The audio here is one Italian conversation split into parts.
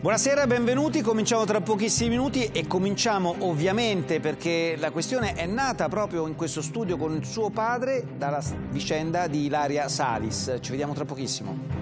Buonasera, benvenuti, cominciamo tra pochissimi minuti e cominciamo ovviamente perché la questione è nata proprio in questo studio con suo padre dalla vicenda di Ilaria Salis. Ci vediamo tra pochissimo.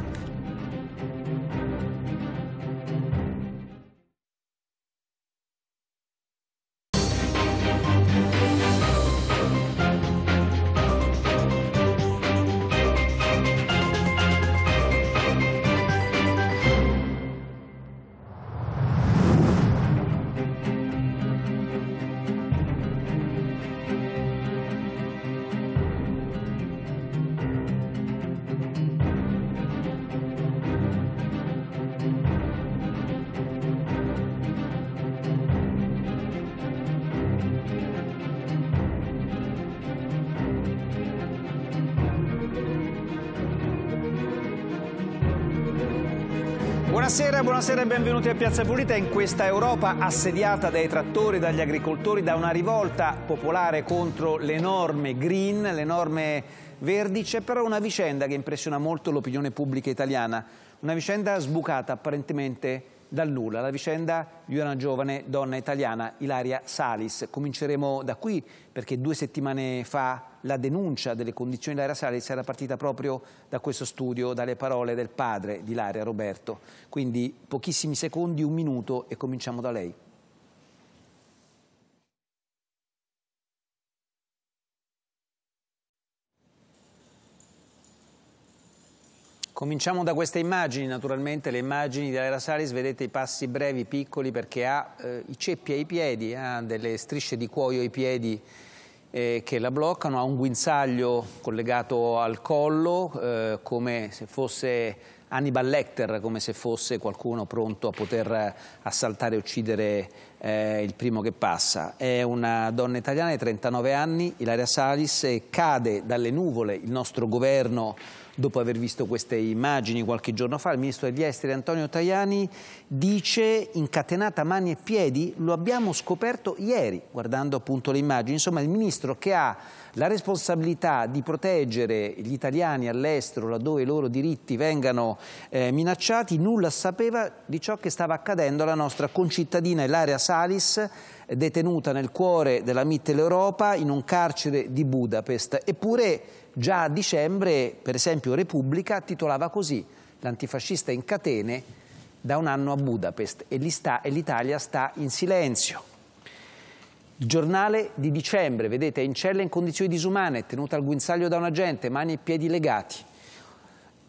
Piazza Pulita in questa Europa assediata dai trattori, dagli agricoltori, da una rivolta popolare contro le norme green, le norme verdi, c'è però una vicenda che impressiona molto l'opinione pubblica italiana, una vicenda sbucata apparentemente dal nulla. La vicenda di una giovane donna italiana, Ilaria Salis. Cominceremo da qui perché due settimane fa la denuncia delle condizioni di Ilaria Salis era partita proprio da questo studio, dalle parole del padre di Ilaria, Roberto. Quindi pochissimi secondi, un minuto e cominciamo da lei. Cominciamo da queste immagini, naturalmente le immagini di Aera Salis, vedete i passi brevi, piccoli, perché ha eh, i ceppi ai piedi, ha delle strisce di cuoio ai piedi eh, che la bloccano, ha un guinzaglio collegato al collo, eh, come se fosse Hannibal Lecter, come se fosse qualcuno pronto a poter assaltare e uccidere eh, il primo che passa. È una donna italiana di 39 anni, Ilaria Salis, cade dalle nuvole il nostro governo dopo aver visto queste immagini qualche giorno fa, il ministro degli esteri Antonio Tajani dice incatenata mani e piedi, lo abbiamo scoperto ieri, guardando appunto le immagini, insomma il ministro che ha la responsabilità di proteggere gli italiani all'estero laddove i loro diritti vengano eh, minacciati, nulla sapeva di ciò che stava accadendo alla nostra concittadina Ilaria Salis, detenuta nel cuore della Mitteleuropa in un carcere di Budapest. Eppure Già a dicembre, per esempio, Repubblica titolava così l'antifascista in catene da un anno a Budapest e l'Italia sta in silenzio. Il giornale di dicembre, vedete, è in cella in condizioni disumane, tenuta al guinzaglio da un agente, mani e piedi legati.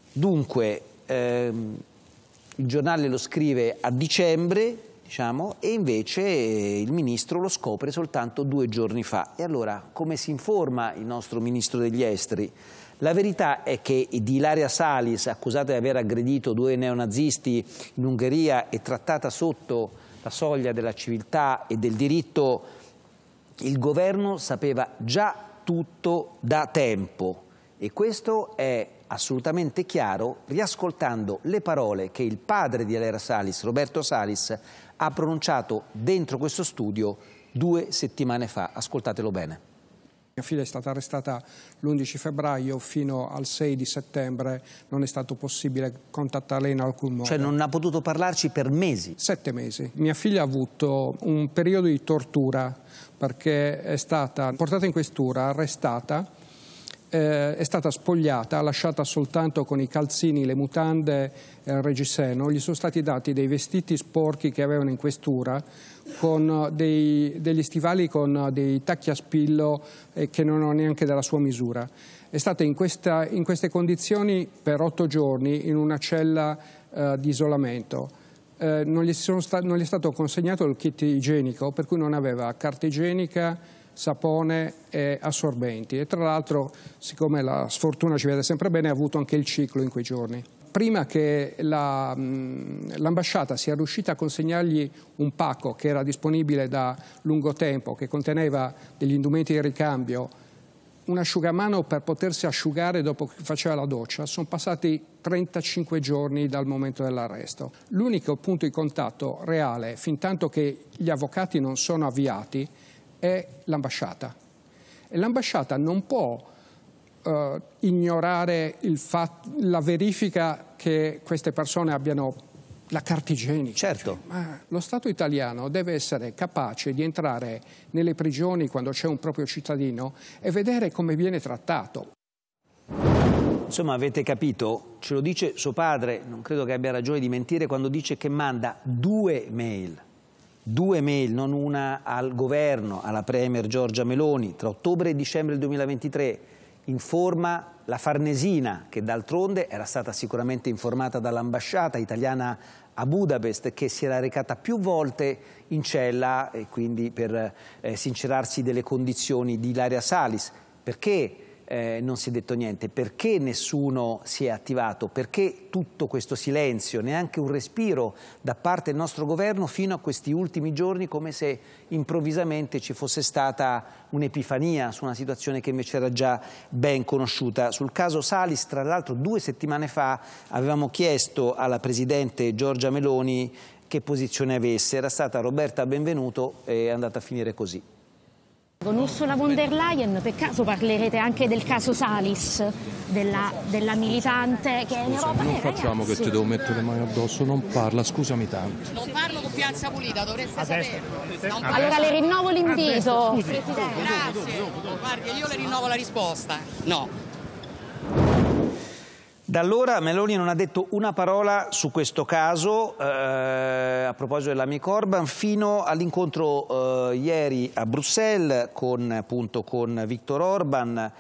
Dunque, ehm, il giornale lo scrive a dicembre, Diciamo, e invece il ministro lo scopre soltanto due giorni fa. E allora come si informa il nostro ministro degli esteri? La verità è che di Ilaria Salis, accusata di aver aggredito due neonazisti in Ungheria e trattata sotto la soglia della civiltà e del diritto, il governo sapeva già tutto da tempo e questo è assolutamente chiaro riascoltando le parole che il padre di Ilaria Salis, Roberto Salis, ha pronunciato dentro questo studio due settimane fa. Ascoltatelo bene. Mia figlia è stata arrestata l'11 febbraio fino al 6 di settembre, non è stato possibile contattarla in alcun modo. Cioè non ha potuto parlarci per mesi? Sette mesi. Mia figlia ha avuto un periodo di tortura perché è stata portata in questura, arrestata eh, è stata spogliata, lasciata soltanto con i calzini, le mutande, il eh, reggiseno. Gli sono stati dati dei vestiti sporchi che avevano in questura, con eh, dei, degli stivali con eh, dei tacchi a spillo eh, che non ho neanche della sua misura. È stata in, questa, in queste condizioni per otto giorni in una cella eh, di isolamento. non, gli non gli è stato consegnato il kit igienico, per cui non aveva carta igienica, sapone e assorbenti. E tra l'altro, siccome la sfortuna ci vede sempre bene, ha avuto anche il ciclo in quei giorni. Prima che l'ambasciata sia riuscita a consegnargli un pacco che era disponibile da lungo tempo, che conteneva degli indumenti di ricambio, un asciugamano per potersi asciugare dopo che faceva la doccia, sono passati 35 giorni dal momento dell'arresto. L'unico punto di contatto reale, fin tanto che gli avvocati non sono avviati, è l'ambasciata. E l'ambasciata non può eh, ignorare la verifica che queste persone abbiano la carta igienica. Certo. Cioè, ma lo Stato italiano deve essere capace di entrare nelle prigioni quando c'è un proprio cittadino e vedere come viene trattato. Insomma, avete capito, ce lo dice suo padre, non credo che abbia ragione di mentire quando dice che manda due mail due mail, non una, al governo, alla Premier Giorgia Meloni, tra ottobre e dicembre del 2023, informa la Farnesina, che d'altronde era stata sicuramente informata dall'ambasciata italiana a Budapest, che si era recata più volte in cella e quindi per eh, sincerarsi delle condizioni di Ilaria Salis. Perché? eh, non si è detto niente, perché nessuno si è attivato, perché tutto questo silenzio, neanche un respiro da parte del nostro governo fino a questi ultimi giorni, come se improvvisamente ci fosse stata un'epifania su una situazione che invece era già ben conosciuta. Sul caso Salis, tra l'altro due settimane fa avevamo chiesto alla Presidente Giorgia Meloni che posizione avesse, era stata Roberta Benvenuto e è andata a finire così. Con Ursula von der Leyen per caso parlerete anche del caso Salis, della, della militante che è in Europa. Non eh, facciamo che ti devo mettere le mani addosso, non parla, scusami tanto. Non parlo con Piazza Pulita, dovreste sapere. Allora le rinnovo l'invito. Grazie. Guardi, io le rinnovo la risposta. No. Da allora Meloni non ha detto una parola su questo caso, eh, a proposito dell'amico Orban, fino all'incontro eh, ieri a Bruxelles con, appunto, con Viktor Orban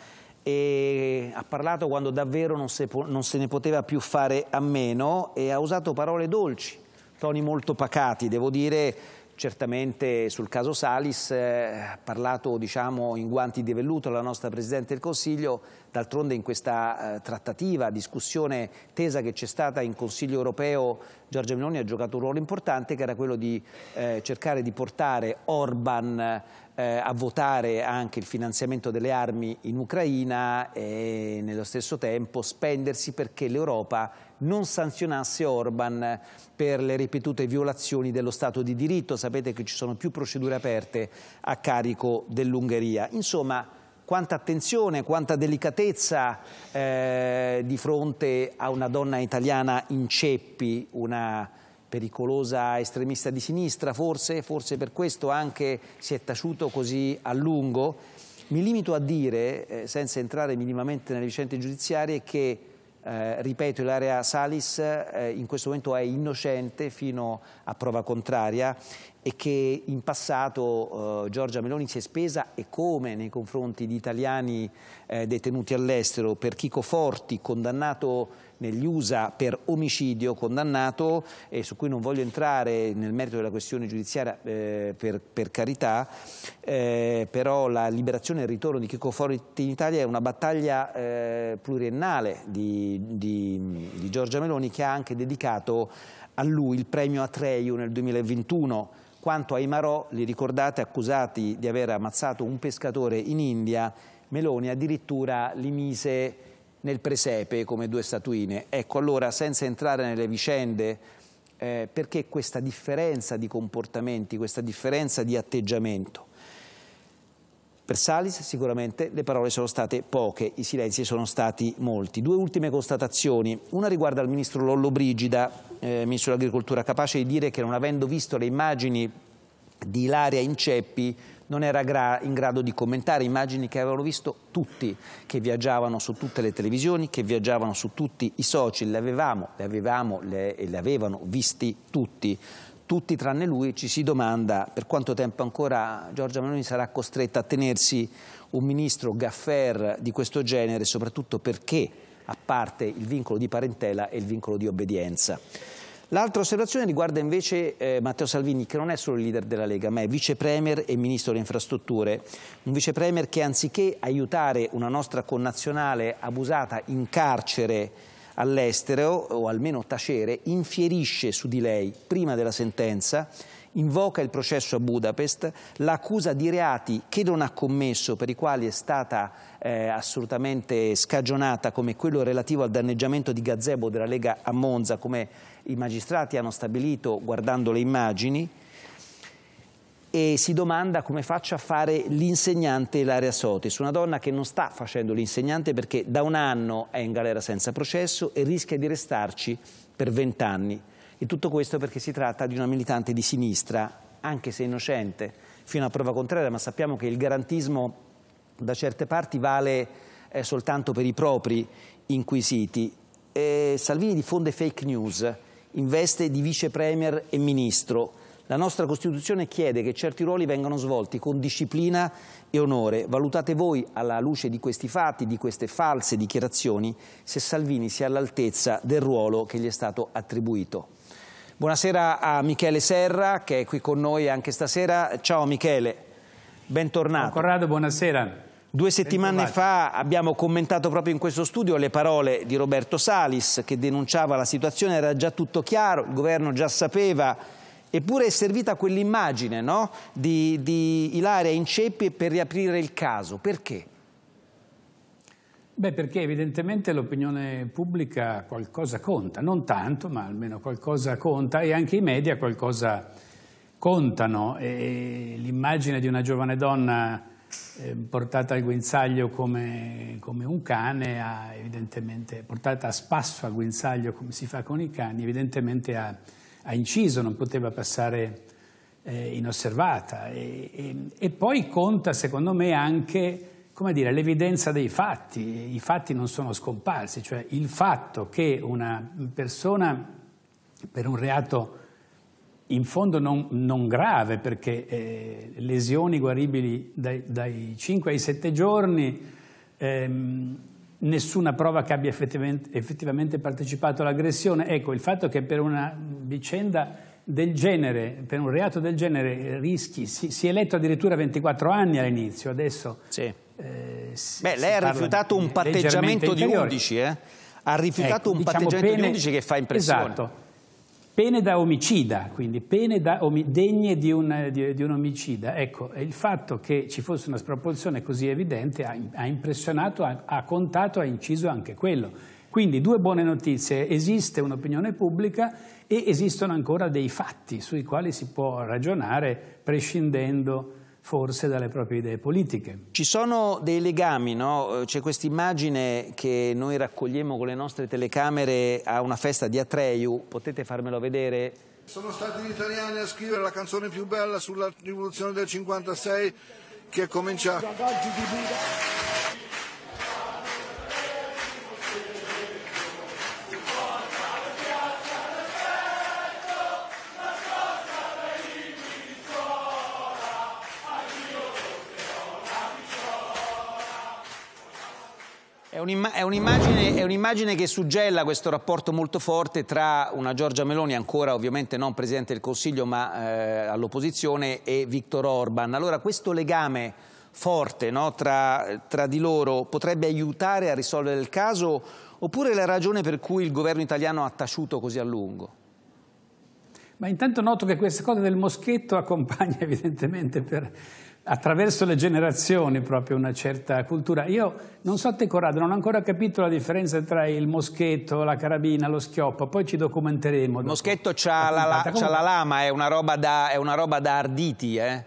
e ha parlato quando davvero non se, non se ne poteva più fare a meno e ha usato parole dolci, toni molto pacati, devo dire certamente sul caso Salis, eh, parlato diciamo, in guanti di velluto la nostra Presidente del Consiglio, d'altronde in questa eh, trattativa, discussione tesa che c'è stata in Consiglio europeo, Giorgia Meloni ha giocato un ruolo importante che era quello di eh, cercare di portare Orban eh, a votare anche il finanziamento delle armi in Ucraina e nello stesso tempo spendersi perché l'Europa non sanzionasse Orban per le ripetute violazioni dello Stato di diritto. Sapete che ci sono più procedure aperte a carico dell'Ungheria. Insomma, quanta attenzione, quanta delicatezza eh, di fronte a una donna italiana in ceppi, una pericolosa estremista di sinistra, forse, forse per questo anche si è taciuto così a lungo. Mi limito a dire, eh, senza entrare minimamente nelle vicende giudiziarie, che eh, ripeto, l'area Salis eh, in questo momento è innocente fino a prova contraria e che in passato eh, Giorgia Meloni si è spesa e come nei confronti di italiani eh, detenuti all'estero per Chico Forti, condannato negli USA per omicidio condannato e su cui non voglio entrare nel merito della questione giudiziaria eh, per, per, carità, eh, però la liberazione e il ritorno di Chico Forti in Italia è una battaglia eh, pluriennale di, di, di Giorgia Meloni che ha anche dedicato a lui il premio Atreio nel 2021 quanto ai Marò, li ricordate, accusati di aver ammazzato un pescatore in India, Meloni addirittura li mise nel presepe come due statuine. Ecco, allora, senza entrare nelle vicende, eh, perché questa differenza di comportamenti, questa differenza di atteggiamento? Per Salis sicuramente le parole sono state poche, i silenzi sono stati molti. Due ultime constatazioni. Una riguarda il ministro Lollobrigida, eh, ministro dell'Agricoltura, capace di dire che non avendo visto le immagini di Ilaria Inceppi non era gra in grado di commentare immagini che avevano visto tutti, che viaggiavano su tutte le televisioni, che viaggiavano su tutti i social, le avevamo, le avevamo le, e le avevano visti tutti tutti tranne lui, ci si domanda per quanto tempo ancora Giorgia Meloni sarà costretta a tenersi un ministro gaffer di questo genere, soprattutto perché a parte il vincolo di parentela e il vincolo di obbedienza. L'altra osservazione riguarda invece eh, Matteo Salvini, che non è solo il leader della Lega, ma è vicepremier e ministro delle infrastrutture. Un vicepremier che anziché aiutare una nostra connazionale abusata in carcere all'estero, o almeno tacere, infierisce su di lei prima della sentenza invoca il processo a Budapest, l'accusa di reati che non ha commesso, per i quali è stata eh, assolutamente scagionata, come quello relativo al danneggiamento di gazebo della Lega a Monza, come i magistrati hanno stabilito guardando le immagini, e si domanda come faccia a fare l'insegnante Ilaria Sotis, una donna che non sta facendo l'insegnante perché da un anno è in galera senza processo e rischia di restarci per vent'anni. E tutto questo perché si tratta di una militante di sinistra, anche se innocente, fino a prova contraria, ma sappiamo che il garantismo da certe parti vale eh, soltanto per i propri inquisiti. E Salvini diffonde fake news in veste di vice premier e ministro. La nostra Costituzione chiede che certi ruoli vengano svolti con disciplina e onore. Valutate voi, alla luce di questi fatti, di queste false dichiarazioni, se Salvini sia all'altezza del ruolo che gli è stato attribuito. Buonasera a Michele Serra che è qui con noi anche stasera. Ciao Michele, bentornato. Corrado, buonasera. Due settimane fa abbiamo commentato proprio in questo studio le parole di Roberto Salis che denunciava la situazione, era già tutto chiaro, il governo già sapeva, eppure è servita quell'immagine no? di, di Ilaria in ceppi per riaprire il caso. Perché? Beh, perché evidentemente l'opinione pubblica qualcosa conta, non tanto, ma almeno qualcosa conta e anche i media qualcosa contano. l'immagine di una giovane donna ehm, portata al guinzaglio come, come un cane, ha, portata a spasso al guinzaglio come si fa con i cani, evidentemente ha, ha inciso, non poteva passare eh, inosservata. E, e, e poi conta, secondo me, anche come dire, l'evidenza dei fatti, i fatti non sono scomparsi, cioè il fatto che una persona per un reato in fondo non, non grave, perché eh, lesioni guaribili dai, dai, 5 ai 7 giorni, ehm, nessuna prova che abbia effettivamente, effettivamente partecipato all'aggressione. Ecco, il fatto che per una vicenda del genere, per un reato del genere rischi, si, si è letto addirittura 24 anni all'inizio, adesso... Sì eh, Beh, lei ha rifiutato un patteggiamento di 11, eh? Ha rifiutato ecco, un diciamo patteggiamento pene, di 11 che fa impressione. Esatto. Pene da omicida, quindi pene da, degne di un, di, di un, omicida. Ecco, il fatto che ci fosse una sproporzione così evidente ha, ha impressionato, ha, ha contato, ha inciso anche quello. Quindi due buone notizie, esiste un'opinione pubblica e esistono ancora dei fatti sui quali si può ragionare prescindendo forse dalle proprie idee politiche. Ci sono dei legami, no? Eh, c'è questa immagine che noi raccogliamo con le nostre telecamere a una festa di Atreiu, potete farmelo vedere? Sono stati gli italiani a scrivere la canzone più bella sulla rivoluzione del 56 che comincia... È, un'imma- è, un'immagine, è, un'immagine, che suggella questo rapporto molto forte tra una Giorgia Meloni, ancora ovviamente non Presidente del Consiglio ma eh, all'opposizione, e Viktor Orban. Allora questo legame forte no, tra, tra di loro potrebbe aiutare a risolvere il caso oppure la ragione per cui il governo italiano ha taciuto così a lungo? Ma intanto noto che questa cosa del moschetto accompagna evidentemente per, attraverso le generazioni proprio una certa cultura. Io non so te Corrado, non ho ancora capito la differenza tra il moschetto, la carabina, lo schioppo, poi ci documenteremo. Il moschetto c'ha la, la, Comunque... la, lama, è una roba da, una roba da arditi. Eh?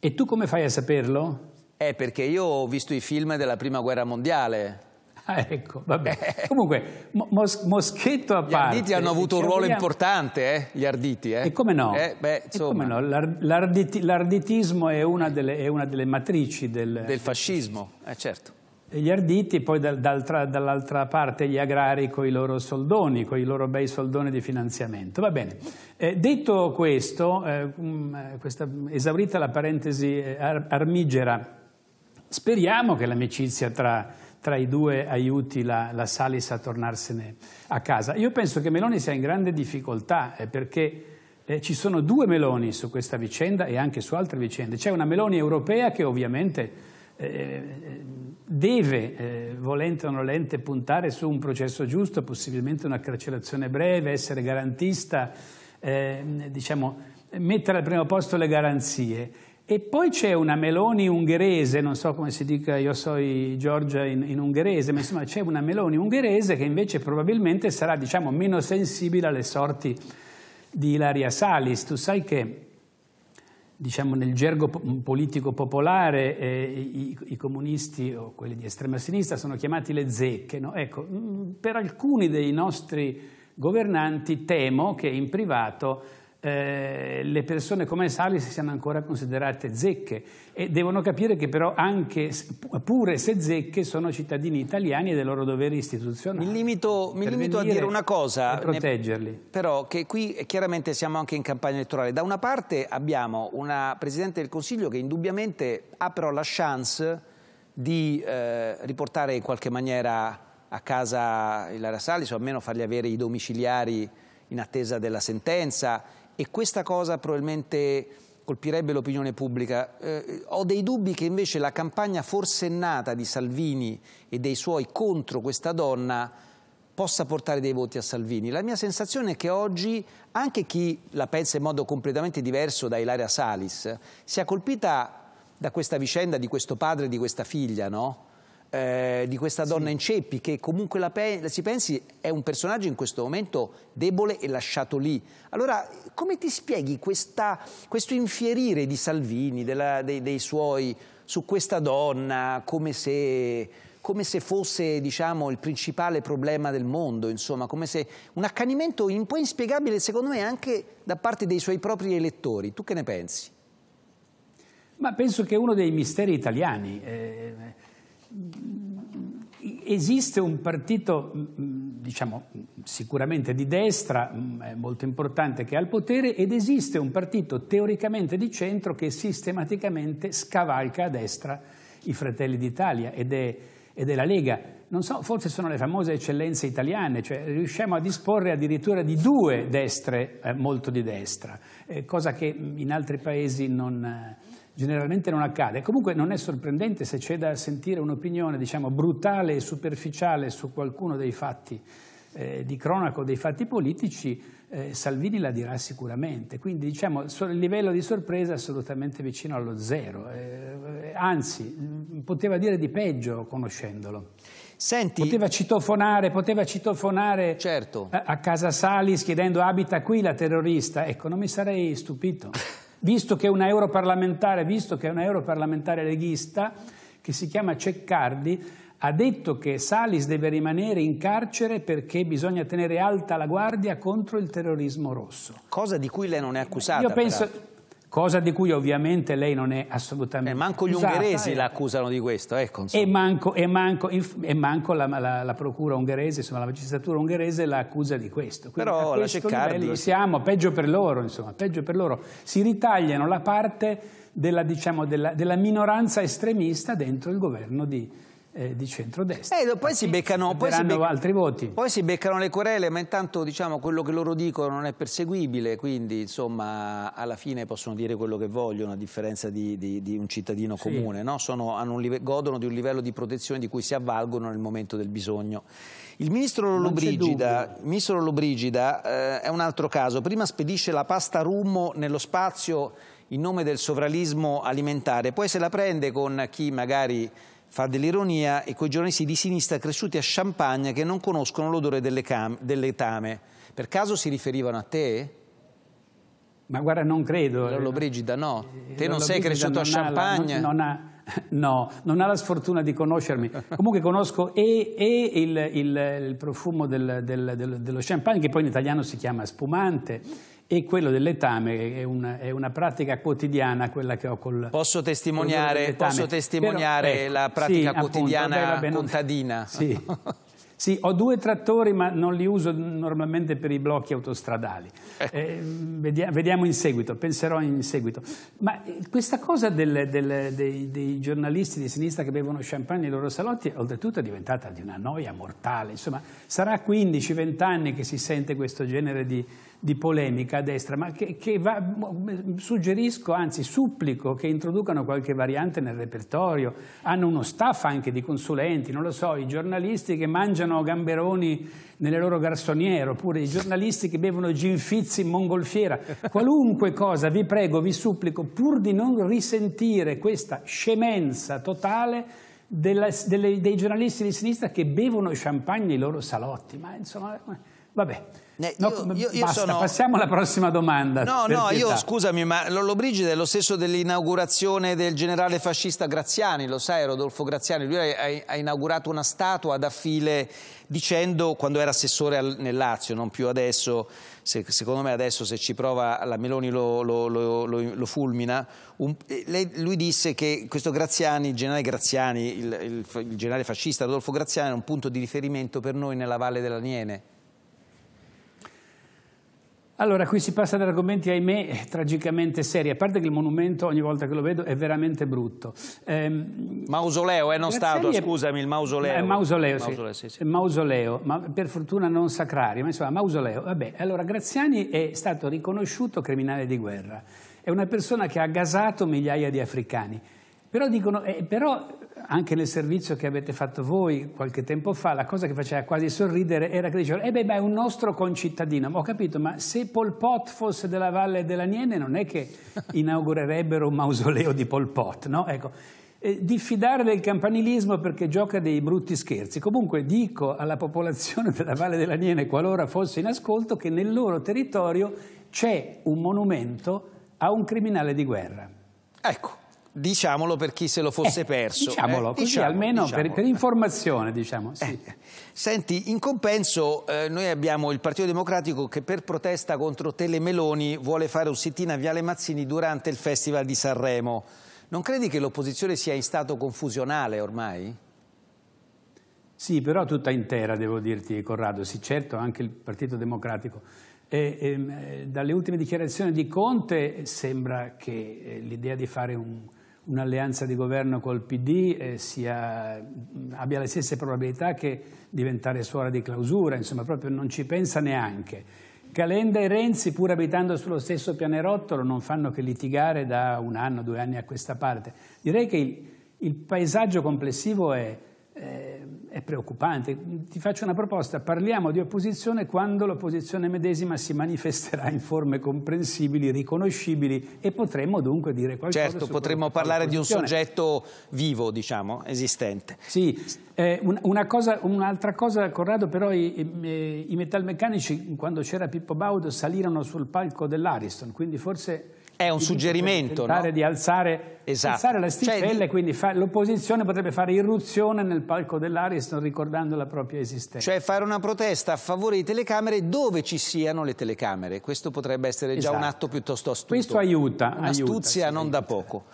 E tu come fai a saperlo? Eh, perché io ho visto i film della Prima Guerra Mondiale. Ah, ecco, vabbè. Eh. Comunque, mos Moschetto a gli parte... Gli arditi hanno avuto un diciamo ruolo abbiamo... importante, eh? gli arditi. Eh? E come no? Eh, beh, no? L'arditismo è, è, una delle matrici del... Del fascismo, eh, certo. E gli arditi poi dall'altra parte gli agrari con i loro soldoni, con i loro bei soldoni di finanziamento. Va bene. Eh, detto questo, eh, mm, eh, questa, esaurita la parentesi armigera, speriamo che l'amicizia tra tra i due aiuti la, la Salis a tornarsene a casa. Io penso che Meloni sia in grande difficoltà eh, perché eh, ci sono due Meloni su questa vicenda e anche su altre vicende. C'è una Meloni europea che ovviamente eh, deve, eh, volente o nolente, puntare su un processo giusto, possibilmente una carcerazione breve, essere garantista, eh, diciamo, mettere al primo posto le garanzie e poi c'è una Meloni ungherese, non so come si dica io so Giorgia in, in, ungherese, ma insomma c'è una Meloni ungherese che invece probabilmente sarà diciamo, meno sensibile alle sorti di Ilaria Salis. Tu sai che diciamo, nel gergo politico popolare eh, i, i, comunisti o quelli di estrema sinistra sono chiamati le zecche. No? Ecco, per alcuni dei nostri governanti temo che in privato eh, le persone come Salis siano ancora considerate zecche e devono capire che però anche pure se zecche sono cittadini italiani e del loro dovere istituzionale. Mi limito, mi limito a dire una cosa. proteggerli. Ne, però che qui eh, chiaramente siamo anche in campagna elettorale. Da una parte abbiamo una Presidente del Consiglio che indubbiamente ha però la chance di eh, riportare in qualche maniera a casa Ilaria Salis o almeno fargli avere i domiciliari in attesa della sentenza e questa cosa probabilmente colpirebbe l'opinione pubblica. Eh, ho dei dubbi che invece la campagna forsennata di Salvini e dei suoi contro questa donna possa portare dei voti a Salvini. La mia sensazione è che oggi anche chi la pensa in modo completamente diverso da Ilaria Salis sia colpita da questa vicenda di questo padre e di questa figlia, no? Eh, di questa donna sì. in ceppi che comunque la pe si pensi è un personaggio in questo momento debole e lasciato lì. Allora come ti spieghi questa, questo infierire di Salvini, della, dei, dei, suoi, su questa donna come se, come se fosse diciamo, il principale problema del mondo, insomma, come se un accanimento un po' inspiegabile secondo me anche da parte dei suoi propri elettori. Tu che ne pensi? Ma penso che è uno dei misteri italiani... Eh esiste un partito, diciamo, sicuramente di destra, molto importante, che ha il potere, ed esiste un partito teoricamente di centro che sistematicamente scavalca a destra i Fratelli d'Italia ed è, ed è la Lega. Non so, forse sono le famose eccellenze italiane, cioè riusciamo a disporre addirittura di due destre eh, molto di destra, eh, cosa che in altri paesi non generalmente non accade. Comunque non è sorprendente se c'è da sentire un'opinione diciamo, brutale e superficiale su qualcuno dei fatti eh, di cronaca o dei fatti politici, eh, Salvini la dirà sicuramente. Quindi diciamo, il livello di sorpresa è assolutamente vicino allo zero. Eh, anzi, mm, poteva dire di peggio conoscendolo. Senti, poteva citofonare, poteva citofonare certo. a, a casa Salis chiedendo abita qui la terrorista. Ecco, non mi sarei stupito. visto che è un europarlamentare, visto che è un europarlamentare leghista, che si chiama Ceccardi, ha detto che Salis deve rimanere in carcere perché bisogna tenere alta la guardia contro il terrorismo rosso. Cosa di cui lei non è accusata. Io penso, cosa di cui ovviamente lei non è assolutamente... E eh, manco gli ungheresi e... Eh. la accusano di questo, ecco. e manco, e manco, e manco la, la, la, procura ungherese, insomma la magistratura ungherese la accusa di questo. Quindi Però questo la Ceccardi... Siamo, peggio per loro, insomma, peggio per loro. Si ritagliano la parte della, diciamo, della, della minoranza estremista dentro il governo di eh, di centrodestra. Eh, poi, si beccano, poi, si beccano, poi si beccano le querele, ma intanto diciamo, quello che loro dicono non è perseguibile, quindi insomma alla fine possono dire quello che vogliono a differenza di, di, di un cittadino sì. comune, no? Sono, un, godono di un livello di protezione di cui si avvalgono nel momento del bisogno. Il ministro Lollobrigida, ministro Lollobrigida eh, è un altro caso, prima spedisce la pasta rummo nello spazio in nome del sovralismo alimentare, poi se la prende con chi magari fa dell'ironia e coi giornalisti di sinistra cresciuti a Champagne che non conoscono l'odore delle dell'etame. Per caso si riferivano a te? Ma guarda, non credo. Brigida, no. Eh, te non sei cresciuto non a Champagne? La, non, non ha, no, non ha la sfortuna di conoscermi. Comunque conosco e, e il, il, il, profumo del, del, dello champagne, che poi in italiano si chiama spumante, e quello del letame è una, è una, pratica quotidiana quella che ho col posso testimoniare, posso testimoniare Però, ecco, la pratica sì, quotidiana appunto, vabbè, contadina sì Sì, ho due trattori, ma non li uso normalmente per i blocchi autostradali. Eh, eh vediamo in seguito, penserò in seguito. Ma eh, questa cosa del, del, dei, dei, giornalisti di sinistra che bevono champagne nei loro salotti, oltretutto è diventata di una noia mortale. Insomma, sarà 15-20 anni che si sente questo genere di, di polemica a destra, ma che, che va, suggerisco, anzi supplico, che introducano qualche variante nel repertorio. Hanno uno staff anche di consulenti, non lo so, i giornalisti che mangiano mangiano gamberoni nelle loro garsoniere, oppure i giornalisti che bevono ginfizi in mongolfiera, qualunque cosa, vi prego, vi supplico, pur di non risentire questa scemenza totale della, delle, dei giornalisti di sinistra che bevono champagne nei loro salotti. Ma insomma, vabbè. No, io, io basta, sono... passiamo alla prossima domanda. No, no, pietà. io scusami, ma Lollobrigida è lo stesso dell'inaugurazione del generale fascista Graziani, lo sai, Rodolfo Graziani, lui ha, ha inaugurato una statua ad affile dicendo, quando era assessore al, nel Lazio, non più adesso, se, secondo me adesso se ci prova la Meloni lo, lo, lo, lo fulmina, un, lei, lui disse che questo Graziani, il generale Graziani, il, il, il generale fascista Rodolfo Graziani era un punto di riferimento per noi nella Valle della Niene. Allora, qui si passa ad argomenti, ahimè, tragicamente seri, a parte che il monumento, ogni volta che lo vedo, è veramente brutto. Ehm, mausoleo, è eh, non stato, serie... scusami, il mausoleo. Eh, mausoleo, sì. Mausoleo, sì, sì. Eh, mausoleo, ma per fortuna non sacrario, ma insomma, mausoleo. Vabbè, allora, Graziani è stato riconosciuto criminale di guerra. È una persona che ha gasato migliaia di africani. Però dicono, eh, però anche nel servizio che avete fatto voi qualche tempo fa, la cosa che faceva quasi sorridere era che dicevano, eh beh, ma è un nostro concittadino. Ho capito, ma se Pol Pot fosse della Valle dell'Aniene non è che inaugurerebbero un mausoleo di Pol Pot, no? Ecco, eh, diffidare del campanilismo perché gioca dei brutti scherzi. Comunque dico alla popolazione della Valle dell'Aniene, qualora fosse in ascolto, che nel loro territorio c'è un monumento a un criminale di guerra. Ecco. Diciamolo per chi se lo fosse eh, perso. Diciamolo, eh, così diciamo, almeno diciamolo. Per, per, informazione, diciamo. Sì. Eh, senti, in compenso eh, noi abbiamo il Partito Democratico che per protesta contro Telemeloni vuole fare un sit-in a Viale Mazzini durante il Festival di Sanremo. Non credi che l'opposizione sia in stato confusionale ormai? Sì, però tutta intera, devo dirti, Corrado. Sì, certo, anche il Partito Democratico. E, e, ehm, eh, dalle ultime dichiarazioni di Conte sembra che eh, l'idea di fare un un'alleanza di governo col PD sia, abbia le stesse probabilità che diventare suora di clausura, insomma proprio non ci pensa neanche. Calenda e Renzi, pur abitando sullo stesso pianerottolo, non fanno che litigare da un anno, due anni a questa parte. Direi che il, il paesaggio complessivo è, eh, è preoccupante. Ti faccio una proposta, parliamo di opposizione quando l'opposizione medesima si manifesterà in forme comprensibili, riconoscibili e potremmo dunque dire qualcosa. Certo, potremmo parlare di un soggetto vivo, diciamo, esistente. Sì, eh, un'altra cosa, Corrado, però i, eh, i metalmeccanici, quando c'era Pippo Baudo, salirono sul palco dell'Ariston, quindi forse è un suggerimento. Tentare no? di alzare, esatto. alzare la sticella cioè, quindi l'opposizione potrebbe fare irruzione nel palco dell'Ariston ricordando la propria esistenza. Cioè fare una protesta a favore di telecamere dove ci siano le telecamere. Questo potrebbe essere già esatto. un atto piuttosto astuto. Questo aiuta. Un'astuzia non da poco.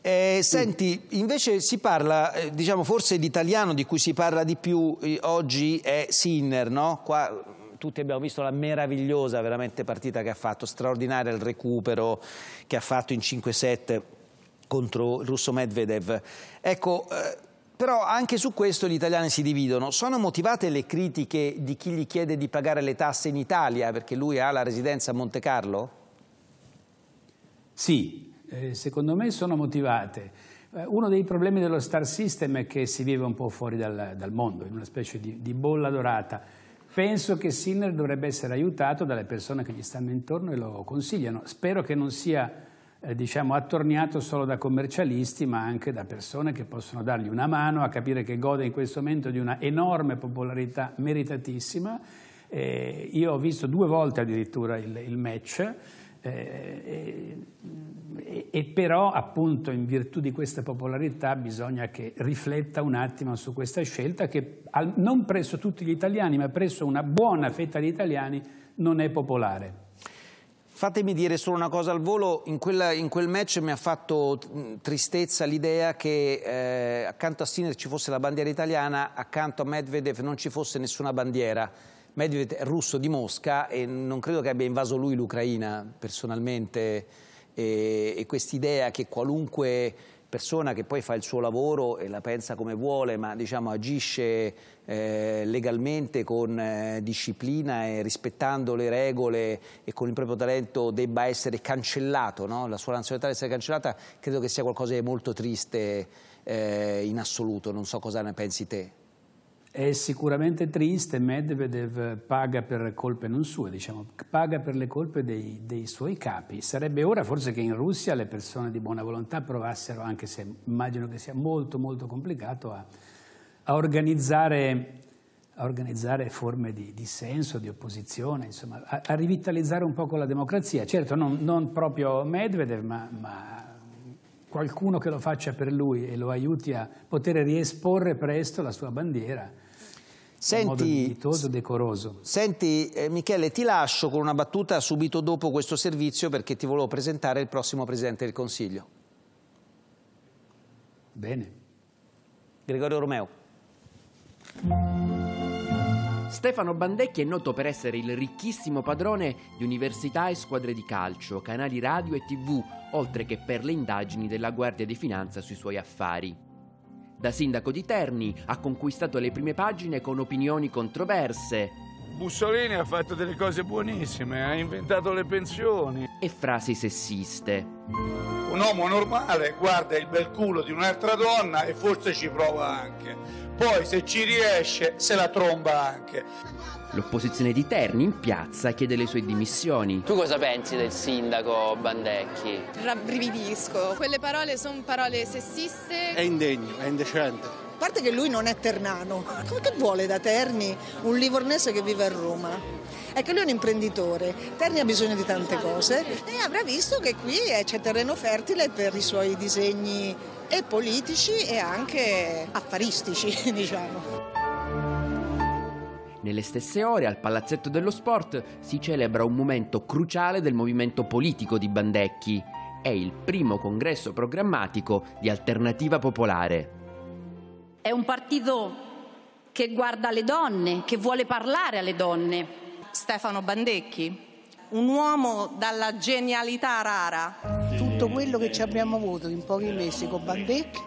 Eh, senti, invece si parla, eh, diciamo forse l'italiano di cui si parla di più eh, oggi è Sinner, no? Qua tutti abbiamo visto la meravigliosa veramente partita che ha fatto, straordinario il recupero che ha fatto in 5-7 contro il russo Medvedev. Ecco, eh, però anche su questo gli italiani si dividono. Sono motivate le critiche di chi gli chiede di pagare le tasse in Italia perché lui ha la residenza a Monte Carlo? Sì, eh, secondo me sono motivate. Eh, uno dei problemi dello star system è che si vive un po' fuori dal, dal mondo, in una specie di, di bolla dorata. Penso che Sinner dovrebbe essere aiutato dalle persone che gli stanno intorno e lo consigliano. Spero che non sia eh, diciamo, attorniato solo da commercialisti, ma anche da persone che possono dargli una mano a capire che gode in questo momento di una enorme popolarità meritatissima. Eh, io ho visto due volte addirittura il, il match eh, eh, e, e però appunto in virtù di questa popolarità bisogna che rifletta un attimo su questa scelta che non presso tutti gli italiani ma presso una buona fetta di italiani non è popolare. Fatemi dire solo una cosa al volo, in, quella, in quel match mi ha fatto tristezza l'idea che eh, accanto a Sinner ci fosse la bandiera italiana, accanto a Medvedev non ci fosse nessuna bandiera Medvedev è russo di Mosca e non credo che abbia invaso lui l'Ucraina personalmente e, e quest'idea che qualunque persona che poi fa il suo lavoro e la pensa come vuole, ma diciamo, agisce eh, legalmente con eh, disciplina e rispettando le regole e con il proprio talento debba essere cancellato, no? la sua nazionalità deve essere cancellata, credo che sia qualcosa di molto triste eh, in assoluto, non so cosa ne pensi te. È sicuramente triste, Medvedev paga per colpe non sue, diciamo, paga per le colpe dei, dei, suoi capi. Sarebbe ora forse che in Russia le persone di buona volontà provassero, anche se immagino che sia molto molto complicato, a, a, organizzare, a organizzare, forme di dissenso, di opposizione, insomma, a, a, rivitalizzare un po' la democrazia. Certo, non, non proprio Medvedev, ma, ma qualcuno che lo faccia per lui e lo aiuti a poter riesporre presto la sua bandiera Senti, in modo decoroso. Senti, eh, Michele, ti lascio con una battuta subito dopo questo servizio perché ti volevo presentare il prossimo Presidente del Consiglio. Bene. Gregorio Romeo. Stefano Bandecchi è noto per essere il ricchissimo padrone di università e squadre di calcio, canali radio e tv, oltre che per le indagini della Guardia di Finanza sui suoi affari. Da sindaco di Terni ha conquistato le prime pagine con opinioni controverse, Mussolini ha fatto delle cose buonissime, ha inventato le pensioni. E frasi sessiste. Un uomo normale guarda il bel culo di un'altra donna e forse ci prova anche. Poi se ci riesce se la tromba anche. L'opposizione di Terni in piazza chiede le sue dimissioni. Tu cosa pensi del sindaco Bandecchi? Rabbrividisco. Quelle parole sono parole sessiste. È indegno, è indecente parte che lui non è ternano, come che vuole da Terni un livornese che vive a Roma? È che lui è un imprenditore, Terni ha bisogno di tante cose e avrà visto che qui eh, c'è terreno fertile per i suoi disegni e politici e anche affaristici, diciamo. Nelle stesse ore, al Palazzetto dello Sport, si celebra un momento cruciale del movimento politico di Bandecchi. È il primo congresso programmatico di Alternativa Popolare. È un partito che guarda le donne, che vuole parlare alle donne. Stefano Bandecchi, un uomo dalla genialità rara. Tutto quello che ci abbiamo avuto in pochi mesi con Bandecchi,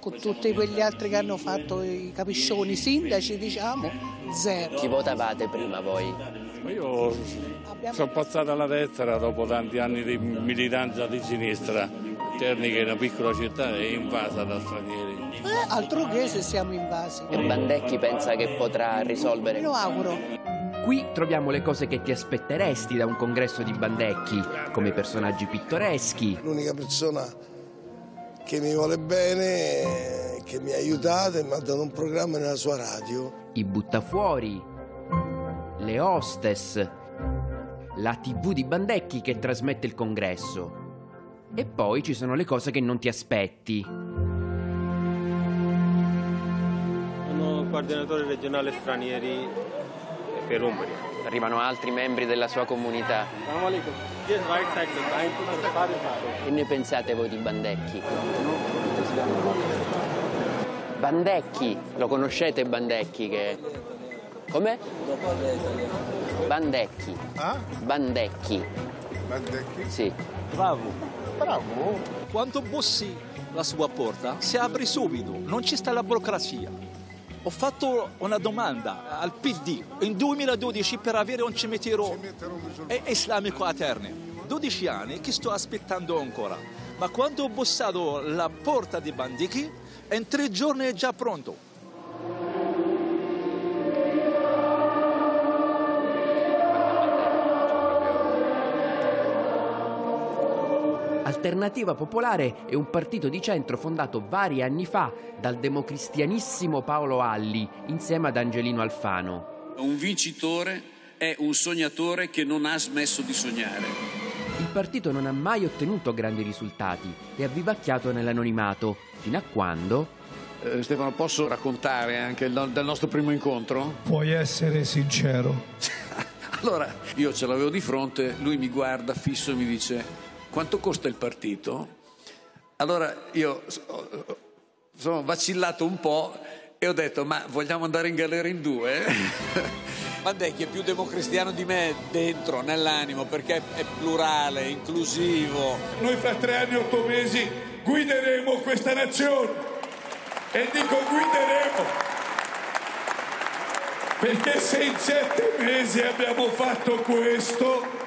con tutti quegli altri che hanno fatto i capiscioni sindaci, diciamo, zero. Chi votavate prima voi? Io sono passato alla destra dopo tanti anni di militanza di sinistra. Terni che è una piccola città è invasa da stranieri. Eh, altro che se siamo invasi. E Bandecchi pensa che potrà risolvere. Lo auguro. Qui troviamo le cose che ti aspetteresti da un congresso di Bandecchi, come personaggi pittoreschi. L'unica persona che mi vuole bene, che mi ha aiutato e mi ha dato un programma nella sua radio. I buttafuori le hostess, la tv di Bandecchi che trasmette il congresso. E poi ci sono le cose che non ti aspetti. Sono coordinatore regionale stranieri per Umbria. Arrivano altri membri della sua comunità. Che ne pensate voi di Bandecchi? Bandecchi, lo conoscete Bandecchi che come? Dopo le italiane. Bandecchi. Ah? Bandecchi. Bandecchi? Sì. Bravo. Bravo. Quando bussi la sua porta, si apre subito, non ci sta la burocrazia. Ho fatto una domanda al PD in 2012 per avere un cimitero, islamico a Terni. 12 anni che sto aspettando ancora, ma quando ho bussato la porta di Bandichi, in tre giorni è già pronto. Alternativa Popolare è un partito di centro fondato vari anni fa dal democristianissimo Paolo Alli insieme ad Angelino Alfano. Un vincitore è un sognatore che non ha smesso di sognare. Il partito non ha mai ottenuto grandi risultati e ha vivacchiato nell'anonimato, fino a quando... Eh, Stefano, posso raccontare anche il, del nostro primo incontro? Puoi essere sincero. allora, io ce l'avevo di fronte, lui mi guarda fisso e mi dice quanto costa il partito? Allora io sono vacillato un po' e ho detto ma vogliamo andare in galera in due? Bandecchi è più democristiano di me dentro, nell'animo, perché è plurale, inclusivo. Noi fra tre anni e otto mesi guideremo questa nazione e dico guideremo perché se in sette mesi abbiamo fatto questo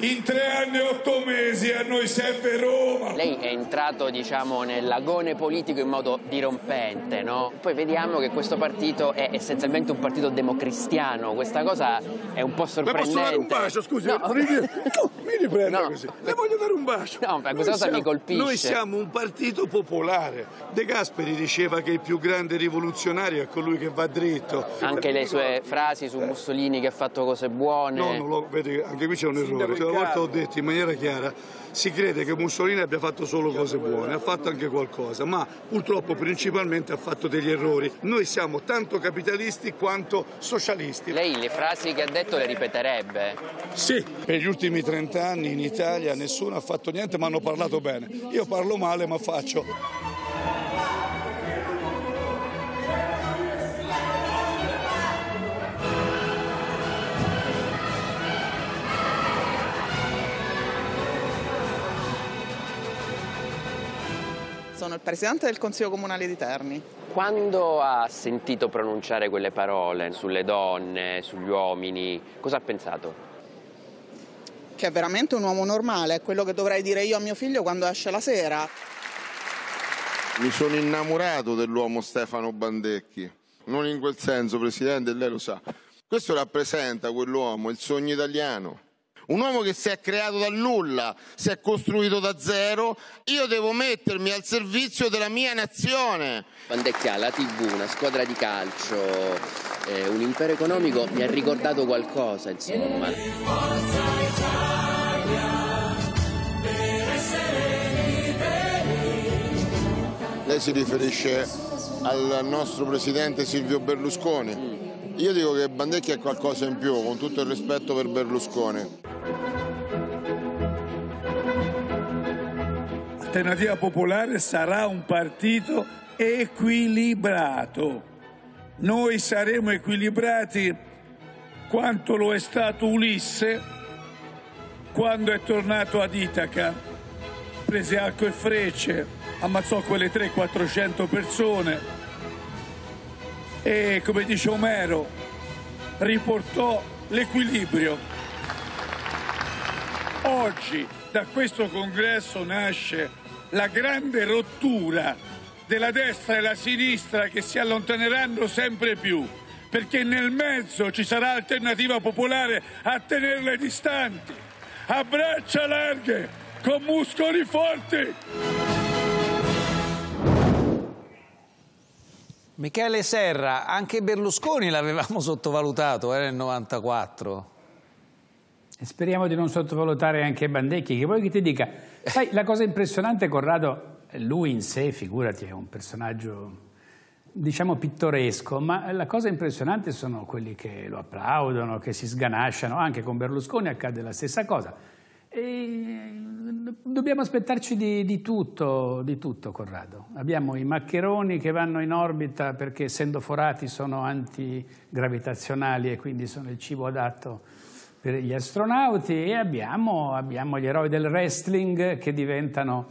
in tre anni e otto mesi a noi serve Roma. Lei è entrato diciamo, nell'agone politico in modo dirompente, no? Poi vediamo che questo partito è essenzialmente un partito democristiano, questa cosa è un po' sorprendente. Ma posso dare un bacio, scusi, no. mi, riprendo no. così. Le voglio dare un bacio. No, ma questa noi cosa siamo, mi colpisce. Noi siamo un partito popolare. De Gasperi diceva che il più grande rivoluzionario è colui che va dritto. Anche le sue frasi su Mussolini che ha fatto cose buone. No, non lo, vedi, anche qui c'è un errore l'ultima volta ho detto in maniera chiara, si crede che Mussolini abbia fatto solo cose buone, ha fatto anche qualcosa, ma purtroppo principalmente ha fatto degli errori. Noi siamo tanto capitalisti quanto socialisti. Lei le frasi che ha detto le ripeterebbe? Sì, per gli ultimi 30 anni in Italia nessuno ha fatto niente ma hanno parlato bene. Io parlo male ma faccio. Sono il presidente del Consiglio Comunale di Terni. Quando ha sentito pronunciare quelle parole sulle donne, sugli uomini, cosa ha pensato? Che è veramente un uomo normale, è quello che dovrei dire io a mio figlio quando esce la sera. Mi sono innamorato dell'uomo Stefano Bandecchi. Non in quel senso, Presidente, lei lo sa. Questo rappresenta quell'uomo, il sogno italiano un uomo che si è creato dal nulla, si è costruito da zero, io devo mettermi al servizio della mia nazione. Pandecchia, la TV, una squadra di calcio, eh, un impero economico, mi ha ricordato qualcosa, insomma. Forza Italia, per essere liberi. Lei si riferisce al nostro presidente Silvio Berlusconi mm. Io dico che Bandecchi è qualcosa in più, con tutto il rispetto per Berlusconi. Alternativa Popolare sarà un partito equilibrato. Noi saremo equilibrati quanto lo è stato Ulisse quando è tornato ad Itaca. Prese arco e frecce, ammazzò quelle 300-400 persone, e come dice Omero riportò l'equilibrio. Oggi da questo congresso nasce la grande rottura della destra e la sinistra che si allontaneranno sempre più, perché nel mezzo ci sarà alternativa popolare a tenerle distanti, a braccia larghe, con muscoli forti. Michele Serra, anche Berlusconi l'avevamo sottovalutato eh, nel 94. Speriamo di non sottovalutare anche Bandecchi, che poi che ti dica. Sai, la cosa impressionante, Corrado, lui in sé, figurati, è un personaggio diciamo pittoresco, ma la cosa impressionante sono quelli che lo applaudono, che si sganasciano, anche con Berlusconi accade la stessa cosa. E dobbiamo aspettarci di, di, tutto, di tutto, Corrado. Abbiamo i maccheroni che vanno in orbita perché essendo forati sono antigravitazionali e quindi sono il cibo adatto per gli astronauti e abbiamo, abbiamo gli eroi del wrestling che diventano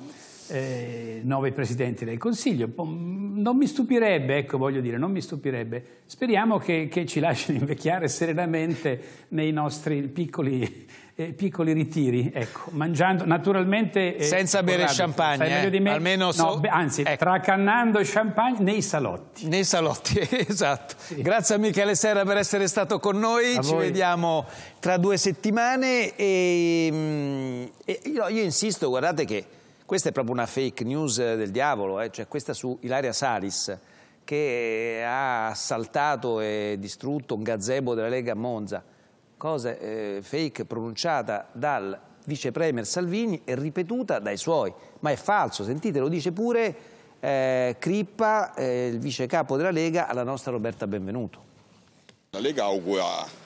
eh, nove presidenti del Consiglio. Non mi stupirebbe, ecco voglio dire, non mi stupirebbe. Speriamo che, che ci lasciano invecchiare serenamente nei nostri piccoli eh, piccoli ritiri, ecco, mangiando naturalmente... Eh, Senza bere champagne, eh? almeno so... no, beh, anzi, ecco. tracannando champagne nei salotti. Nei salotti, esatto. Sì. Grazie a Michele Serra per essere stato con noi, a ci voi. vediamo tra due settimane e, mm, e io, io insisto, guardate che questa è proprio una fake news del diavolo, eh? cioè questa su Ilaria Salis che ha assaltato e distrutto un gazebo della Lega a Monza cosa eh, fake pronunciata dal vice premier Salvini e ripetuta dai suoi, ma è falso, sentite, lo dice pure eh, Crippa, eh, il vice capo della Lega, alla nostra Roberta Benvenuto. La Lega augura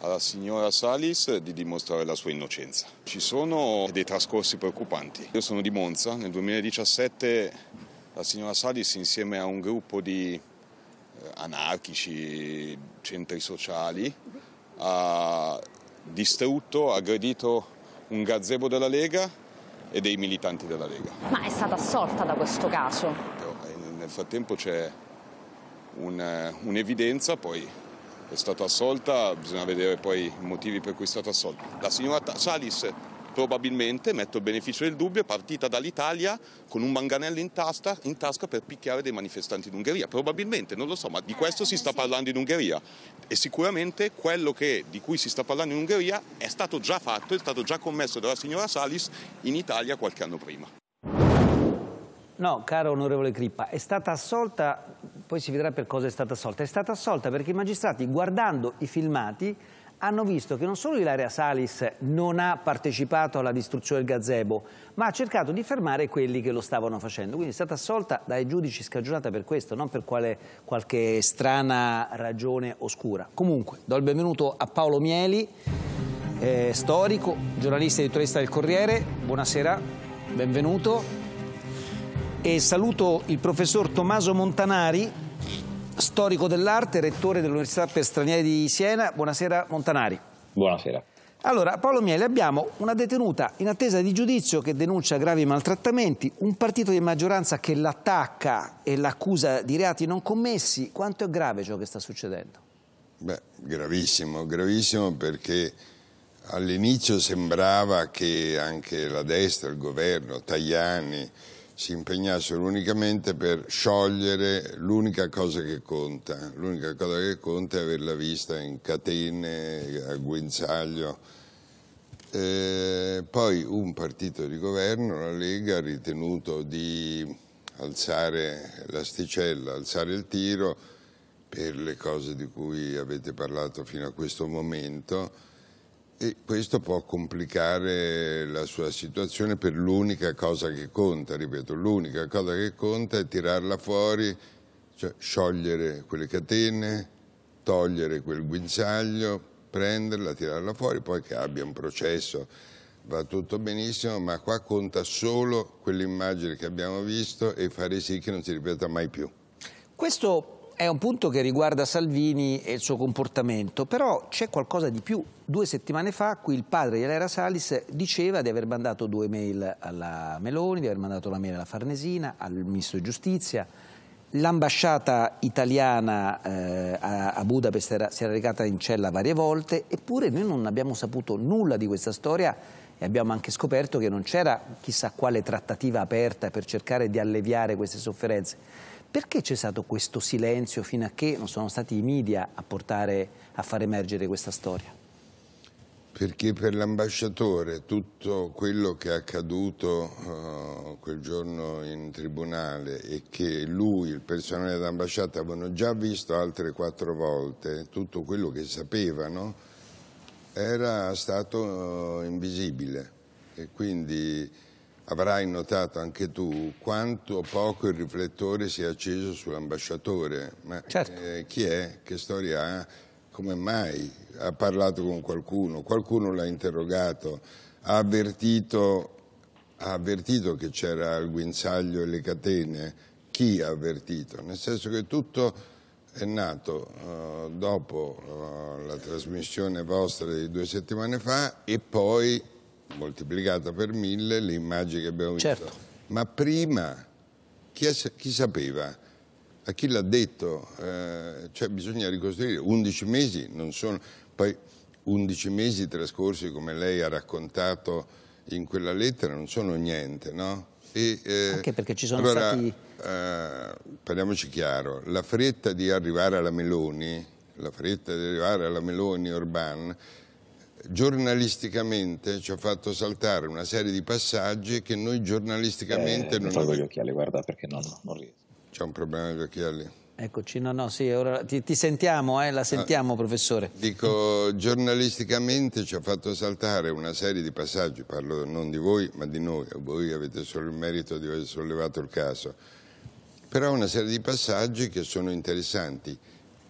alla signora Salis di dimostrare la sua innocenza. Ci sono dei trascorsi preoccupanti. Io sono di Monza, nel 2017 la signora Salis insieme a un gruppo di eh, anarchici, centri sociali, ha distrutto, ha aggredito un gazebo della Lega e dei militanti della Lega. Ma è stata assolta da questo caso? Eh, nel frattempo c'è un, eh, un'evidenza, poi è stata assolta, bisogna vedere poi i motivi per cui è stata assolta. La signora Salis probabilmente, metto il beneficio del dubbio, è partita dall'Italia con un manganello in tasca, in tasca per picchiare dei manifestanti in Ungheria. Probabilmente, non lo so, ma di eh, questo si eh, sta parlando in Ungheria. E sicuramente quello che, di cui si sta parlando in Ungheria è stato già fatto, è stato già commesso dalla signora Salis in Italia qualche anno prima. No, caro onorevole Crippa, è stata assolta, poi si vedrà per cosa è stata assolta, è stata assolta perché i magistrati, guardando i filmati, hanno visto che non solo Ilaria Salis non ha partecipato alla distruzione del gazebo, ma ha cercato di fermare quelli che lo stavano facendo. Quindi è stata assolta dai giudici scagionata per questo, non per quale, qualche strana ragione oscura. Comunque, do il benvenuto a Paolo Mieli, eh, storico, giornalista e editorista del Corriere. Buonasera, benvenuto. E saluto il professor Tommaso Montanari, storico dell'arte, rettore dell'Università per Stranieri di Siena. Buonasera Montanari. Buonasera. Allora, Paolo Miele, abbiamo una detenuta in attesa di giudizio che denuncia gravi maltrattamenti, un partito di maggioranza che l'attacca e l'accusa di reati non commessi. Quanto è grave ciò che sta succedendo? Beh, gravissimo, gravissimo perché all'inizio sembrava che anche la destra, il governo, Tajani, si impegnassero unicamente per sciogliere l'unica cosa che conta, l'unica cosa che conta è averla vista in catene, a guinzaglio. Eh, poi un partito di governo, la Lega, ha ritenuto di alzare l'asticella, alzare il tiro per le cose di cui avete parlato fino a questo momento, e questo può complicare la sua situazione per l'unica cosa che conta, ripeto, l'unica cosa che conta è tirarla fuori, cioè sciogliere quelle catene, togliere quel guinzaglio, prenderla, tirarla fuori, poi che abbia un processo, va tutto benissimo, ma qua conta solo quell'immagine che abbiamo visto e fare sì che non si ripeta mai più. Questo è un punto che riguarda Salvini e il suo comportamento, però c'è qualcosa di più. Due settimane fa qui il padre di Elera Salis diceva di aver mandato due mail alla Meloni, di aver mandato una mail alla Farnesina, al Ministro di Giustizia. L'ambasciata italiana eh, a Budapest era, si era recata in cella varie volte, eppure noi non abbiamo saputo nulla di questa storia e abbiamo anche scoperto che non c'era chissà quale trattativa aperta per cercare di alleviare queste sofferenze. Perché c'è stato questo silenzio fino a che non sono stati i media a portare, a far emergere questa storia? Perché per l'ambasciatore tutto quello che è accaduto uh, quel giorno in tribunale e che lui, il personale d'ambasciata, avevano già visto altre quattro volte, tutto quello che sapevano era stato uh, invisibile e quindi avrai notato anche tu quanto poco il riflettore si è acceso sull'ambasciatore. Ma certo. eh, chi è? Che storia ha? Come mai? Ha parlato con qualcuno? Qualcuno l'ha interrogato? Ha avvertito, ha avvertito che c'era il guinzaglio e le catene? Chi ha avvertito? Nel senso che tutto è nato uh, dopo uh, la trasmissione vostra di due settimane fa e poi moltiplicata per mille le immagini che abbiamo visto. Certo. Ma prima chi, è, chi sapeva? A chi l'ha detto? Eh, cioè bisogna ricostruire. 11 mesi non sono... Poi 11 mesi trascorsi, come lei ha raccontato in quella lettera, non sono niente, no? E, eh, Anche perché ci sono allora, stati... Eh, parliamoci chiaro, la fretta di arrivare alla Meloni, la fretta di arrivare alla Meloni Orban giornalisticamente ci ha fatto saltare una serie di passaggi che noi giornalisticamente eh, non... Tolgo gli occhiali, guarda perché no, no non riesco. C'è un problema agli occhiali? Eccoci, no, no, sì, ora ti, ti sentiamo, eh, la ah, sentiamo ah, professore. Dico, giornalisticamente ci ha fatto saltare una serie di passaggi, parlo non di voi ma di noi, voi avete solo il merito di aver sollevato il caso, però una serie di passaggi che sono interessanti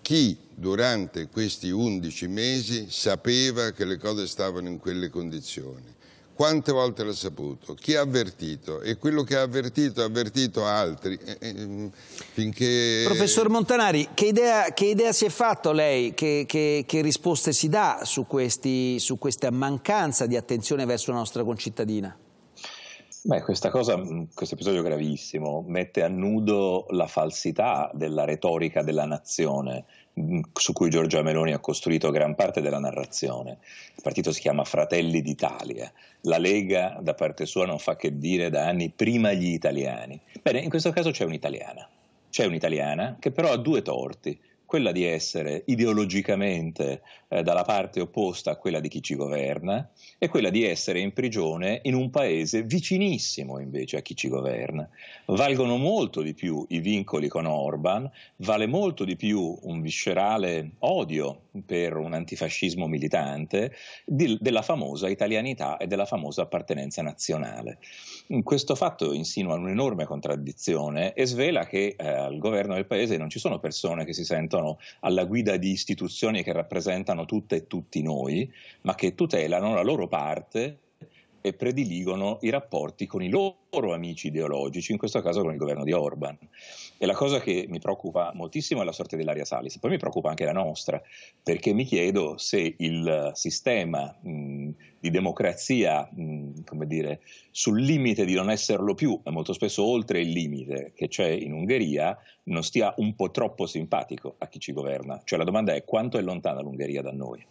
chi durante questi 11 mesi sapeva che le cose stavano in quelle condizioni. Quante volte l'ha saputo? Chi ha avvertito? E quello che ha avvertito ha avvertito altri. Eh, eh, finché... Professor Montanari, che idea, che idea, si è fatto lei? Che, che, che risposte si dà su, questi, su questa mancanza di attenzione verso la nostra concittadina? Beh, questa cosa, mm, questo episodio gravissimo mette a nudo la falsità della retorica della nazione su cui Giorgia Meloni ha costruito gran parte della narrazione. Il partito si chiama Fratelli d'Italia. La Lega, da parte sua, non fa che dire da anni prima gli italiani. Bene, in questo caso c'è un'italiana. C'è un'italiana che però ha due torti quella di essere ideologicamente eh, dalla parte opposta a quella di chi ci governa e quella di essere in prigione in un paese vicinissimo invece a chi ci governa. Valgono molto di più i vincoli con Orban, vale molto di più un viscerale odio per un antifascismo militante di, della famosa italianità e della famosa appartenenza nazionale. Questo fatto insinua un'enorme contraddizione e svela che eh, al governo del paese non ci sono persone che si sentono alla guida di istituzioni che rappresentano tutte e tutti noi, ma che tutelano la loro parte e prediligono i rapporti con i loro amici ideologici, in questo caso con il governo di Orban. E la cosa che mi preoccupa moltissimo è la sorte dell'Aria Salis, poi mi preoccupa anche la nostra, perché mi chiedo se il sistema mh, di democrazia, mh, come dire, sul limite di non esserlo più, e molto spesso oltre il limite che c'è in Ungheria, non stia un po' troppo simpatico a chi ci governa. Cioè la domanda è quanto è lontana l'Ungheria da noi?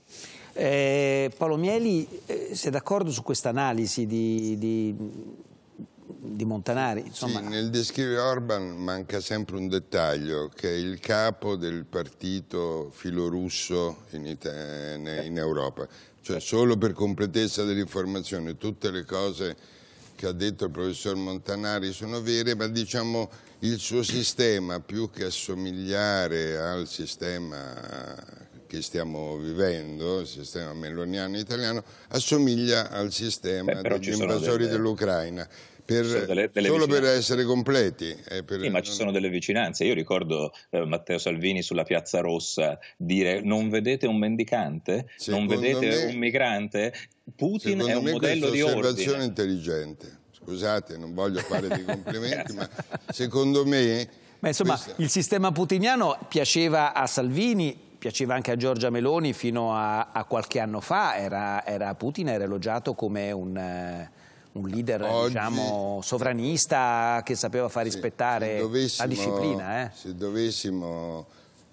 Eh, Paolo Mieli, eh, sei d'accordo su questa analisi di, di, di, Montanari? Insomma... Sì, nel descrivere Orban manca sempre un dettaglio, che è il capo del partito filorusso in, Italia, in Europa. Cioè solo per completezza dell'informazione, tutte le cose che ha detto il professor Montanari sono vere, ma diciamo il suo sistema, più che assomigliare al sistema che stiamo vivendo, il sistema meloniano italiano, assomiglia al sistema Beh, degli invasori delle... dell'Ucraina. Per, delle, delle solo vicinanze. per essere completi. Eh, per... Sì, ma ci sono delle vicinanze. Io ricordo eh, Matteo Salvini sulla Piazza Rossa dire non vedete un mendicante, non vedete me... un migrante. Putin è un modello di ordine. osservazione intelligente. Scusate, non voglio fare dei complimenti, ma secondo me... Ma insomma, questa... il sistema putiniano piaceva a Salvini piaceva anche a Giorgia Meloni fino a, a qualche anno fa, era, era, Putin era elogiato come un eh, un leader Oggi, diciamo, sovranista che sapeva far rispettare la disciplina. Eh. Se dovessimo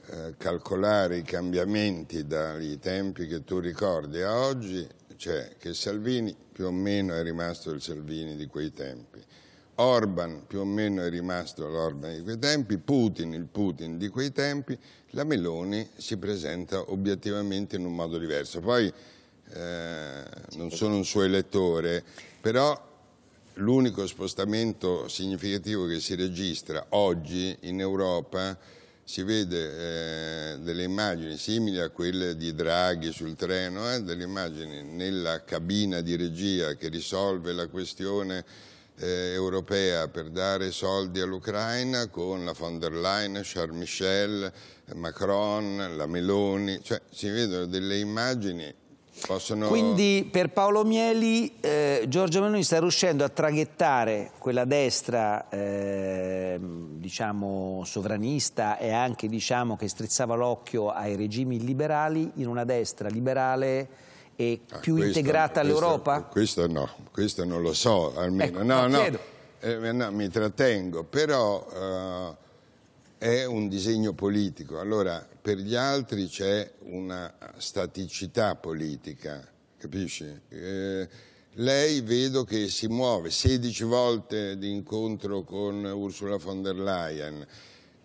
eh, calcolare i cambiamenti dai tempi che tu ricordi a oggi, cioè che Salvini più o meno è rimasto il Salvini di quei tempi, Orban più o meno è rimasto l'Orban di quei tempi, Putin il Putin di quei tempi, la Meloni si presenta obiettivamente in un modo diverso. Poi eh, non sono un suo elettore, però l'unico spostamento significativo che si registra oggi in Europa si vede eh, delle immagini simili a quelle di Draghi sul treno, eh, delle immagini nella cabina di regia che risolve la questione eh, europea per dare soldi all'Ucraina con la von der Leyen, Charles Michel, Macron, la Meloni, cioè si vedono delle immagini Possono... Quindi per Paolo Mieli eh, Giorgio Meloni sta riuscendo a traghettare quella destra eh, diciamo sovranista e anche diciamo che strizzava l'occhio ai regimi liberali in una destra liberale e ah, più questo, integrata all'Europa? Questo, questo, no, questo non lo so almeno. Ecco, no, no, eh, no, mi trattengo, però eh, è un disegno politico, allora per gli altri c'è una staticità politica, capisci? Eh, lei vedo che si muove 16 volte di incontro con Ursula von der Leyen,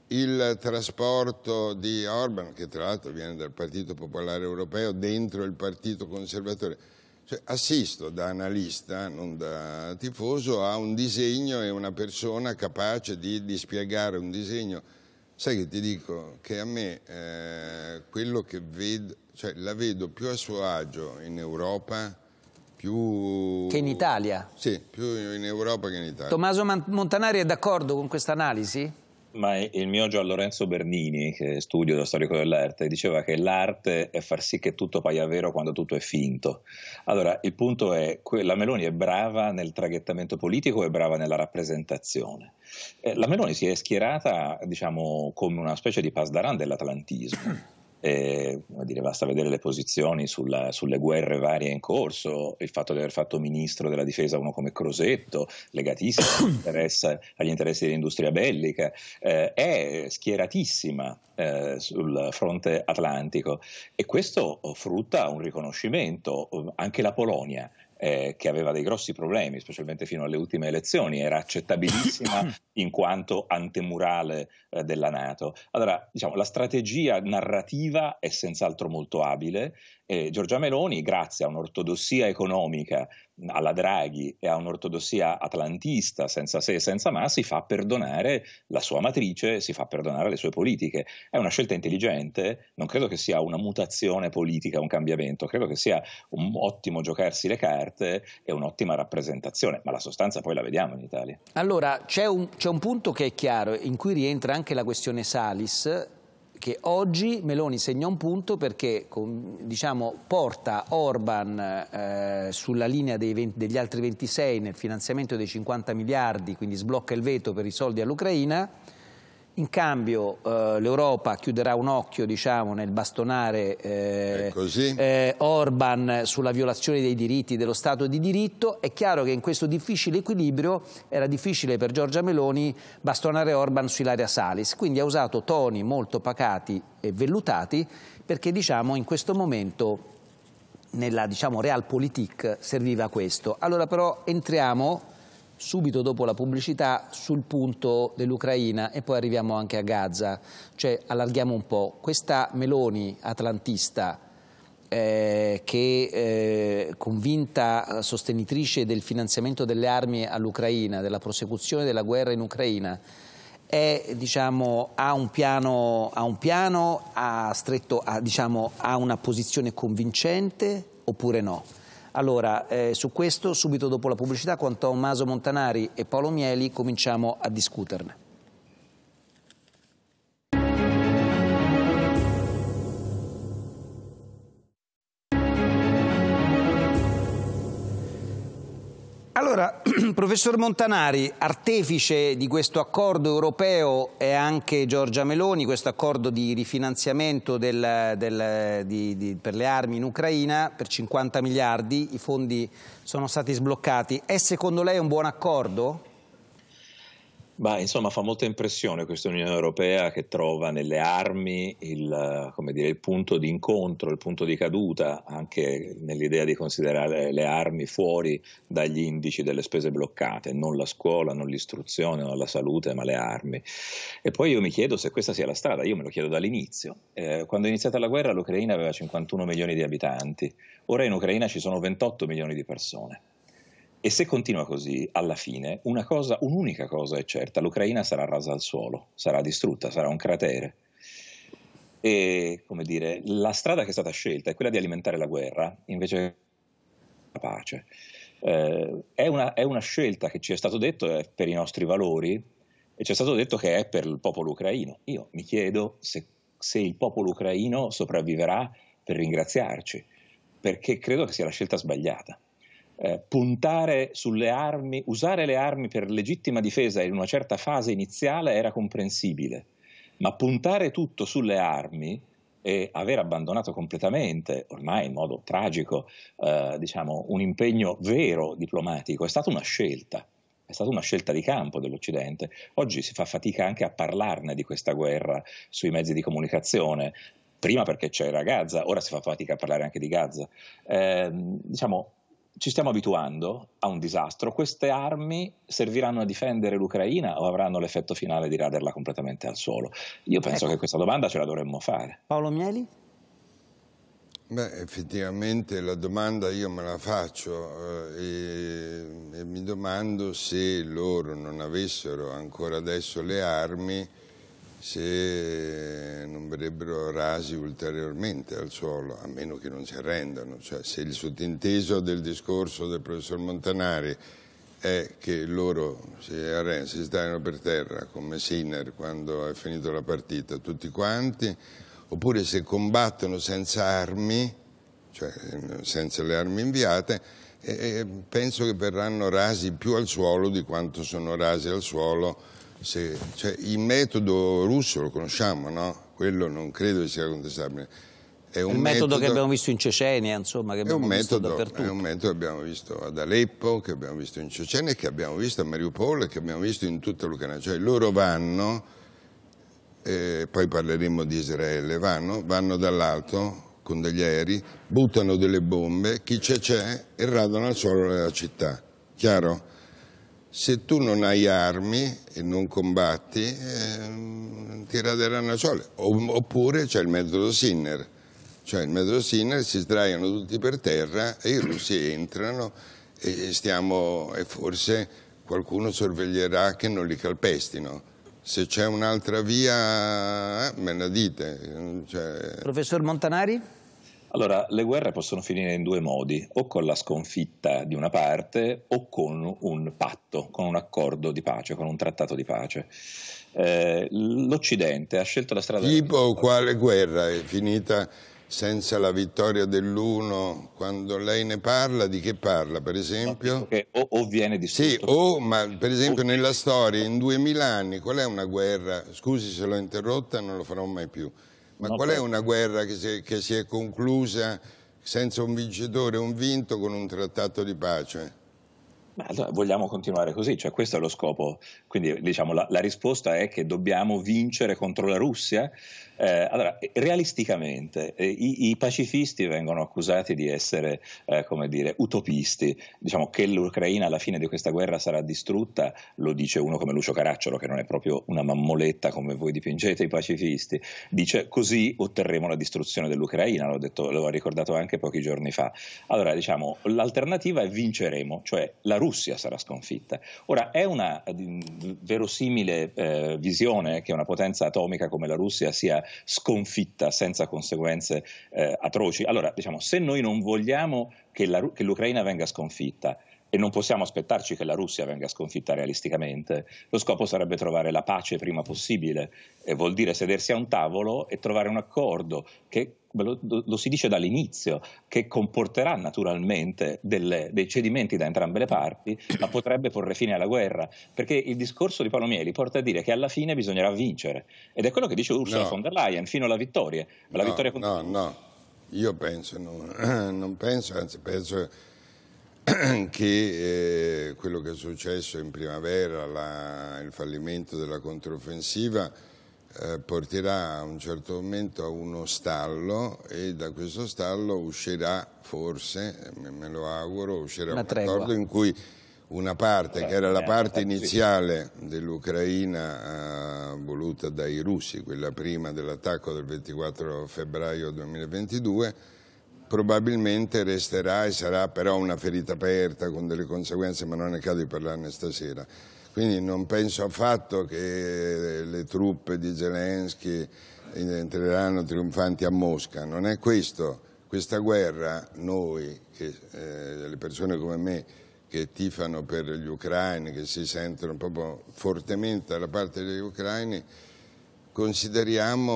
il trasporto di Orban, che tra l'altro viene dal Partito Popolare Europeo, dentro il Partito Conservatore. Cioè, assisto da analista, non da tifoso, a un disegno e una persona capace di, di spiegare un disegno Sai che ti dico che a me eh, quello che vedo, cioè la vedo più a suo agio in Europa, più... Che in Italia? Sì, più in Europa che in Italia. Tommaso Montanari è d'accordo con questa analisi? Ma il mio Gian Lorenzo Bernini, che studio da storico dell'arte, diceva che l'arte è far sì che tutto paia vero quando tutto è finto. Allora, il punto è, che la Meloni è brava nel traghettamento politico e brava nella rappresentazione. Eh, la Meloni si è schierata, diciamo, come una specie di pasdaran dell'atlantismo eh, dire, basta vedere le posizioni sulla, sulle guerre varie in corso, il fatto di aver fatto ministro della difesa uno come Crosetto, legatissimo agli interessi, dell'industria bellica, eh, è schieratissima eh, sul fronte atlantico e questo frutta un riconoscimento, anche la Polonia eh, che aveva dei grossi problemi, specialmente fino alle ultime elezioni, era accettabilissima in quanto antemurale eh, della Nato. Allora, diciamo, la strategia narrativa è senz'altro molto abile, eh, Giorgia Meloni, grazie a un'ortodossia economica alla Draghi e a un'ortodossia atlantista senza se e senza ma, si fa perdonare la sua matrice, si fa perdonare le sue politiche. È una scelta intelligente, non credo che sia una mutazione politica, un cambiamento, credo che sia un ottimo giocarsi le carte e un'ottima rappresentazione, ma la sostanza poi la vediamo in Italia. Allora, c'è un, c'è un punto che è chiaro, in cui rientra anche la questione Salis che oggi Meloni segna un punto perché diciamo, porta Orban eh, sulla linea 20, degli altri 26 nel finanziamento dei 50 miliardi, quindi sblocca il veto per i soldi all'Ucraina, in cambio eh, l'Europa chiuderà un occhio diciamo, nel bastonare eh, eh, Orban sulla violazione dei diritti dello Stato di diritto. È chiaro che in questo difficile equilibrio era difficile per Giorgia Meloni bastonare Orban su Ilaria Salis. Quindi ha usato toni molto pacati e vellutati perché diciamo, in questo momento nella diciamo, realpolitik serviva questo. Allora però entriamo subito dopo la pubblicità sul punto dell'Ucraina e poi arriviamo anche a Gaza, cioè allarghiamo un po'. Questa Meloni atlantista eh, che eh, convinta sostenitrice del finanziamento delle armi all'Ucraina, della prosecuzione della guerra in Ucraina, è, diciamo, ha, un piano, ha, un piano, ha, stretto, ha, diciamo, ha una posizione convincente oppure no? Allora, eh, su questo, subito dopo la pubblicità, con Tommaso Montanari e Paolo Mieli cominciamo a discuterne. Allora, professor Montanari, artefice di questo accordo europeo è anche Giorgia Meloni, questo accordo di rifinanziamento del, del, di, di, per le armi in Ucraina per 50 miliardi, i fondi sono stati sbloccati. È secondo lei un buon accordo? Ma insomma fa molta impressione questa Unione Europea che trova nelle armi il, dire, il punto di incontro, il punto di caduta, anche nell'idea di considerare le armi fuori dagli indici delle spese bloccate, non la scuola, non l'istruzione, non la salute, ma le armi. E poi io mi chiedo se questa sia la strada, io me lo chiedo dall'inizio. Eh, quando è iniziata la guerra l'Ucraina aveva 51 milioni di abitanti, ora in Ucraina ci sono 28 milioni di persone. E se continua così, alla fine, una cosa, un'unica cosa è certa, l'Ucraina sarà rasa al suolo, sarà distrutta, sarà un cratere. E, come dire, la strada che è stata scelta è quella di alimentare la guerra, invece che la pace. Eh, è, una, è, una, scelta che ci è stato detto è per i nostri valori e ci è stato detto che è per il popolo ucraino. Io mi chiedo se, se il popolo ucraino sopravviverà per ringraziarci, perché credo che sia la scelta sbagliata eh, puntare sulle armi, usare le armi per legittima difesa in una certa fase iniziale era comprensibile, ma puntare tutto sulle armi e aver abbandonato completamente, ormai in modo tragico, eh, diciamo, un impegno vero diplomatico, è stata una scelta è stata una scelta di campo dell'Occidente. Oggi si fa fatica anche a parlarne di questa guerra sui mezzi di comunicazione. Prima perché c'era Gaza, ora si fa fatica a parlare anche di Gaza. Eh, diciamo, ci stiamo abituando a un disastro, queste armi serviranno a difendere l'Ucraina o avranno l'effetto finale di raderla completamente al suolo? Io penso ecco. che questa domanda ce la dovremmo fare. Paolo Mieli? Beh, effettivamente la domanda io me la faccio eh, e, e mi domando se loro non avessero ancora adesso le armi se non verrebbero rasi ulteriormente al suolo, a meno che non si arrendano. Cioè, se il sottinteso del discorso del professor Montanari è che loro si, arrendano, si stanno per terra come Sinner quando è finita la partita, tutti quanti, oppure se combattono senza armi, cioè senza le armi inviate, penso che verranno rasi più al suolo di quanto sono rasi al suolo se, cioè, il metodo russo lo conosciamo, no? Quello non credo sia contestabile. È un, metodo, metodo, che abbiamo visto in Cecenia, insomma, che abbiamo visto dappertutto. È un metodo che abbiamo visto ad Aleppo, che abbiamo visto in Cecenia, che abbiamo visto a Mariupol, che abbiamo visto in tutta l'Ucraina. Cioè loro vanno, eh, poi parleremo di Israele, vanno, vanno dall'alto con degli aerei, buttano delle bombe, chi c'è c'è e radono al suolo la città. Chiaro? se tu non hai armi e non combatti, eh, ti raderanno a sole. Oppure c'è il metodo Sinner, cioè il metodo Sinner si sdraiano tutti per terra e i russi entrano e, stiamo, e forse qualcuno sorveglierà che non li calpestino. Se c'è un'altra via, eh, me la dite. Cioè... Professor Montanari? Allora, le guerre possono finire in due modi, o con la sconfitta di una parte o con un patto, con un accordo di pace, con un trattato di pace. Eh, L'Occidente ha scelto la strada... Tipo quale guerra è finita senza la vittoria dell'uno, quando lei ne parla, di che parla per esempio? Che o, o, viene distrutto. Sì, o, ma per esempio o... nella storia, in duemila anni, qual è una guerra? Scusi se l'ho interrotta, non lo farò mai più. Ma no, qual è una guerra che si, che si, è conclusa senza un vincitore, un vinto, con un trattato di pace? Ma allora vogliamo continuare così, cioè questo è lo scopo. Quindi diciamo, la, la risposta è che dobbiamo vincere contro la Russia eh, allora, realisticamente, eh, i, i, pacifisti vengono accusati di essere, eh, come dire, utopisti. Diciamo che l'Ucraina alla fine di questa guerra sarà distrutta, lo dice uno come Lucio Caracciolo, che non è proprio una mammoletta come voi dipingete i pacifisti. Dice così otterremo la distruzione dell'Ucraina, l'ho detto, l'ho ricordato anche pochi giorni fa. Allora, diciamo, l'alternativa è vinceremo, cioè la Russia sarà sconfitta. Ora, è una mm, verosimile eh, visione che una potenza atomica come la Russia sia sconfitta senza conseguenze eh, atroci. Allora, diciamo, se noi non vogliamo che, la, che l'Ucraina venga sconfitta, e non possiamo aspettarci che la Russia venga sconfitta realisticamente. Lo scopo sarebbe trovare la pace prima possibile, e vuol dire sedersi a un tavolo e trovare un accordo che lo, lo, si dice dall'inizio, che comporterà naturalmente delle, dei cedimenti da entrambe le parti, ma potrebbe porre fine alla guerra, perché il discorso di Paolo Mieli porta a dire che alla fine bisognerà vincere, ed è quello che dice Ursula no. von der Leyen, fino alla vittoria. La no, vittoria no, no, io penso, non, non penso, anzi penso che eh, quello che è successo in primavera, la, il fallimento della controffensiva, eh, porterà a un certo momento a uno stallo e da questo stallo uscirà forse, me lo auguro, uscirà una un accordo in cui una parte che era la eh, parte eh, iniziale dell'Ucraina voluta dai russi, quella prima dell'attacco del 24 febbraio 2022, probabilmente resterà e sarà però una ferita aperta con delle conseguenze, ma non è caso di parlarne stasera. Quindi non penso affatto che eh, le truppe di Zelensky entreranno trionfanti a Mosca, non è questo. Questa guerra, noi, che, eh, le persone come me che tifano per gli ucraini, che si sentono proprio fortemente dalla parte degli ucraini, consideriamo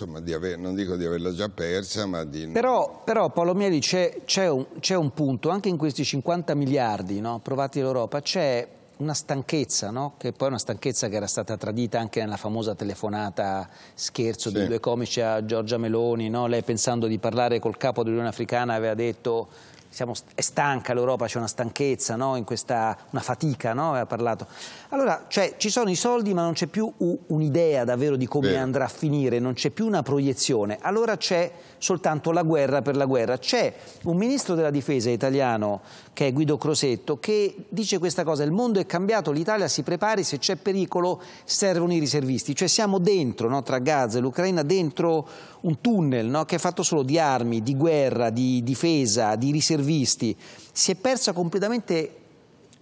insomma, aver, non dico di averla già persa, ma di... Però, però Paolo Mieli c'è, un, un, punto, anche in questi 50 miliardi no, approvati dall'Europa c'è una stanchezza, no? che poi è una stanchezza che era stata tradita anche nella famosa telefonata scherzo sì. dei due comici a Giorgia Meloni, no? lei pensando di parlare col capo dell'Unione Africana aveva detto siamo, è stanca l'Europa, c'è una stanchezza, no? questa, una fatica, aveva parlato. Allora, cioè, ci sono i soldi ma non c'è più un'idea davvero di come Beh. andrà a finire, non c'è più una proiezione. Allora c'è soltanto la guerra per la guerra. C'è un ministro della difesa italiano, che è Guido Crosetto, che dice questa cosa, il mondo è cambiato, l'Italia si prepari, se c'è pericolo servono i riservisti. Cioè siamo dentro, no, tra Gaza e l'Ucraina, dentro un tunnel no, che è fatto solo di armi, di guerra, di difesa, di riservisti. Si è persa completamente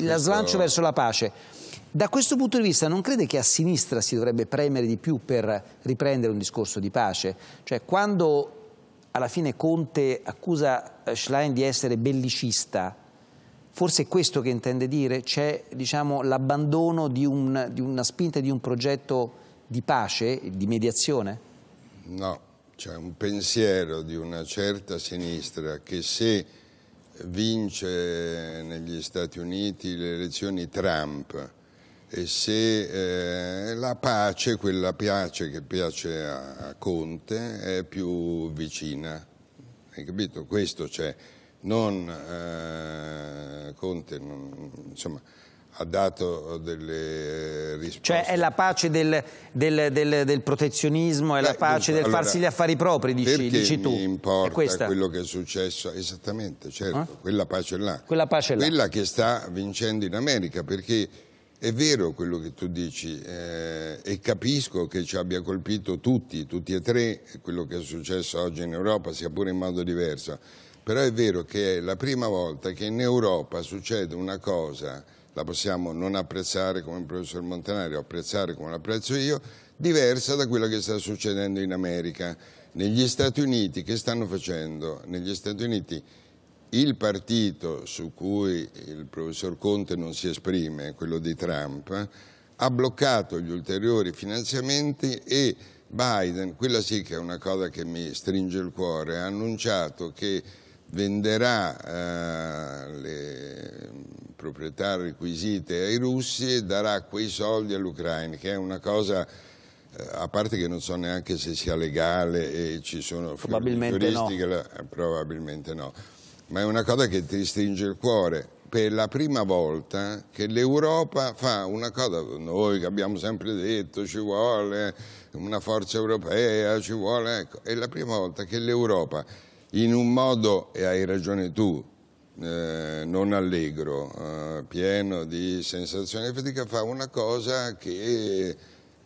la slancio verso la pace. Da questo punto di vista non crede che a sinistra si dovrebbe premere di più per riprendere un discorso di pace? Cioè quando alla fine Conte accusa eh, Schlein di essere bellicista, forse è questo che intende dire? C'è diciamo, l'abbandono di, un, di una spinta di un progetto di pace, di mediazione? No, c'è un pensiero di una certa sinistra che se vince negli Stati Uniti le elezioni Trump e se eh, la pace, quella piace che piace a, a Conte, è più vicina. Hai capito? Questo c'è. Non eh, Conte, non, insomma, ha dato delle risposte. Cioè è la pace del, del, del, del protezionismo, è Beh, la eh, pace dunque, del allora, farsi gli affari propri, dici, dici tu. Non importa quello che è successo, esattamente, certo, eh? quella pace là. Quella pace là. Quella che sta vincendo in America, perché è vero quello che tu dici eh, e capisco che ci abbia colpito tutti, tutti e tre, quello che è successo oggi in Europa, sia pure in modo diverso, però è vero che è la prima volta che in Europa succede una cosa, la possiamo non apprezzare come il professor Montanari o apprezzare come l'apprezzo io, diversa da quella che sta succedendo in America. Negli Stati Uniti che stanno facendo? Negli Stati Uniti il partito su cui il professor Conte non si esprime, quello di Trump, ha bloccato gli ulteriori finanziamenti e Biden, quella sì che è una cosa che mi stringe il cuore, ha annunciato che venderà eh, le proprietà requisite ai russi e darà quei soldi all'Ucraina, che è una cosa eh, a parte che non so neanche se sia legale e ci sono probabilmente no. La, eh, probabilmente no ma è una cosa che ti stringe il cuore. Per la prima volta che l'Europa fa una cosa, noi che abbiamo sempre detto ci vuole una forza europea, ci vuole, ecco, è la prima volta che l'Europa in un modo, e hai ragione tu, eh, non allegro, eh, pieno di sensazione fatica, fa una cosa che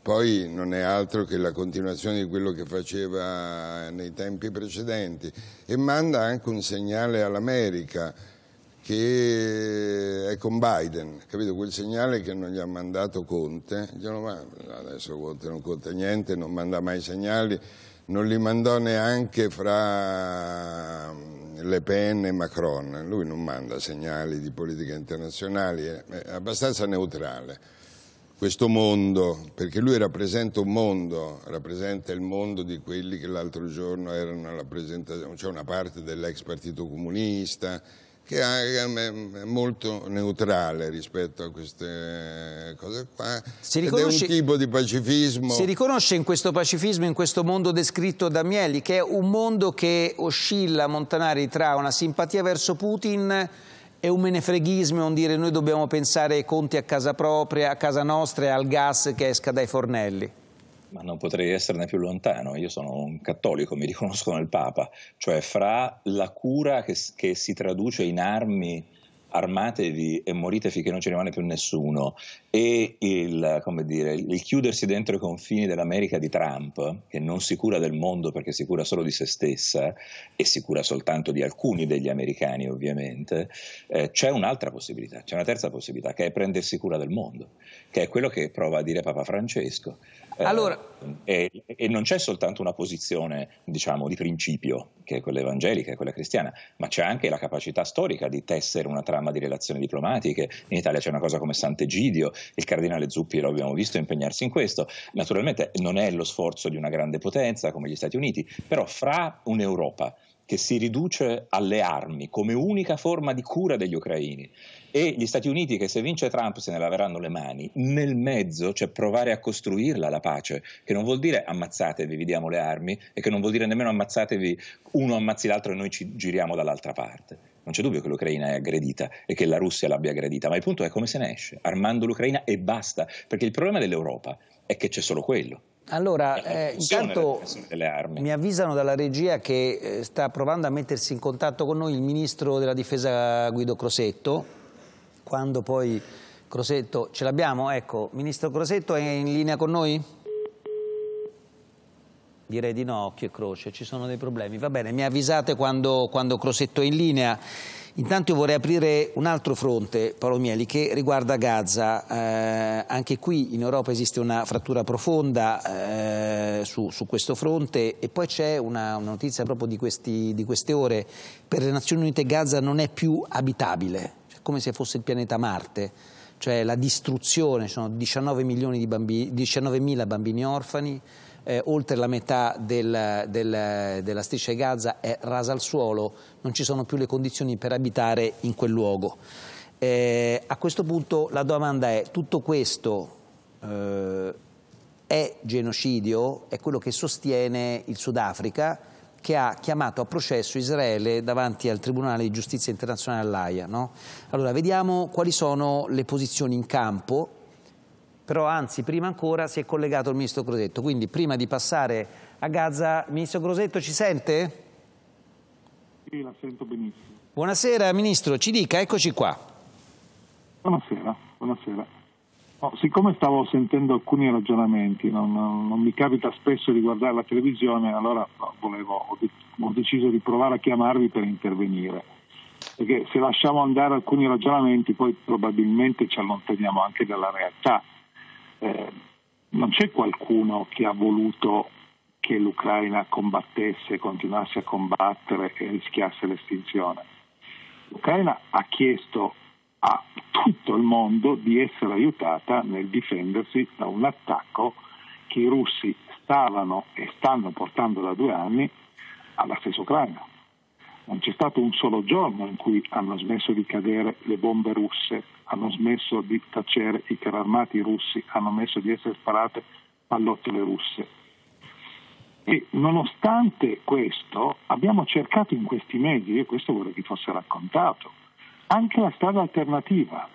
poi non è altro che la continuazione di quello che faceva nei tempi precedenti e manda anche un segnale all'America che è con Biden, capito? Quel segnale che non gli ha mandato Conte, dicono ma adesso Conte non conta niente, non manda mai segnali, non li mandò neanche fra mm, Le Pen e Macron, lui non manda segnali di politica internazionale, è abbastanza neutrale questo mondo, perché lui rappresenta un mondo, rappresenta il mondo di quelli che l'altro giorno erano alla presentazione, c'è cioè una parte dell'ex partito comunista che è molto neutrale rispetto a queste cose qua, si riconosce, Ed è un tipo di pacifismo. Si riconosce in questo pacifismo, in questo mondo descritto da Mieli, che è un mondo che oscilla Montanari tra una simpatia verso Putin è un menefreghismo, è un dire noi dobbiamo pensare ai conti a casa propria, a casa nostra e al gas che esca dai fornelli. Ma non potrei esserne più lontano, io sono un cattolico, mi riconosco nel Papa, cioè fra la cura che, che si traduce in armi armatevi e morite finché non ci rimane più nessuno, e il, dire, il, chiudersi dentro i confini dell'America di Trump, che non si cura del mondo perché si cura solo di se stessa e si cura soltanto di alcuni degli americani ovviamente, eh, c'è un'altra possibilità, c'è una terza possibilità che è prendersi cura del mondo, che è quello che prova a dire Papa Francesco, eh, allora, eh, e, e, non c'è soltanto una posizione, diciamo, di principio, che è quella evangelica, quella cristiana, ma c'è anche la capacità storica di tessere una trama di relazioni diplomatiche. In Italia c'è una cosa come Sant'Egidio, il cardinale Zuppi lo abbiamo visto impegnarsi in questo. Naturalmente non è lo sforzo di una grande potenza come gli Stati Uniti, però fra un'Europa che si riduce alle armi come unica forma di cura degli ucraini e gli Stati Uniti che se vince Trump se ne laveranno le mani, nel mezzo c'è cioè provare a costruirla la pace, che non vuol dire ammazzatevi, vi diamo le armi e che non vuol dire nemmeno ammazzatevi, uno ammazzi l'altro e noi ci giriamo dall'altra parte. Non c'è dubbio che l'Ucraina è aggredita e che la Russia l'abbia aggredita, ma il punto è come se ne esce, armando l'Ucraina e basta, perché il problema dell'Europa è che c'è solo quello. Allora, eh, eh intanto mi avvisano dalla regia che eh, sta provando a mettersi in contatto con noi il ministro della difesa Guido Crosetto, quando poi Crosetto, ce l'abbiamo? Ecco, ministro Crosetto è in linea con noi? Direi di no, occhio e croce, ci sono dei problemi. Va bene, mi avvisate quando, quando Crosetto è in linea. Intanto io vorrei aprire un altro fronte, Paolo Mieli, che riguarda Gaza. Eh, anche qui in Europa esiste una frattura profonda eh, su, su, questo fronte e poi c'è una, una, notizia proprio di, questi, di, queste ore. Per le Nazioni Unite Gaza non è più abitabile, cioè come se fosse il pianeta Marte. Cioè la distruzione, ci sono 19 mila bambini, bambini orfani, eh, oltre la metà del, del, della striscia di Gaza è rasa al suolo, non ci sono più le condizioni per abitare in quel luogo. Eh, a questo punto la domanda è, tutto questo eh, è genocidio? È quello che sostiene il Sudafrica che ha chiamato a processo Israele davanti al Tribunale di Giustizia Internazionale all'AIA. No? Allora, vediamo quali sono le posizioni in campo però anzi prima ancora si è collegato il ministro Crosetto, quindi prima di passare a Gaza, ministro Crosetto ci sente? Sì, la sento benissimo. Buonasera ministro, ci dica, eccoci qua. Buonasera, buonasera. No, siccome stavo sentendo alcuni ragionamenti, non, non, non, mi capita spesso di guardare la televisione, allora no, volevo, ho, ho deciso di provare a chiamarvi per intervenire perché se lasciamo andare alcuni ragionamenti poi probabilmente ci allontaniamo anche dalla realtà non eh, c'è qualcuno che ha voluto che l'Ucraina combattesse, continuasse a combattere e rischiasse l'estinzione. L'Ucraina ha chiesto a tutto il mondo di essere aiutata nel difendersi da un attacco che i russi stavano e stanno portando da due anni alla stessa Ucraina. Non c'è stato un solo giorno in cui hanno smesso di cadere le bombe russe, hanno smesso di tacere i carri armati russi, hanno smesso di essere sparate pallottole russe. E nonostante questo abbiamo cercato in questi mesi, e questo vorrei che fosse raccontato, anche la strada alternativa.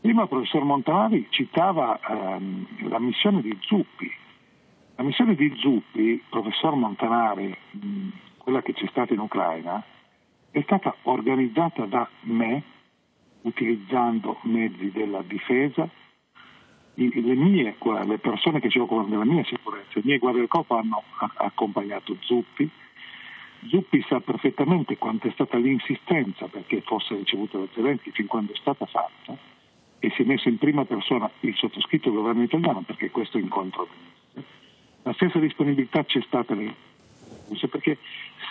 Prima il professor Montanari citava ehm, la missione di Zuppi. La missione di Zuppi, professor Montanari, mh, quella che c'è stata in Ucraina, è stata organizzata da me, utilizzando mezzi della difesa, le mie, le persone che si occupano della mia sicurezza, i miei guardia del corpo hanno accompagnato Zuppi. Zuppi sa perfettamente quanto è stata l'insistenza perché fosse ricevuta da Zelensky fin quando è stata fatta e si è messo in prima persona il sottoscritto del governo italiano perché questo incontro venisse. La stessa disponibilità c'è stata nei Erasmus, perché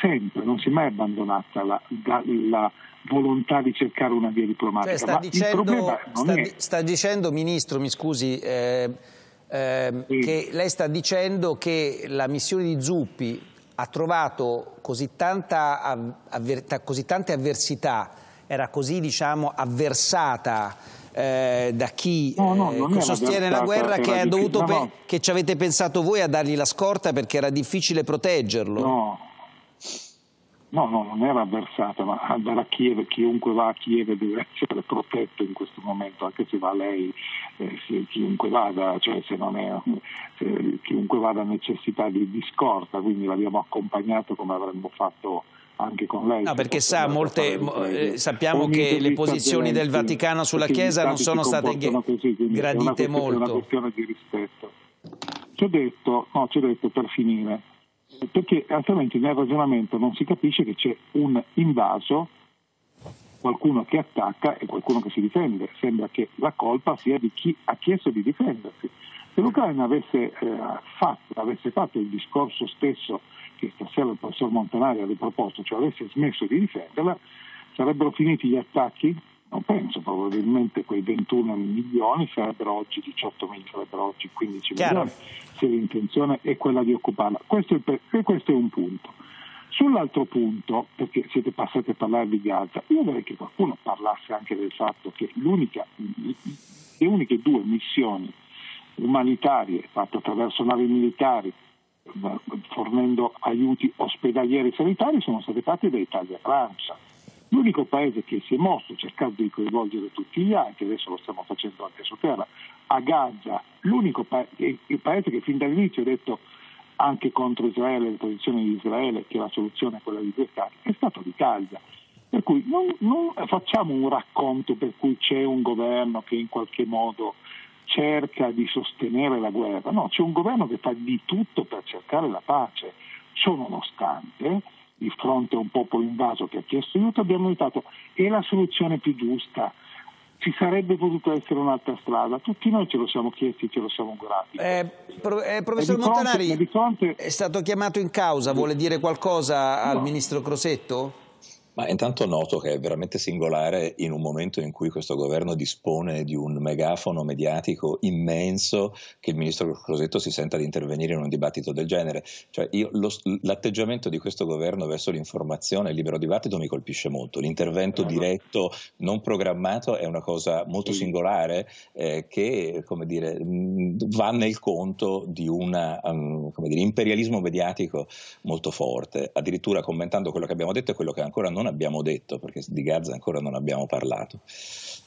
sempre non si è mai abbandonata la, la, la volontà di cercare una via diplomatica. Cioè, sta, dicendo, sta, è... sta, dicendo, Ministro, mi scusi, eh, eh, sì. che lei sta dicendo che la missione di Zuppi ha trovato così, tanta, avver, così tante avversità, era così diciamo avversata eh, da chi no, no, eh, sostiene la guerra che, ha dovuto no, che ci avete pensato voi a dargli la scorta perché era difficile proteggerlo. No, no, no non era avversata, ma andare a Kiev, chiunque va a Kiev deve essere protetto in questo momento, anche se va lei, eh, se, chiunque vada, cioè se non è, se, chiunque vada ha necessità di, di scorta, quindi l'abbiamo accompagnato come avremmo fatto anche con lei. No, perché sa, molte, mo, eh, sappiamo Ogni che le posizioni del Vaticano sulla Chiesa non sono state così, gradite è molto. È una questione di rispetto. Ci ho detto, no, ci ho detto per finire, eh, perché altrimenti nel ragionamento non si capisce che c'è un invaso, qualcuno che attacca e qualcuno che si difende. Sembra che la colpa sia di chi ha chiesto di difendersi. Se l'Ucraina avesse, eh, avesse fatto il discorso stesso che stasera il professor Montanari ha riproposto, cioè avesse smesso di difenderla, sarebbero finiti gli attacchi? Non penso, probabilmente quei 21 milioni sarebbero oggi 18 milioni, sarebbero oggi 15 Chiaro. milioni, se l'intenzione è quella di occuparla. Questo è, questo è un punto. Sull'altro punto, perché siete passati a parlare di Gaza, io vorrei che qualcuno parlasse anche del fatto che le uniche due missioni umanitarie fatte attraverso navi militari eh, fornendo aiuti ospedalieri e sanitari sono state fatte da Italia e Francia. L'unico paese che si è mosso cercando di coinvolgere tutti gli altri, adesso lo stiamo facendo anche su terra, a Gaza, l'unico pa- il paese che fin dall'inizio ha detto anche contro Israele, le posizioni di Israele, che la soluzione è quella di due Stati, è stato l'Italia. Per cui non, non facciamo un racconto per cui c'è un governo che in qualche modo cerca di sostenere la guerra, no, c'è un governo che fa di tutto per cercare la pace. Ciononostante, di fronte a un popolo invaso che ha chiesto aiuto, abbiamo aiutato. È la soluzione più giusta ci sarebbe potuta essere un'altra strada. Tutti noi ce lo siamo chiesti, ce lo siamo augurati. Eh, pro, eh, professor Montanari, fronte, fronte... è stato chiamato in causa, vuole dire qualcosa al no. ministro Crosetto? Ma intanto noto che è veramente singolare in un momento in cui questo governo dispone di un megafono mediatico immenso che il ministro Crosetto si senta di intervenire in un dibattito del genere. Cioè io, lo, l'atteggiamento di questo governo verso l'informazione e il libero dibattito mi colpisce molto. L'intervento ah. diretto, non programmato, è una cosa molto singolare eh, che dire, va nel conto di un um, imperialismo mediatico molto forte. Addirittura commentando quello che abbiamo detto e quello che ancora non non abbiamo detto, perché di Gaza ancora non abbiamo parlato.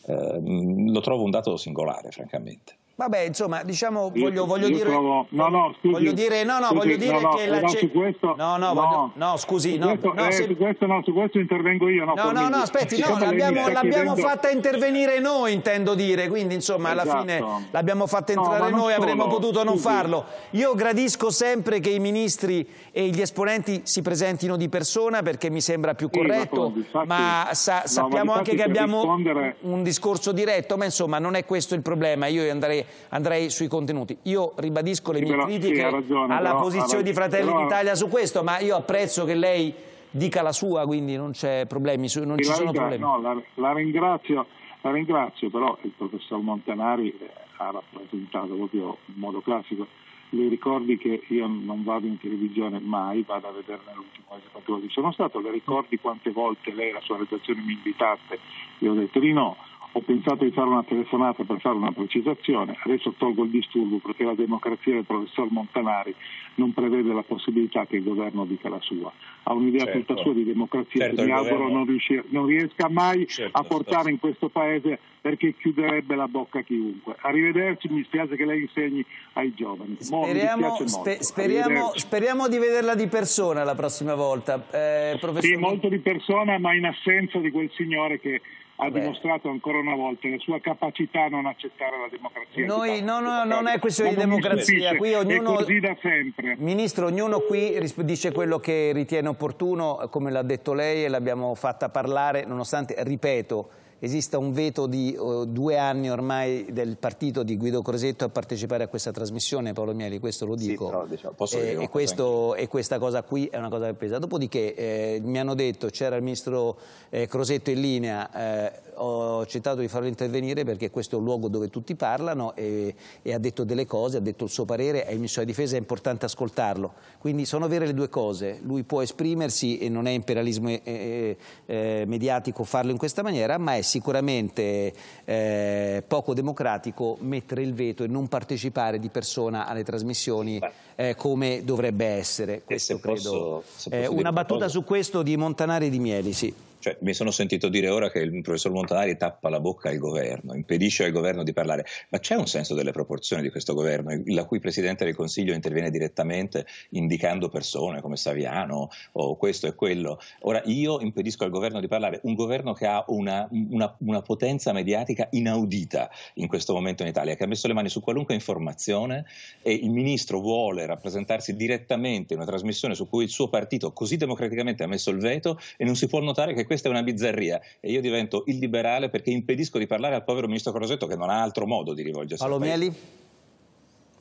Eh, mm, lo trovo un dato singolare, francamente. Vabbè, insomma, diciamo, voglio, voglio dire... Trovo... No, no, scusi. Voglio dire, no, no, scusi, voglio dire no, che no, la... No, su questo... No, no, voglio... no, scusi, su no. Questo, no, eh, se... su questo no, su questo intervengo io, no? No, no, no, aspetti, no, l'abbiamo chiedendo... fatta intervenire noi, intendo dire, quindi, insomma, alla esatto. fine l'abbiamo fatta entrare noi, avremmo potuto non farlo. Io gradisco sempre che i ministri e gli esponenti si presentino di persona, perché mi sembra più corretto, sì, ma, infatti, ma sa sappiamo ma anche che abbiamo rispondere... un discorso diretto, ma insomma, non è questo il problema, io andrei andrei sui contenuti. Io ribadisco le sì, mie però, critiche sì, ragione, alla però, posizione di Fratelli però... d'Italia su questo, ma io apprezzo che lei dica la sua, quindi non, problemi, non ci sono problemi. No, la, la, ringrazio, la, ringrazio, però il professor Montanari eh, ha rappresentato proprio in modo classico. Le ricordi che io non vado in televisione mai, vado a vederne l'ultimo legislatura che sono stato, le ricordi quante volte lei e la sua redazione mi invitate, io ho detto di no ho pensato di fare una telefonata per fare una precisazione, adesso tolgo il disturbo perché la democrazia del professor Montanari non prevede la possibilità che il governo dica la sua, ha un'idea certo. tutta sua di democrazia certo, che mi auguro governo... non, riuscir- non, riesca mai certo, a certo. portare in questo paese perché chiuderebbe la bocca a chiunque. Arrivederci, mi spiace che lei insegni ai giovani. Speriamo, Mo, spe- speriamo, speriamo di vederla di persona la prossima volta. Eh, professor... Sì, molto di persona ma in assenza di quel signore che ha Beh. dimostrato ancora una volta la sua capacità a non accettare la democrazia. Noi, no, no, non è questione di democrazia. Qui ognuno, così da sempre. Ministro, ognuno qui dice quello che ritiene opportuno, come l'ha detto lei e l'abbiamo fatta parlare, nonostante, ripeto, esista un veto di oh, due anni ormai del partito di Guido Crosetto a partecipare a questa trasmissione, Paolo Mieli, questo lo dico. Sì, però, diciamo, eh, e, e, questo, e, questa cosa qui è una cosa che pesa. Dopodiché eh, mi hanno detto, c'era il ministro eh, Crosetto in linea, eh, ho accettato di farlo intervenire perché questo è un luogo dove tutti parlano e, e ha detto delle cose, ha detto il suo parere e in sua difesa è importante ascoltarlo. Quindi sono vere le due cose, lui può esprimersi e non è imperialismo eh, eh, eh, mediatico farlo in questa maniera, ma è sicuramente eh, poco democratico mettere il veto e non partecipare di persona alle trasmissioni eh, come dovrebbe essere. Questo credo. Posso, posso una battuta su questo di Montanari e di Mieli, sì. Cioè, mi sono sentito dire ora che il professor Montanari tappa la bocca al governo, impedisce al governo di parlare, ma c'è un senso delle proporzioni di questo governo, la cui Presidente del Consiglio interviene direttamente indicando persone come Saviano o questo e quello. Ora io impedisco al governo di parlare, un governo che ha una, una, una potenza mediatica inaudita in questo momento in Italia, che ha messo le mani su qualunque informazione e il ministro vuole rappresentarsi direttamente in una trasmissione su cui il suo partito così democraticamente ha messo il veto e non si può notare che questa è una bizzarria e io divento illiberale perché impedisco di parlare al povero ministro Crosetto che non ha altro modo di rivolgersi Paolo Mieli?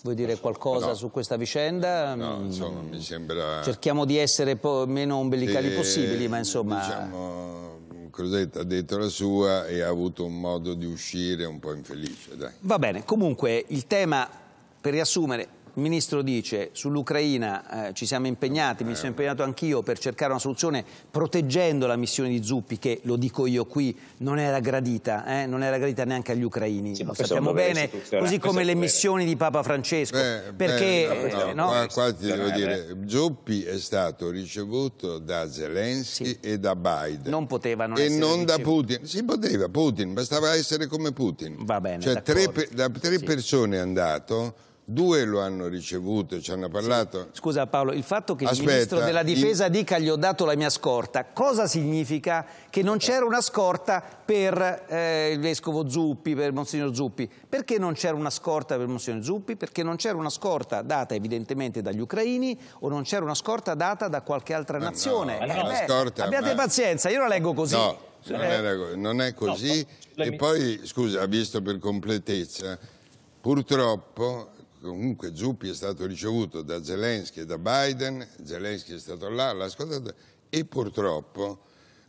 Vuoi dire qualcosa no. su questa vicenda? No, insomma, mi sembra... Cerchiamo di essere meno ombelicali e... possibili, ma insomma... Diciamo, Crosetta ha detto la sua e ha avuto un modo di uscire un po' infelice, dai. Va bene, comunque il tema, per riassumere, il Ministro dice sull'Ucraina eh, ci siamo impegnati, mi sono eh. impegnato anch'io per cercare una soluzione proteggendo la missione di Zuppi che, lo dico io qui, non era gradita, eh, non era gradita neanche agli ucraini, sì, lo sappiamo bene, così come le missioni di Papa Francesco. Beh, perché, beh, no, eh, no, qua, qua ti devo dire, Zuppi è stato ricevuto da Zelensky sì. e da Biden. Non poteva non E non ricevuto. da Putin. Si poteva, Putin, bastava essere come Putin. Va bene, cioè, tre, da tre sì. persone è andato Due lo hanno ricevuto, e ci hanno parlato. Sì. Scusa Paolo, il fatto che Aspetta, il ministro della difesa in... dica gli ho dato la mia scorta, cosa significa che non c'era una scorta per eh, il vescovo Zuppi, per Monsignor Zuppi? Perché non c'era una scorta per Monsignor Zuppi? Perché non c'era una scorta data evidentemente dagli ucraini o non c'era una scorta data da qualche altra ma nazione? No, eh, no. Eh, eh, beh, scorta, abbiate ma... pazienza, io la leggo così. No, eh. non, eh. non è così. No, e poi, scusa, visto per completezza, purtroppo comunque Zuppi è stato ricevuto da Zelensky e da Biden, Zelensky è stato là, l'ha ascoltato e purtroppo,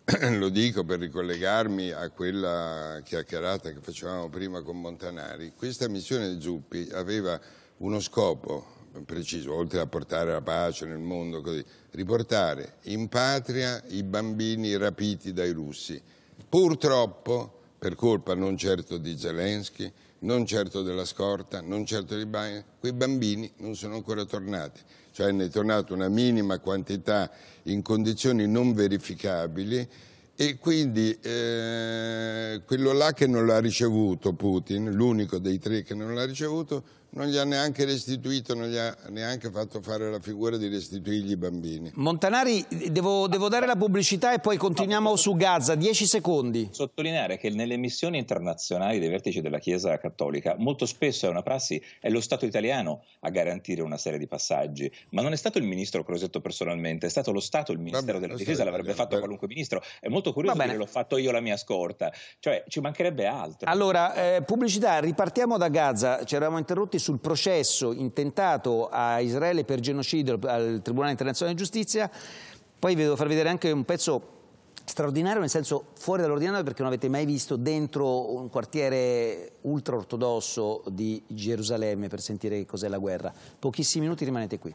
lo dico per ricollegarmi a quella chiacchierata che facevamo prima con Montanari, questa missione di Zuppi aveva uno scopo preciso, oltre a portare la pace nel mondo, così, riportare in patria i bambini rapiti dai russi. Purtroppo, per colpa non certo di Zelensky, non certo della scorta, non certo di bagno, quei bambini non sono ancora tornati, cioè ne è tornata una minima quantità in condizioni non verificabili e quindi eh, quello là che non l'ha ricevuto Putin, l'unico dei tre che non l'ha ricevuto, non gli ha neanche restituito, non gli ha neanche fatto fare la figura di restituirgli i bambini. Montanari, devo, devo dare la pubblicità e poi continuiamo su Gaza, 10 secondi. Sottolineare che nelle missioni internazionali dei vertici della Chiesa Cattolica molto spesso è una prassi, è lo Stato italiano a garantire una serie di passaggi, ma non è stato il ministro Crosetto personalmente, è stato lo Stato, il Ministero Vabbè, della Difesa l'avrebbe fatto per... qualunque ministro. È molto curioso che l'ho fatto io la mia scorta, cioè ci mancherebbe altro. Allora, eh, pubblicità, ripartiamo da Gaza, ci eravamo interrotti avanti sul processo intentato a Israele per genocidio al Tribunale Internazionale di Giustizia, poi vi devo far vedere anche un pezzo straordinario nel senso fuori dall'ordinario perché non avete mai visto dentro un quartiere ultraortodosso di Gerusalemme per sentire cos'è la guerra. Pochissimi minuti rimanete qui.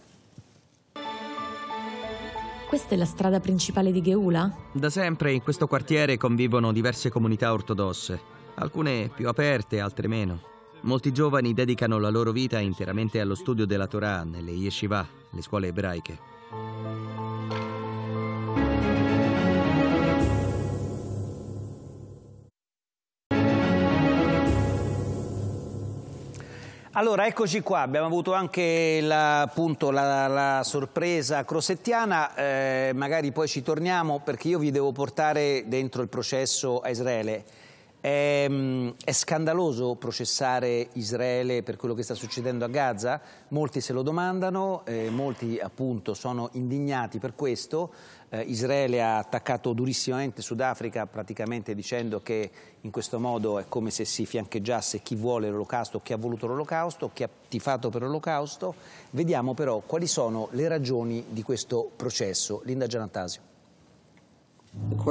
Questa è la strada principale di Geula? Da sempre in questo quartiere convivono diverse comunità ortodosse, alcune più aperte, altre meno. Molti giovani dedicano la loro vita interamente allo studio della Torah nelle yeshiva, le scuole ebraiche. Allora, eccoci qua, abbiamo avuto anche la, appunto, la, la sorpresa crosettiana, eh, magari poi ci torniamo perché io vi devo portare dentro il processo a Israele. È, ehm, è, scandaloso processare Israele per quello che sta succedendo a Gaza? Molti se lo domandano, eh, molti appunto sono indignati per questo. Eh, Israele ha attaccato durissimamente Sudafrica praticamente dicendo che in questo modo è come se si fiancheggiasse chi vuole l'olocausto, chi ha voluto l'olocausto, chi ha tifato per l'olocausto. Vediamo però quali sono le ragioni di questo processo. Linda Gianantasio.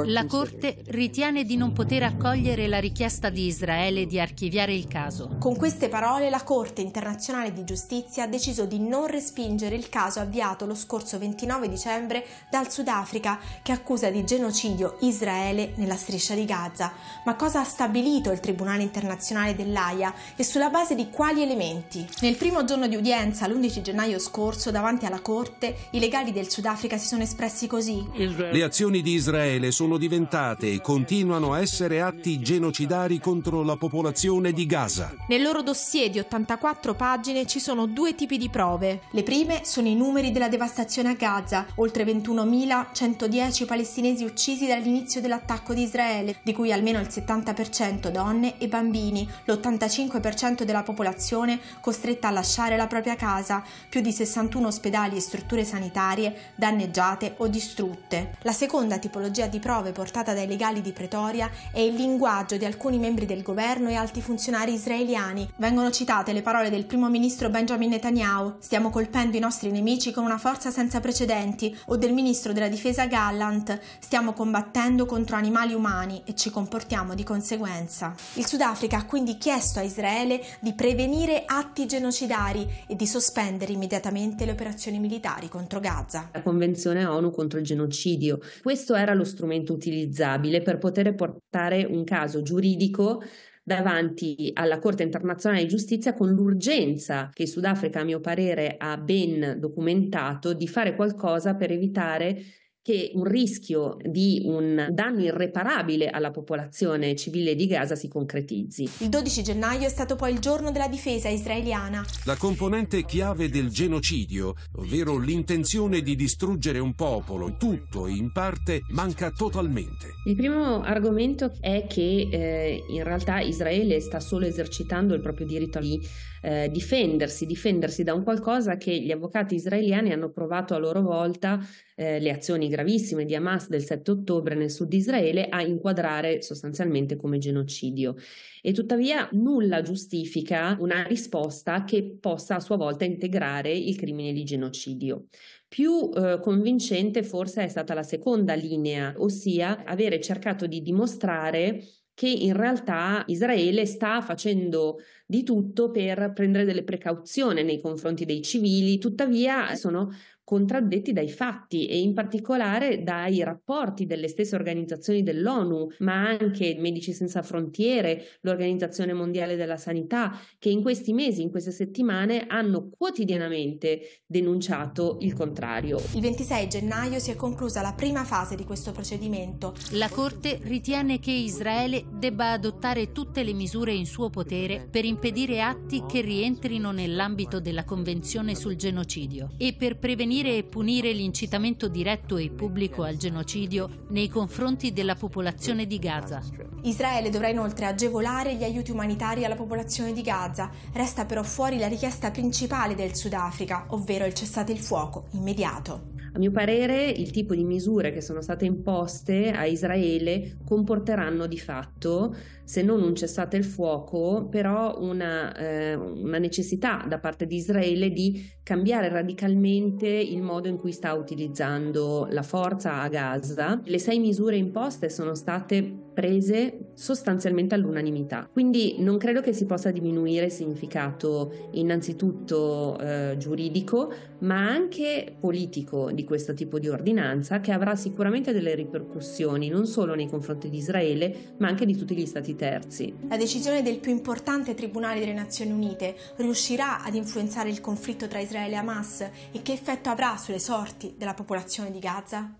La Corte ritiene di non poter accogliere la richiesta di Israele di archiviare il caso. Con queste parole la Corte internazionale di giustizia ha deciso di non respingere il caso avviato lo scorso 29 dicembre dal Sudafrica che accusa di genocidio Israele nella striscia di Gaza. Ma cosa ha stabilito il Tribunale internazionale dell'AIA e sulla base di quali elementi? Nel primo giorno di udienza, l'11 gennaio scorso, davanti alla Corte, i legali del Sudafrica si sono espressi così. Le azioni di Israele Israele sono diventate e continuano a essere atti genocidari contro la popolazione di Gaza. Nel loro dossier di 84 pagine ci sono due tipi di prove. Le prime sono i numeri della devastazione a Gaza, oltre 21.110 palestinesi uccisi dall'inizio dell'attacco di Israele, di cui almeno il 70% donne e bambini, l'85% della popolazione costretta a lasciare la propria casa, più di 61 ospedali e strutture sanitarie danneggiate o distrutte. La seconda tipologia tipologia di prove portata dai legali di Pretoria e il linguaggio di alcuni membri del governo e alti funzionari israeliani. Vengono citate le parole del primo ministro Benjamin Netanyahu, stiamo colpendo i nostri nemici con una forza senza precedenti, o del ministro della difesa Gallant, stiamo combattendo contro animali umani e ci comportiamo di conseguenza. Il Sudafrica ha quindi chiesto a Israele di prevenire atti genocidari e di sospendere immediatamente le operazioni militari contro Gaza. La Convenzione ONU contro il genocidio. Questo era lo strumento utilizzabile per poter portare un caso giuridico davanti alla Corte internazionale di giustizia con l'urgenza che Sudafrica, a mio parere, ha ben documentato di fare qualcosa per evitare che un rischio di un danno irreparabile alla popolazione civile di Gaza si concretizzi. Il 12 gennaio è stato poi il giorno della difesa israeliana. La componente chiave del genocidio, ovvero l'intenzione di distruggere un popolo, tutto e in parte, manca totalmente. Il primo argomento è che eh, in realtà Israele sta solo esercitando il proprio diritto di eh, difendersi, difendersi da un qualcosa che gli avvocati israeliani hanno provato a loro volta eh, le azioni gravissime di Hamas del 7 ottobre nel sud di Israele a inquadrare sostanzialmente come genocidio. E tuttavia nulla giustifica una risposta che possa a sua volta integrare il crimine di genocidio. Più eh, convincente forse è stata la seconda linea, ossia avere cercato di dimostrare che in realtà Israele sta facendo di tutto per prendere delle precauzioni nei confronti dei civili, tuttavia eh. sono contraddetti dai fatti e in particolare dai rapporti delle stesse organizzazioni dell'ONU, ma anche Medici Senza Frontiere, l'Organizzazione Mondiale della Sanità, che in questi mesi, in queste settimane hanno quotidianamente denunciato il contrario. Il 26 gennaio si è conclusa la prima fase di questo procedimento. La Corte ritiene che Israele debba adottare tutte le misure in suo potere per impedire atti che rientrino nell'ambito della Convenzione sul genocidio e per prevenire Prevenire e punire l'incitamento diretto e pubblico al genocidio nei confronti della popolazione di Gaza. Israele dovrà inoltre agevolare gli aiuti umanitari alla popolazione di Gaza. Resta però fuori la richiesta principale del Sudafrica, ovvero il cessate il fuoco immediato. A mio parere il tipo di misure che sono state imposte a Israele comporteranno di fatto, se non un cessate il fuoco, però una, eh, una necessità da parte di Israele di cambiare radicalmente il modo in cui sta utilizzando la forza a Gaza. Le sei misure imposte sono state prese sostanzialmente all'unanimità. Quindi non credo che si possa diminuire il significato innanzitutto eh, giuridico, ma anche politico di questo tipo di ordinanza che avrà sicuramente delle ripercussioni non solo nei confronti di Israele, ma anche di tutti gli stati terzi. La decisione del più importante tribunale delle Nazioni Unite riuscirà ad influenzare il conflitto tra Israele e Hamas e che effetto avrà sulle sorti della popolazione di Gaza?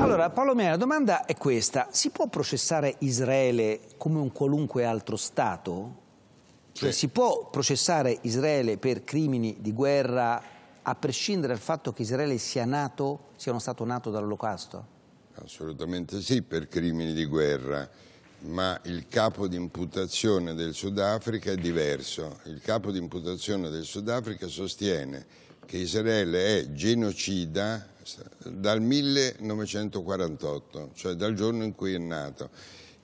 Allora, Paolo Mea, la domanda è questa. Si può processare Israele come un qualunque altro Stato? Cioè, si può processare Israele per crimini di guerra a prescindere dal fatto che Israele sia nato, sia uno Stato nato dall'olocausto? Assolutamente sì, per crimini di guerra, ma il capo di imputazione del Sudafrica è diverso. Il capo di imputazione del Sudafrica sostiene che Israele è genocida questa, dal 1948, cioè dal giorno in cui è nato,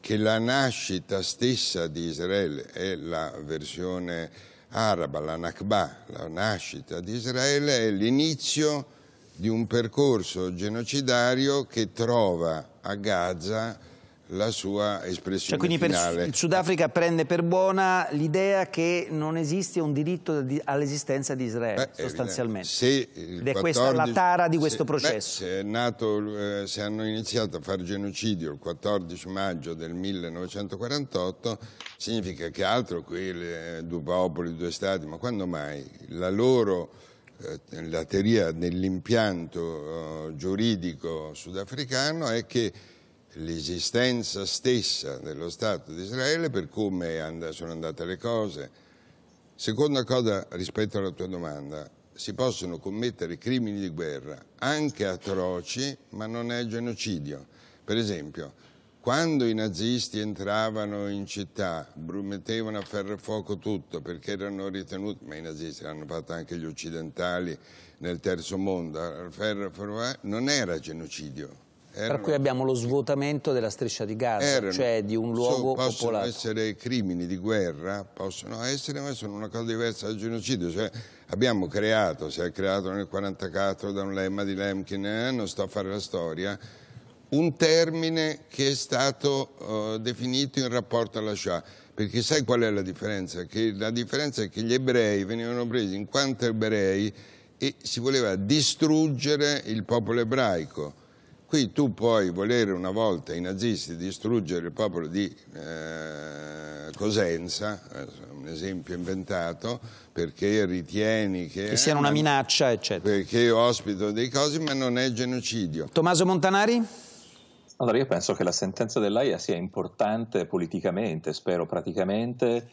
che la nascita stessa di Israele è la versione araba, la Nakba, la nascita di Israele è l'inizio di un percorso genocidario che trova a Gaza la sua espressione cioè, quindi finale. Per il Sudafrica prende per buona l'idea che non esiste un diritto all'esistenza di Israele, beh, sostanzialmente. Ed è 14, la tara di questo se, processo. Beh, se, nato, eh, se hanno iniziato a fare genocidio il 14 maggio del 1948, significa che altro qui le, due popoli, due stati, ma quando mai? La loro eh, la teoria nell'impianto eh, giuridico sudafricano è che l'esistenza stessa dello Stato di Israele per come sono andate le cose. Seconda cosa rispetto alla tua domanda, si possono commettere crimini di guerra anche atroci, ma non è genocidio. Per esempio, quando i nazisti entravano in città, mettevano a ferro e fuoco tutto perché erano ritenuti, ma i nazisti l'hanno fatto anche gli occidentali nel terzo mondo, eh, non era genocidio, erano, per cui abbiamo lo svuotamento della striscia di Gaza, erano, cioè di un luogo so, possono popolato. Possono essere crimini di guerra, possono essere, ma sono una cosa diversa dal genocidio. Cioè, abbiamo creato, si è creato nel 1944 da un lemma di Lemkin, eh, non sto a fare la storia, un termine che è stato eh, definito in rapporto alla Shoah. Perché sai qual è la differenza? Che la differenza è che gli ebrei venivano presi in quanto ebrei e si voleva distruggere il popolo ebraico Qui tu puoi volere una volta i nazisti distruggere il popolo di eh, Cosenza, eh, un esempio inventato, perché ritieni che... Che siano una minaccia, eccetera. Perché ospito dei cosi, ma non è genocidio. Tommaso Montanari? Allora io penso che la sentenza dell'AIA sia importante politicamente, spero praticamente,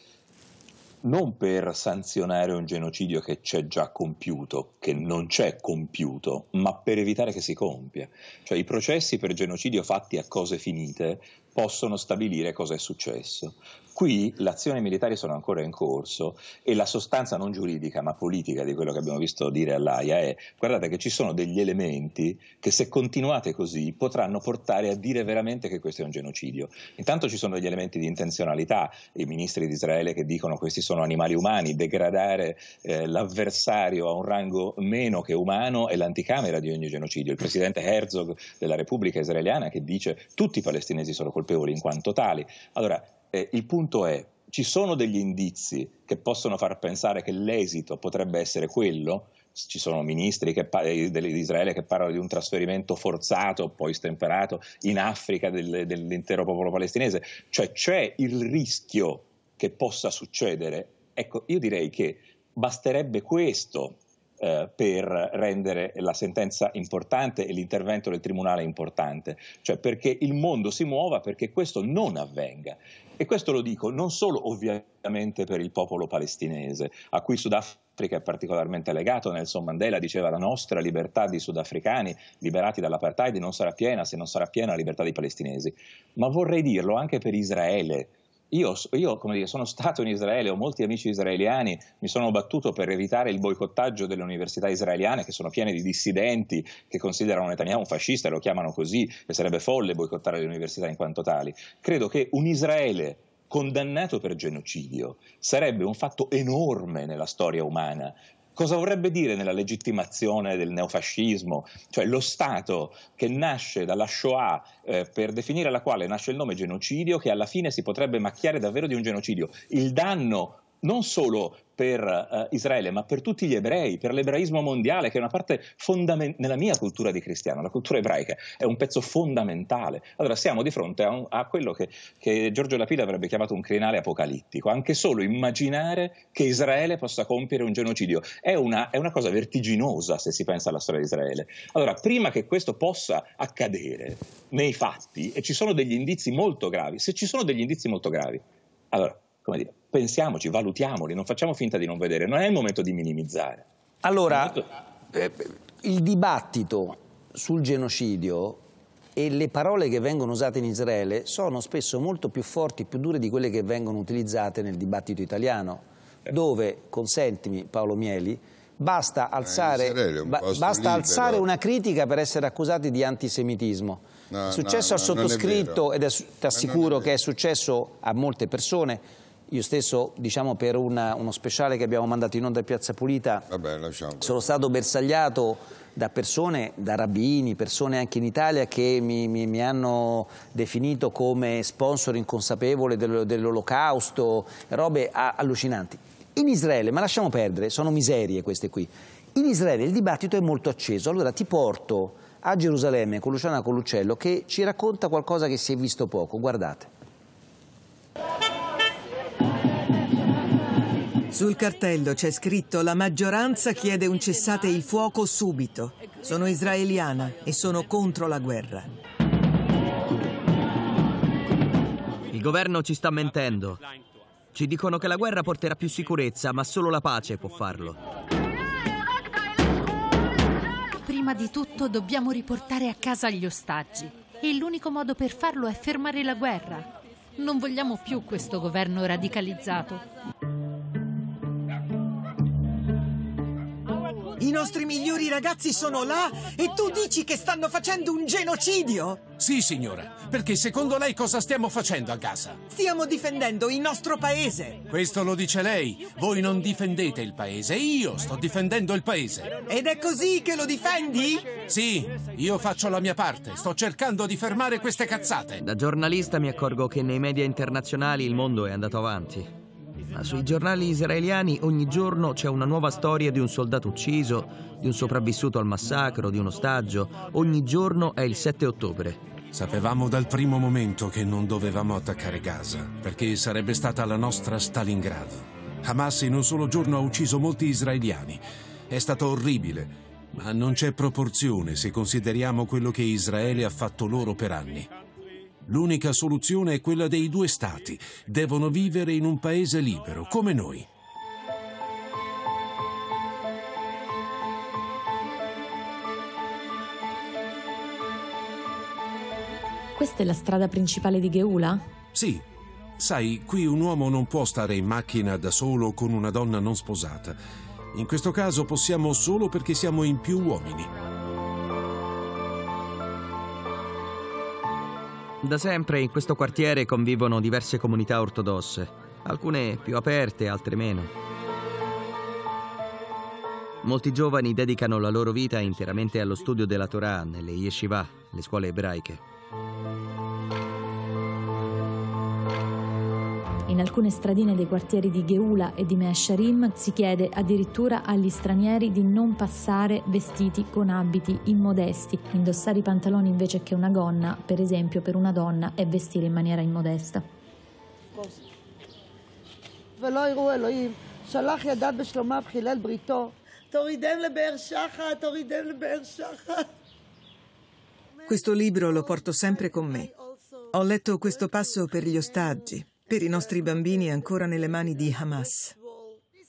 non per sanzionare un genocidio che c'è già compiuto, che non c'è compiuto, ma per evitare che si compia. Cioè i processi per genocidio fatti a cose finite possono stabilire cosa è successo. Qui le azioni militari sono ancora in corso e la sostanza non giuridica ma politica di quello che abbiamo visto dire all'AIA è guardate che ci sono degli elementi che se continuate così potranno portare a dire veramente che questo è un genocidio. Intanto ci sono degli elementi di intenzionalità, i ministri di Israele che dicono questi sono animali umani, degradare eh, l'avversario a un rango meno che umano è l'anticamera di ogni genocidio. Il presidente Herzog della Repubblica israeliana che dice tutti i palestinesi sono colpevoli in quanto tali. Allora, eh, il punto è, ci sono degli indizi che possono far pensare che l'esito potrebbe essere quello? Ci sono ministri che, eh, di Israele che parlano di un trasferimento forzato, poi stemperato, in Africa del, dell'intero popolo palestinese. Cioè c'è il rischio che possa succedere. Ecco, io direi che basterebbe questo eh, per rendere la sentenza importante e l'intervento del Tribunale importante, cioè perché il mondo si muova perché questo non avvenga. E questo lo dico non solo ovviamente per il popolo palestinese, a cui Sudafrica è particolarmente legato, Nelson Mandela diceva la nostra libertà di sudafricani liberati dall'apartheid non sarà piena se non sarà piena la libertà dei palestinesi, ma vorrei dirlo anche per Israele, io, io dire, sono stato in Israele, ho molti amici israeliani, mi sono battuto per evitare il boicottaggio delle università israeliane che sono piene di dissidenti che considerano Netanyahu un fascista e lo chiamano così, e sarebbe folle boicottare le università in quanto tali. Credo che un Israele condannato per genocidio sarebbe un fatto enorme nella storia umana Cosa vorrebbe dire nella legittimazione del neofascismo? Cioè lo Stato che nasce dalla Shoah, eh, per definire la quale nasce il nome genocidio, che alla fine si potrebbe macchiare davvero di un genocidio. Il danno non solo per uh, Israele, ma per tutti gli ebrei, per l'ebraismo mondiale, che è una parte fondamentale nella mia cultura di cristiano, la cultura ebraica è un pezzo fondamentale. Allora siamo di fronte a, un, a quello che, che, Giorgio Lapide avrebbe chiamato un crinale apocalittico, anche solo immaginare che Israele possa compiere un genocidio è una, è una cosa vertiginosa se si pensa alla storia di Israele. Allora, prima che questo possa accadere nei fatti, e ci sono degli indizi molto gravi, se ci sono degli indizi molto gravi, allora come dire, pensiamoci, valutiamoli, non facciamo finta di non vedere, non è il momento di minimizzare. Allora, il eh, dibattito sul genocidio e le parole che vengono usate in Israele sono spesso molto più forti, e più dure di quelle che vengono utilizzate nel dibattito italiano, eh. dove, consentimi Paolo Mieli, basta eh, alzare, ba basta alzare una critica per essere accusati di antisemitismo. No, è successo no, al sottoscritto, ed è, ti assicuro è che è successo a molte persone, io stesso, diciamo, per una, uno speciale che abbiamo mandato in onda a Piazza Pulita, Vabbè, sono stato bersagliato da persone, da rabbini, persone anche in Italia che mi, mi, mi hanno definito come sponsor inconsapevole del, dell'olocausto, robe a, allucinanti. In Israele, ma lasciamo perdere, sono miserie queste qui. In Israele il dibattito è molto acceso, allora ti porto a Gerusalemme con Luciana Coluccello che ci racconta qualcosa che si è visto poco, guardate. Sul cartello c'è scritto la maggioranza chiede un cessate il fuoco subito. Sono israeliana e sono contro la guerra. Il governo ci sta mentendo. Ci dicono che la guerra porterà più sicurezza, ma solo la pace può farlo. Prima di tutto dobbiamo riportare a casa gli ostaggi. E l'unico modo per farlo è fermare la guerra. Non vogliamo più questo governo radicalizzato. I nostri migliori ragazzi sono là e tu dici che stanno facendo un genocidio? Sì, signora, perché secondo lei cosa stiamo facendo a Gaza? Stiamo difendendo il nostro paese. Questo lo dice lei. Voi non difendete il paese, io sto difendendo il paese. Ed è così che lo difendi? Sì, io faccio la mia parte, sto cercando di fermare queste cazzate. Da giornalista mi accorgo che nei media internazionali il mondo è andato avanti. Ma sui giornali israeliani ogni giorno c'è una nuova storia di un soldato ucciso, di un sopravvissuto al massacro, di un ostaggio. Ogni giorno è il 7 ottobre. Sapevamo dal primo momento che non dovevamo attaccare Gaza, perché sarebbe stata la nostra Stalingrado. Hamas in un solo giorno ha ucciso molti israeliani. È stato orribile, ma non c'è proporzione se consideriamo quello che Israele ha fatto loro per anni. L'unica soluzione è quella dei due Stati. Devono vivere in un paese libero, come noi. Questa è la strada principale di Geula? Sì. Sai, qui un uomo non può stare in macchina da solo con una donna non sposata. In questo caso possiamo solo perché siamo in più uomini. Da sempre in questo quartiere convivono diverse comunità ortodosse, alcune più aperte, altre meno. Molti giovani dedicano la loro vita interamente allo studio della Torah nelle yeshiva, le scuole ebraiche. In alcune stradine dei quartieri di Gheula e di Mesharim si chiede addirittura agli stranieri di non passare vestiti con abiti immodesti. Indossare i pantaloni invece che una gonna, per esempio, per una donna è vestire in maniera immodesta. Questo libro lo porto sempre con me. Ho letto questo passo per gli ostaggi, per i nostri bambini è ancora nelle mani di Hamas.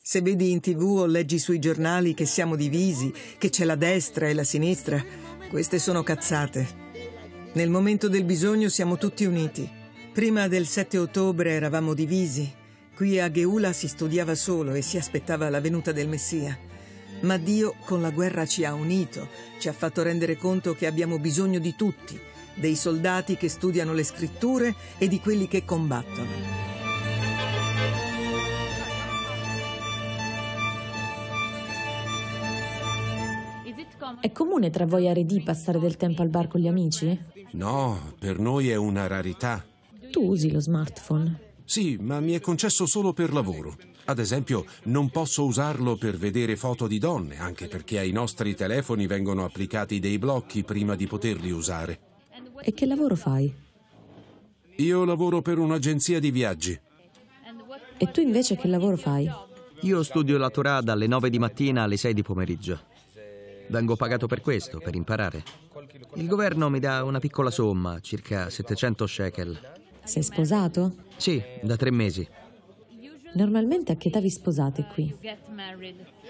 Se vedi in tv o leggi sui giornali che siamo divisi, che c'è la destra e la sinistra, queste sono cazzate. Nel momento del bisogno siamo tutti uniti. Prima del 7 ottobre eravamo divisi. Qui a Geula si studiava solo e si aspettava la venuta del Messia. Ma Dio con la guerra ci ha unito, ci ha fatto rendere conto che abbiamo bisogno di tutti dei soldati che studiano le scritture e di quelli che combattono. È comune tra voi a Redì passare del tempo al bar con gli amici? No, per noi è una rarità. Tu usi lo smartphone? Sì, ma mi è concesso solo per lavoro. Ad esempio, non posso usarlo per vedere foto di donne, anche perché ai nostri telefoni vengono applicati dei blocchi prima di poterli usare. E che lavoro fai? Io lavoro per un'agenzia di viaggi. E tu invece che lavoro fai? Io studio la Torah dalle 9 di mattina alle 6 di pomeriggio. Vengo pagato per questo, per imparare. Il governo mi dà una piccola somma, circa 700 shekel. Sei sposato? Sì, da tre mesi. Normalmente a che età vi sposate qui?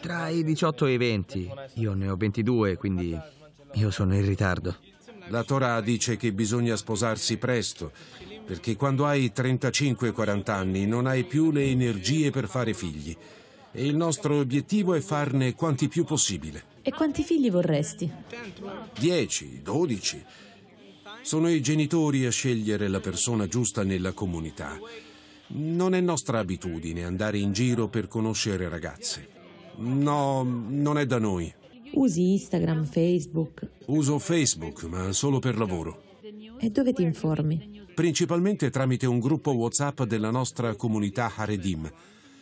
Tra i 18 e i 20. Io ne ho 22, quindi io sono in ritardo. La Torah dice che bisogna sposarsi presto, perché quando hai 35-40 anni non hai più le energie per fare figli. E il nostro obiettivo è farne quanti più possibile. E quanti figli vorresti? 10, 12. Sono i genitori a scegliere la persona giusta nella comunità. Non è nostra abitudine andare in giro per conoscere ragazze. No, non è da noi. Usi Instagram, Facebook? Uso Facebook, ma solo per lavoro. E dove ti informi? Principalmente tramite un gruppo WhatsApp della nostra comunità Haredim.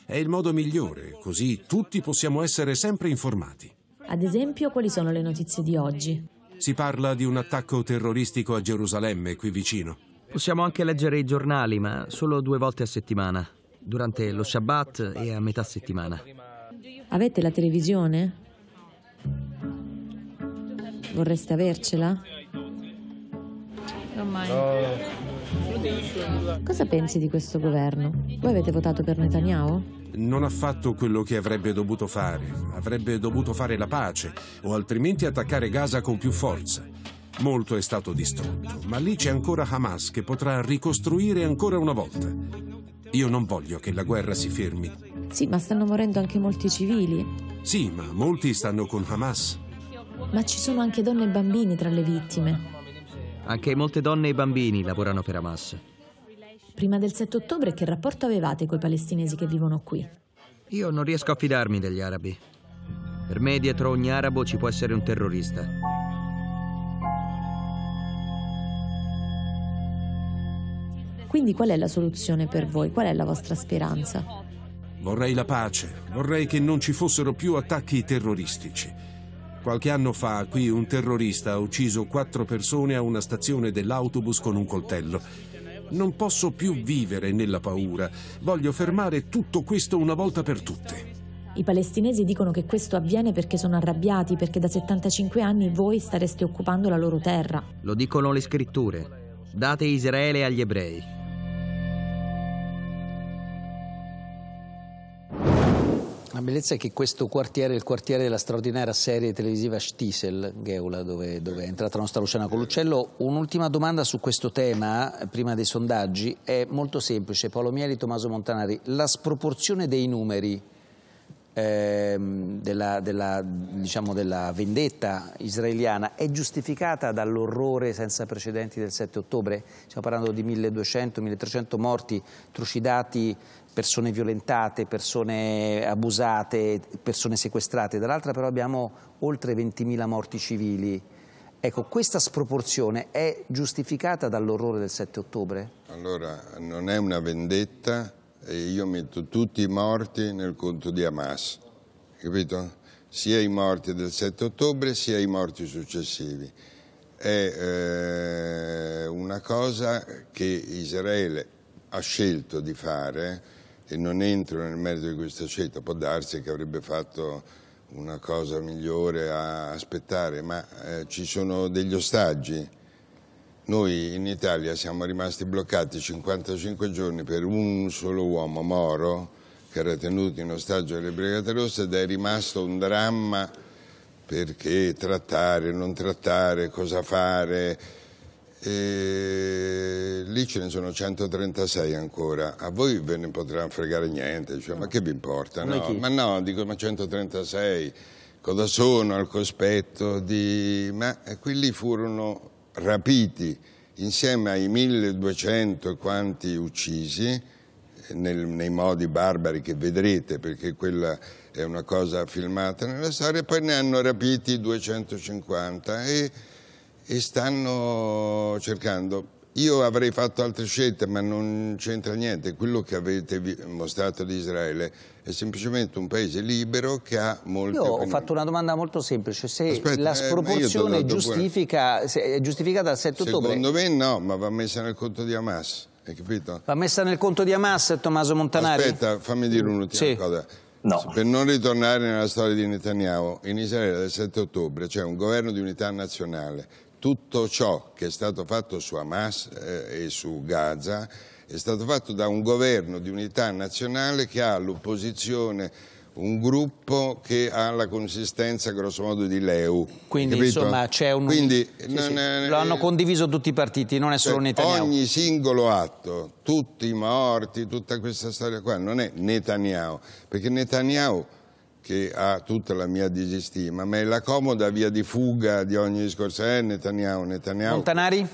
È il modo migliore, così tutti possiamo essere sempre informati. Ad esempio, quali sono le notizie di oggi? Si parla di un attacco terroristico a Gerusalemme, qui vicino. Possiamo anche leggere i giornali, ma solo due volte a settimana, durante lo Shabbat e a metà settimana. Avete la televisione? Vorreste avercela? Ormai. No. Cosa pensi di questo governo? Voi avete votato per Netanyahu? Non ha fatto quello che avrebbe dovuto fare. Avrebbe dovuto fare la pace o altrimenti attaccare Gaza con più forza. Molto è stato distrutto, ma lì c'è ancora Hamas che potrà ricostruire ancora una volta. Io non voglio che la guerra si fermi. Sì, ma stanno morendo anche molti civili. Sì, ma molti stanno con Hamas ma ci sono anche donne e bambini tra le vittime. Anche molte donne e bambini lavorano per Hamas. Prima del 7 ottobre che rapporto avevate con i palestinesi che vivono qui? Io non riesco a fidarmi degli arabi. Per me dietro ogni arabo ci può essere un terrorista. Quindi qual è la soluzione per voi? Qual è la vostra speranza? Vorrei la pace, vorrei che non ci fossero più attacchi terroristici. Qualche anno fa qui un terrorista ha ucciso quattro persone a una stazione dell'autobus con un coltello. Non posso più vivere nella paura. Voglio fermare tutto questo una volta per tutte. I palestinesi dicono che questo avviene perché sono arrabbiati, perché da 75 anni voi stareste occupando la loro terra. Lo dicono le scritture. Date Israele agli ebrei. La bellezza è che questo quartiere è il quartiere della straordinaria serie televisiva Stiesel, Geula, dove, dove, è entrata la nostra Luciana Coluccello. Un'ultima domanda su questo tema, eh, prima dei sondaggi, è molto semplice. Paolo Mieli, Tommaso Montanari, la sproporzione dei numeri eh, della, della, diciamo, della vendetta israeliana è giustificata dall'orrore senza precedenti del 7 ottobre? Stiamo parlando di 1200-1300 morti trucidati persone violentate, persone abusate, persone sequestrate, dall'altra però abbiamo oltre 20.000 morti civili. Ecco, questa sproporzione è giustificata dall'orrore del 7 ottobre? Allora, non è una vendetta e io metto tutti i morti nel conto di Hamas, capito? Sia i morti del 7 ottobre sia i morti successivi. È eh, una cosa che Israele ha scelto di fare e non entro nel merito di questa scelta, può darsi che avrebbe fatto una cosa migliore a aspettare, ma eh, ci sono degli ostaggi. Noi in Italia siamo rimasti bloccati 55 giorni per un solo uomo, Moro, che era tenuto in ostaggio alle Brigate Rosse ed è rimasto un dramma perché trattare, non trattare, cosa fare, e lì ce ne sono 136 ancora, a voi ve ne potrà fregare niente, cioè, no. ma che vi importa? No? Ma no, dico, ma 136, cosa sono al cospetto di... Ma quelli furono rapiti insieme ai 1200 quanti uccisi, eh, nel, nei modi barbari che vedrete, perché quella è una cosa filmata nella storia, poi ne hanno rapiti 250 e e stanno cercando. Io avrei fatto altre scelte, ma non c'entra niente. Quello che avete mostrato di Israele è semplicemente un paese libero che ha molte... Io ho fatto una domanda molto semplice. Se Aspetta, la eh, sproporzione eh, giustifica, è giustificata dal 7 ottobre... Secondo me no, ma va messa nel conto di Hamas. Hai capito? Va messa nel conto di Hamas, Tommaso Montanari? Aspetta, fammi dire mm, un'ultima sì. cosa. No. Per non ritornare nella storia di Netanyahu, in Israele del 7 ottobre c'è un governo di unità nazionale tutto ciò che è stato fatto su Hamas eh, e su Gaza è stato fatto da un governo di unità nazionale che ha l'opposizione un gruppo che ha la consistenza grossomodo di Leu. Quindi capito? insomma c'è un... Quindi, sì, sì. È... Lo hanno condiviso tutti i partiti, non è cioè, solo cioè, Netanyahu. Ogni singolo atto, tutti i morti, tutta questa storia qua, non è Netanyahu, perché Netanyahu che ha tutta la mia disistima, ma è la comoda via di fuga di ogni discorso. Eh, Netanyahu, Netanyahu. Montanari?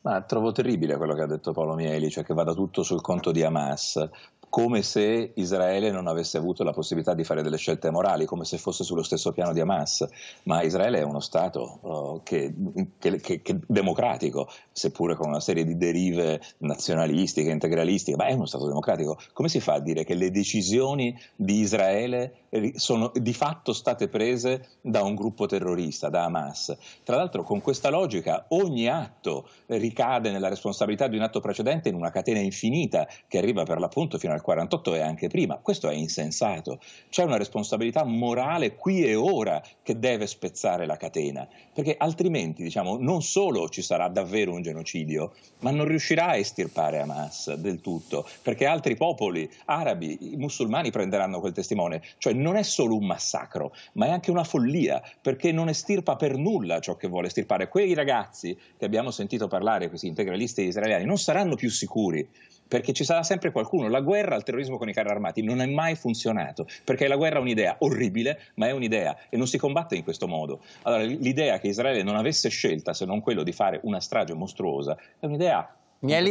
Ma trovo terribile quello che ha detto Paolo Mieli, cioè che vada tutto sul conto di Hamas come se Israele non avesse avuto la possibilità di fare delle scelte morali, come se fosse sullo stesso piano di Hamas, ma Israele è uno Stato uh, che, che, che, che, democratico, seppure con una serie di derive nazionalistiche, integralistiche, ma è uno Stato democratico. Come si fa a dire che le decisioni di Israele sono di fatto state prese da un gruppo terrorista, da Hamas? Tra l'altro con questa logica ogni atto ricade nella responsabilità di un atto precedente in una catena infinita che arriva per l'appunto fino al nel 48 e anche prima. Questo è insensato. C'è una responsabilità morale qui e ora che deve spezzare la catena, perché altrimenti diciamo, non solo ci sarà davvero un genocidio, ma non riuscirà a estirpare Hamas del tutto, perché altri popoli arabi, musulmani prenderanno quel testimone. Cioè non è solo un massacro, ma è anche una follia, perché non estirpa per nulla ciò che vuole estirpare. Quei ragazzi che abbiamo sentito parlare, questi integralisti israeliani, non saranno più sicuri perché ci sarà sempre qualcuno. La guerra al terrorismo con i carri armati non è mai funzionato, perché la guerra è un'idea orribile, ma è un'idea e non si combatte in questo modo. Allora l'idea che Israele non avesse scelta se non quello di fare una strage mostruosa è un'idea Mieli?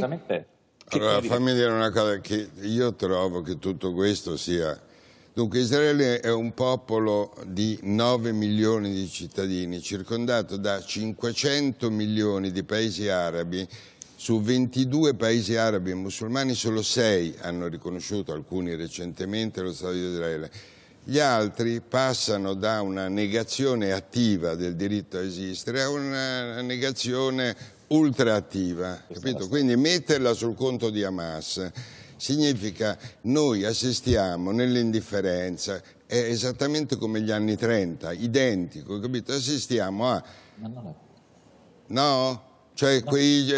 Allora, fammi dire una cosa, che io trovo che tutto questo sia... Dunque, Israele è un popolo di 9 milioni di cittadini, circondato da 500 milioni di paesi arabi su 22 paesi arabi e musulmani solo 6 hanno riconosciuto, alcuni recentemente, lo Stato di Israele. Gli altri passano da una negazione attiva del diritto a esistere a una negazione ultraattiva. Esatto. Capito? Quindi metterla sul conto di Hamas significa noi assistiamo nell'indifferenza, è esattamente come gli anni 30, identico, capito? Assistiamo a... No, No? Cioè, quei, eh,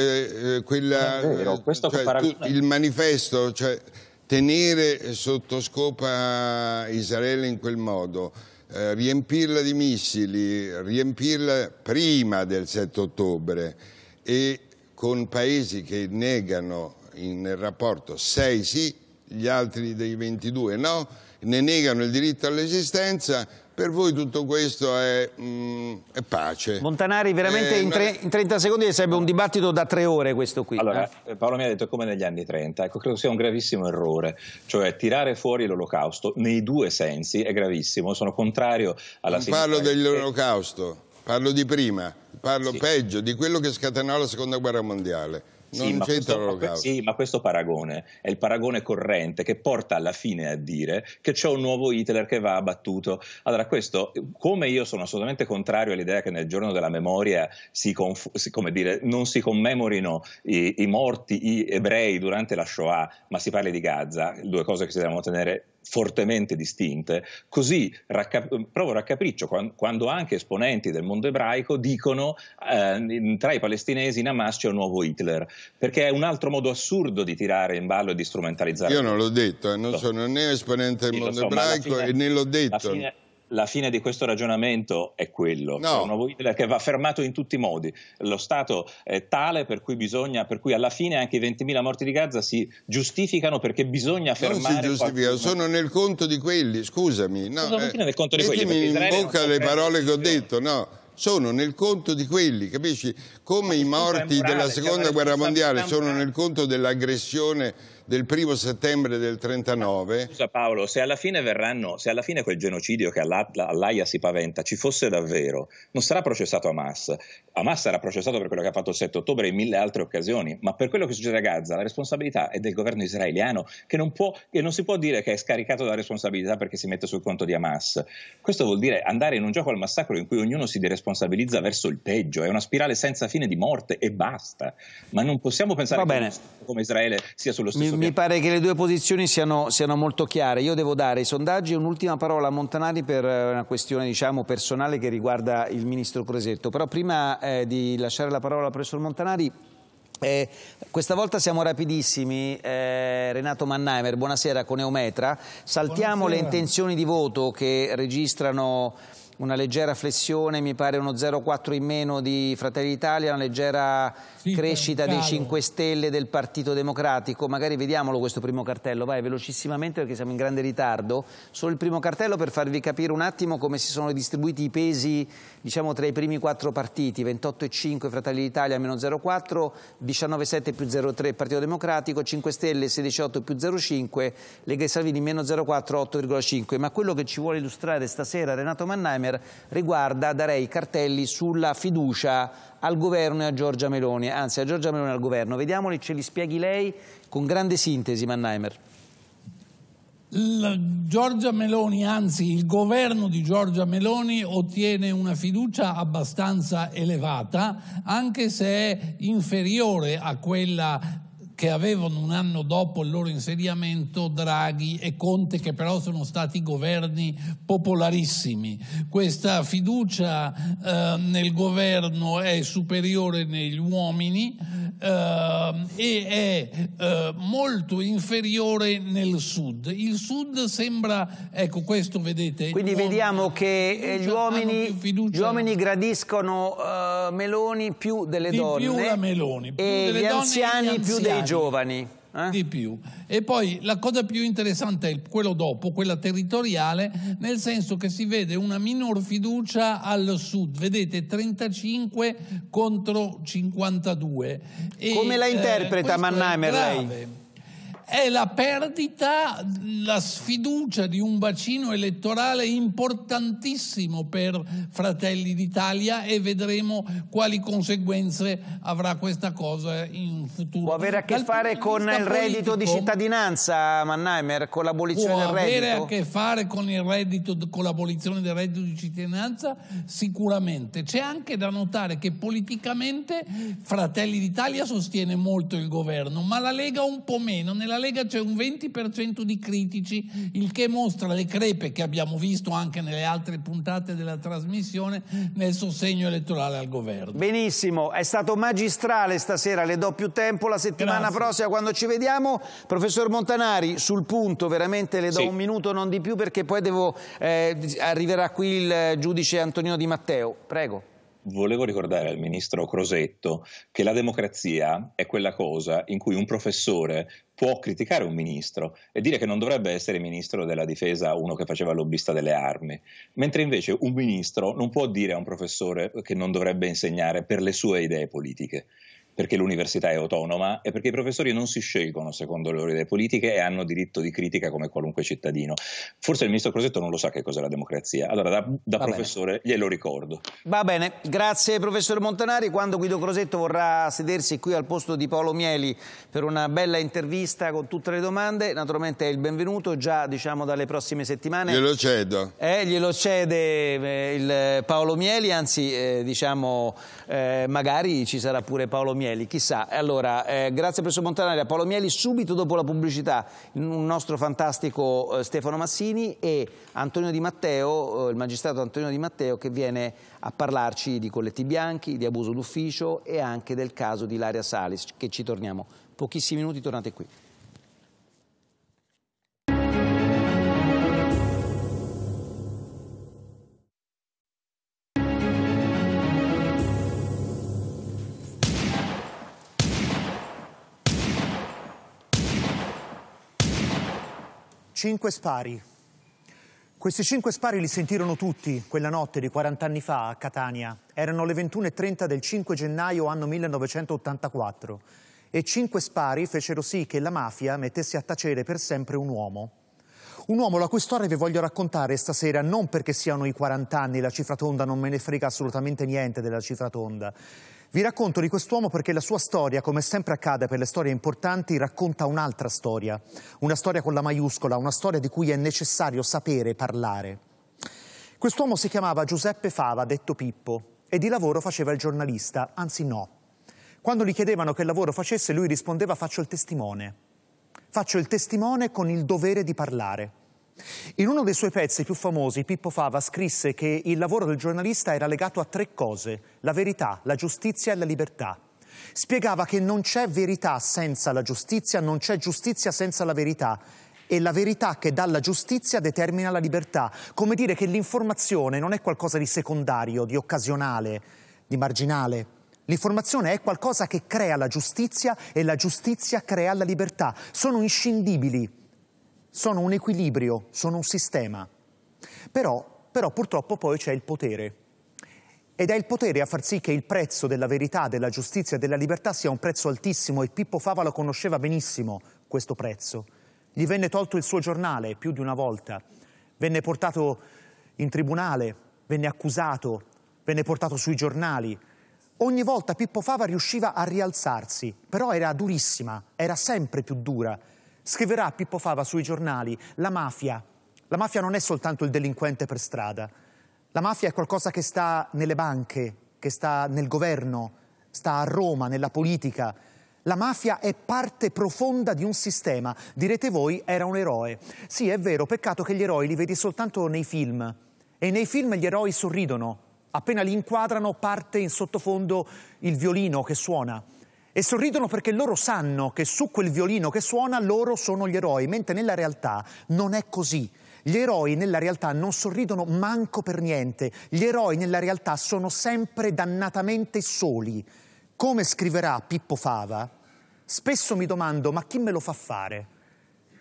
eh quella, vero, cioè, tu, il manifesto, cioè, tenere sotto scopa Israele in quel modo, eh, riempirla di missili, riempirla prima del 7 ottobre e con paesi che negano in, nel rapporto 6 sì, gli altri dei 22 no, ne negano il diritto all'esistenza, per voi tutto questo è, mm, è pace. Montanari, veramente eh, in, tre, in, 30 secondi sarebbe un dibattito da tre ore questo qui. Allora, eh? eh Paolo mi ha detto come negli anni 30. Ecco, credo sia un gravissimo errore. Cioè, tirare fuori l'olocausto nei due sensi è gravissimo. Sono contrario alla non sinistra. Non parlo dell'olocausto, parlo di prima, parlo sì. peggio, di quello che scatenò la Seconda Guerra Mondiale. Sì ma, questo, sì, ma questo paragone è il paragone corrente che porta alla fine a dire che c'è un nuovo Hitler che va abbattuto. Allora, questo, come io sono assolutamente contrario all'idea che nel giorno della memoria si conf- si, dire, non si commemorino i, i morti i ebrei durante la Shoah, ma si parli di Gaza, due cose che si devono tenere fortemente distinte, così racca- provo raccapriccio quando anche esponenti del mondo ebraico dicono eh, tra i palestinesi in Hamas c'è un nuovo Hitler, perché è un altro modo assurdo di tirare in ballo e di strumentalizzare. Io non l'ho detto, eh, non sono né esponente del sì, mondo so, ebraico fine, né l'ho detto. La fine, la fine di questo ragionamento è quello, no. sono Hitler che va fermato in tutti i modi, lo Stato è tale per cui bisogna, per cui alla fine anche i 20.000 morti di Gaza si giustificano perché bisogna fermare... Non si giustificano, sono nel conto di quelli, scusami, no, sono eh, nel conto di quelli, in bocca le parole che ho detto, no sono nel conto di quelli, capisci? Come i morti della cioè, seconda guerra mondiale sono nel conto dell'aggressione del primo settembre del 39. Ah, scusa Paolo, se alla fine verranno, se alla fine quel genocidio che all'AIA si paventa ci fosse davvero, non sarà processato Hamas. Hamas sarà processato per quello che ha fatto il 7 ottobre e in mille altre occasioni, ma per quello che succede a Gaza la responsabilità è del governo israeliano che non, può, che non si può dire che è scaricato dalla responsabilità perché si mette sul conto di Hamas. Questo vuol dire andare in un gioco al massacro in cui ognuno si deresponsabilizza verso il peggio, è una spirale senza fine di morte e basta. Ma non possiamo pensare che come Israele sia sullo stesso mi, pare che le due posizioni siano, siano molto chiare. Io devo dare i sondaggi un'ultima parola a Montanari per eh, una questione diciamo, personale che riguarda il ministro Crosetto. Però prima eh, di lasciare la parola al professor Montanari, eh, questa volta siamo rapidissimi, eh, Renato Mannheimer, buonasera con Eometra. Saltiamo buonasera. le intenzioni di voto che registrano una leggera flessione, mi pare uno 0,4 in meno di Fratelli d'Italia, una leggera sì, crescita dei 5 Stelle del Partito Democratico. Magari vediamolo questo primo cartello, vai velocissimamente perché siamo in grande ritardo. Solo il primo cartello per farvi capire un attimo come si sono distribuiti i pesi diciamo, tra i primi quattro partiti, 28,5 Fratelli d'Italia meno 0,4, 19,7 più 0,3 Partito Democratico, 5 Stelle 16,8 più 0,5, Lega e Salvini meno 0,4, 8,5. Ma quello che ci vuole illustrare stasera Renato Mannheimer Premier riguarda, darei cartelli sulla fiducia al governo e a Giorgia Meloni, anzi a Giorgia Meloni e al governo. Vediamoli, ce li spieghi lei con grande sintesi, Mannheimer. La Giorgia Meloni, anzi il governo di Giorgia Meloni ottiene una fiducia abbastanza elevata, anche se è inferiore a quella che avevano un anno dopo il loro insediamento Draghi e Conte, che però sono stati governi popolarissimi. Questa fiducia eh, nel governo è superiore negli uomini eh, e è eh, molto inferiore nel sud. Il sud sembra, ecco questo vedete. Quindi vediamo che eh, gli uomini, gli uomini, gradiscono eh, Meloni più delle di donne. Più Meloni, più e delle gli donne anziani, più dei giovani giovani. Eh? Di più. E poi la cosa più interessante è quello dopo, quella territoriale, nel senso che si vede una minor fiducia al sud, vedete 35 contro 52. E, Come la eh, interpreta eh, Mannheimer lei? è la perdita, la sfiducia di un bacino elettorale importantissimo per Fratelli d'Italia e vedremo quali conseguenze avrà questa cosa in futuro. Può avere a che Dal fare con il reddito politico, di cittadinanza, Mannheimer, con l'abolizione del reddito? Può avere a che fare con il reddito, con l'abolizione del reddito di cittadinanza? Sicuramente. C'è anche da notare che politicamente Fratelli d'Italia sostiene molto il governo, ma la Lega un po' meno. Nella Lega c'è un 20% di critici, il che mostra le crepe che abbiamo visto anche nelle altre puntate della trasmissione nel sostegno elettorale al governo. Benissimo, è stato magistrale stasera, le do più tempo la settimana Grazie. prossima quando ci vediamo. Professor Montanari, sul punto veramente le do sì. un minuto, non di più, perché poi devo, eh, arriverà qui il eh, giudice Antonino Di Matteo. Prego volevo ricordare al ministro Crosetto che la democrazia è quella cosa in cui un professore può criticare un ministro e dire che non dovrebbe essere ministro della difesa uno che faceva lobbista delle armi, mentre invece un ministro non può dire a un professore che non dovrebbe insegnare per le sue idee politiche perché l'università è autonoma e perché i professori non si scelgono secondo le loro idee politiche e hanno diritto di critica come qualunque cittadino. Forse il ministro Crosetto non lo sa che cos'è la democrazia, allora da, da professore bene. glielo ricordo. Va bene, grazie professor Montanari, quando Guido Crosetto vorrà sedersi qui al posto di Paolo Mieli per una bella intervista con tutte le domande, naturalmente è il benvenuto già diciamo dalle prossime settimane. Glielo cedo. Eh, glielo cede eh, il Paolo Mieli, anzi eh, diciamo eh, magari ci sarà pure Paolo Mieli Mieli, chissà. Allora, eh, grazie professor Montanari, a Paolo Mieli, subito dopo la pubblicità il nostro fantastico eh, Stefano Massini e Antonio Di Matteo, eh, il magistrato Antonio Di Matteo che viene a parlarci di colletti bianchi, di abuso d'ufficio e anche del caso di Laria Salis, che ci torniamo pochissimi minuti, tornate qui. Cinque spari. Questi cinque spari li sentirono tutti quella notte di 40 anni fa a Catania. Erano le 21.30 del 5 gennaio anno 1984 e cinque spari fecero sì che la mafia mettesse a tacere per sempre un uomo. Un uomo la cui storia vi voglio raccontare stasera non perché siano i 40 anni, la cifra tonda non me ne frega assolutamente niente della cifra tonda, vi racconto di quest'uomo perché la sua storia, come sempre accade per le storie importanti, racconta un'altra storia. Una storia con la maiuscola, una storia di cui è necessario sapere parlare. Quest'uomo si chiamava Giuseppe Fava, detto Pippo, e di lavoro faceva il giornalista, anzi no. Quando gli chiedevano che lavoro facesse, lui rispondeva faccio il testimone. Faccio il testimone con il dovere di parlare. In uno dei suoi pezzi più famosi, Pippo Fava scrisse che il lavoro del giornalista era legato a tre cose, la verità, la giustizia e la libertà. Spiegava che non c'è verità senza la giustizia, non c'è giustizia senza la verità e la verità che dà la giustizia determina la libertà, come dire che l'informazione non è qualcosa di secondario, di occasionale, di marginale. L'informazione è qualcosa che crea la giustizia e la giustizia crea la libertà. Sono inscindibili sono un equilibrio, sono un sistema. Però, però purtroppo poi c'è il potere. Ed è il potere a far sì che il prezzo della verità, della giustizia e della libertà sia un prezzo altissimo e Pippo Fava lo conosceva benissimo questo prezzo. Gli venne tolto il suo giornale più di una volta, venne portato in tribunale, venne accusato, venne portato sui giornali. Ogni volta Pippo Fava riusciva a rialzarsi, però era durissima, era sempre più dura Scriverà Pippo Fava sui giornali la mafia. La mafia non è soltanto il delinquente per strada. La mafia è qualcosa che sta nelle banche, che sta nel governo, sta a Roma, nella politica. La mafia è parte profonda di un sistema. Direte voi, era un eroe. Sì, è vero, peccato che gli eroi li vedi soltanto nei film. E nei film gli eroi sorridono. Appena li inquadrano parte in sottofondo il violino che suona e sorridono perché loro sanno che su quel violino che suona loro sono gli eroi, mentre nella realtà non è così. Gli eroi nella realtà non sorridono manco per niente, gli eroi nella realtà sono sempre dannatamente soli. Come scriverà Pippo Fava, spesso mi domando ma chi me lo fa fare?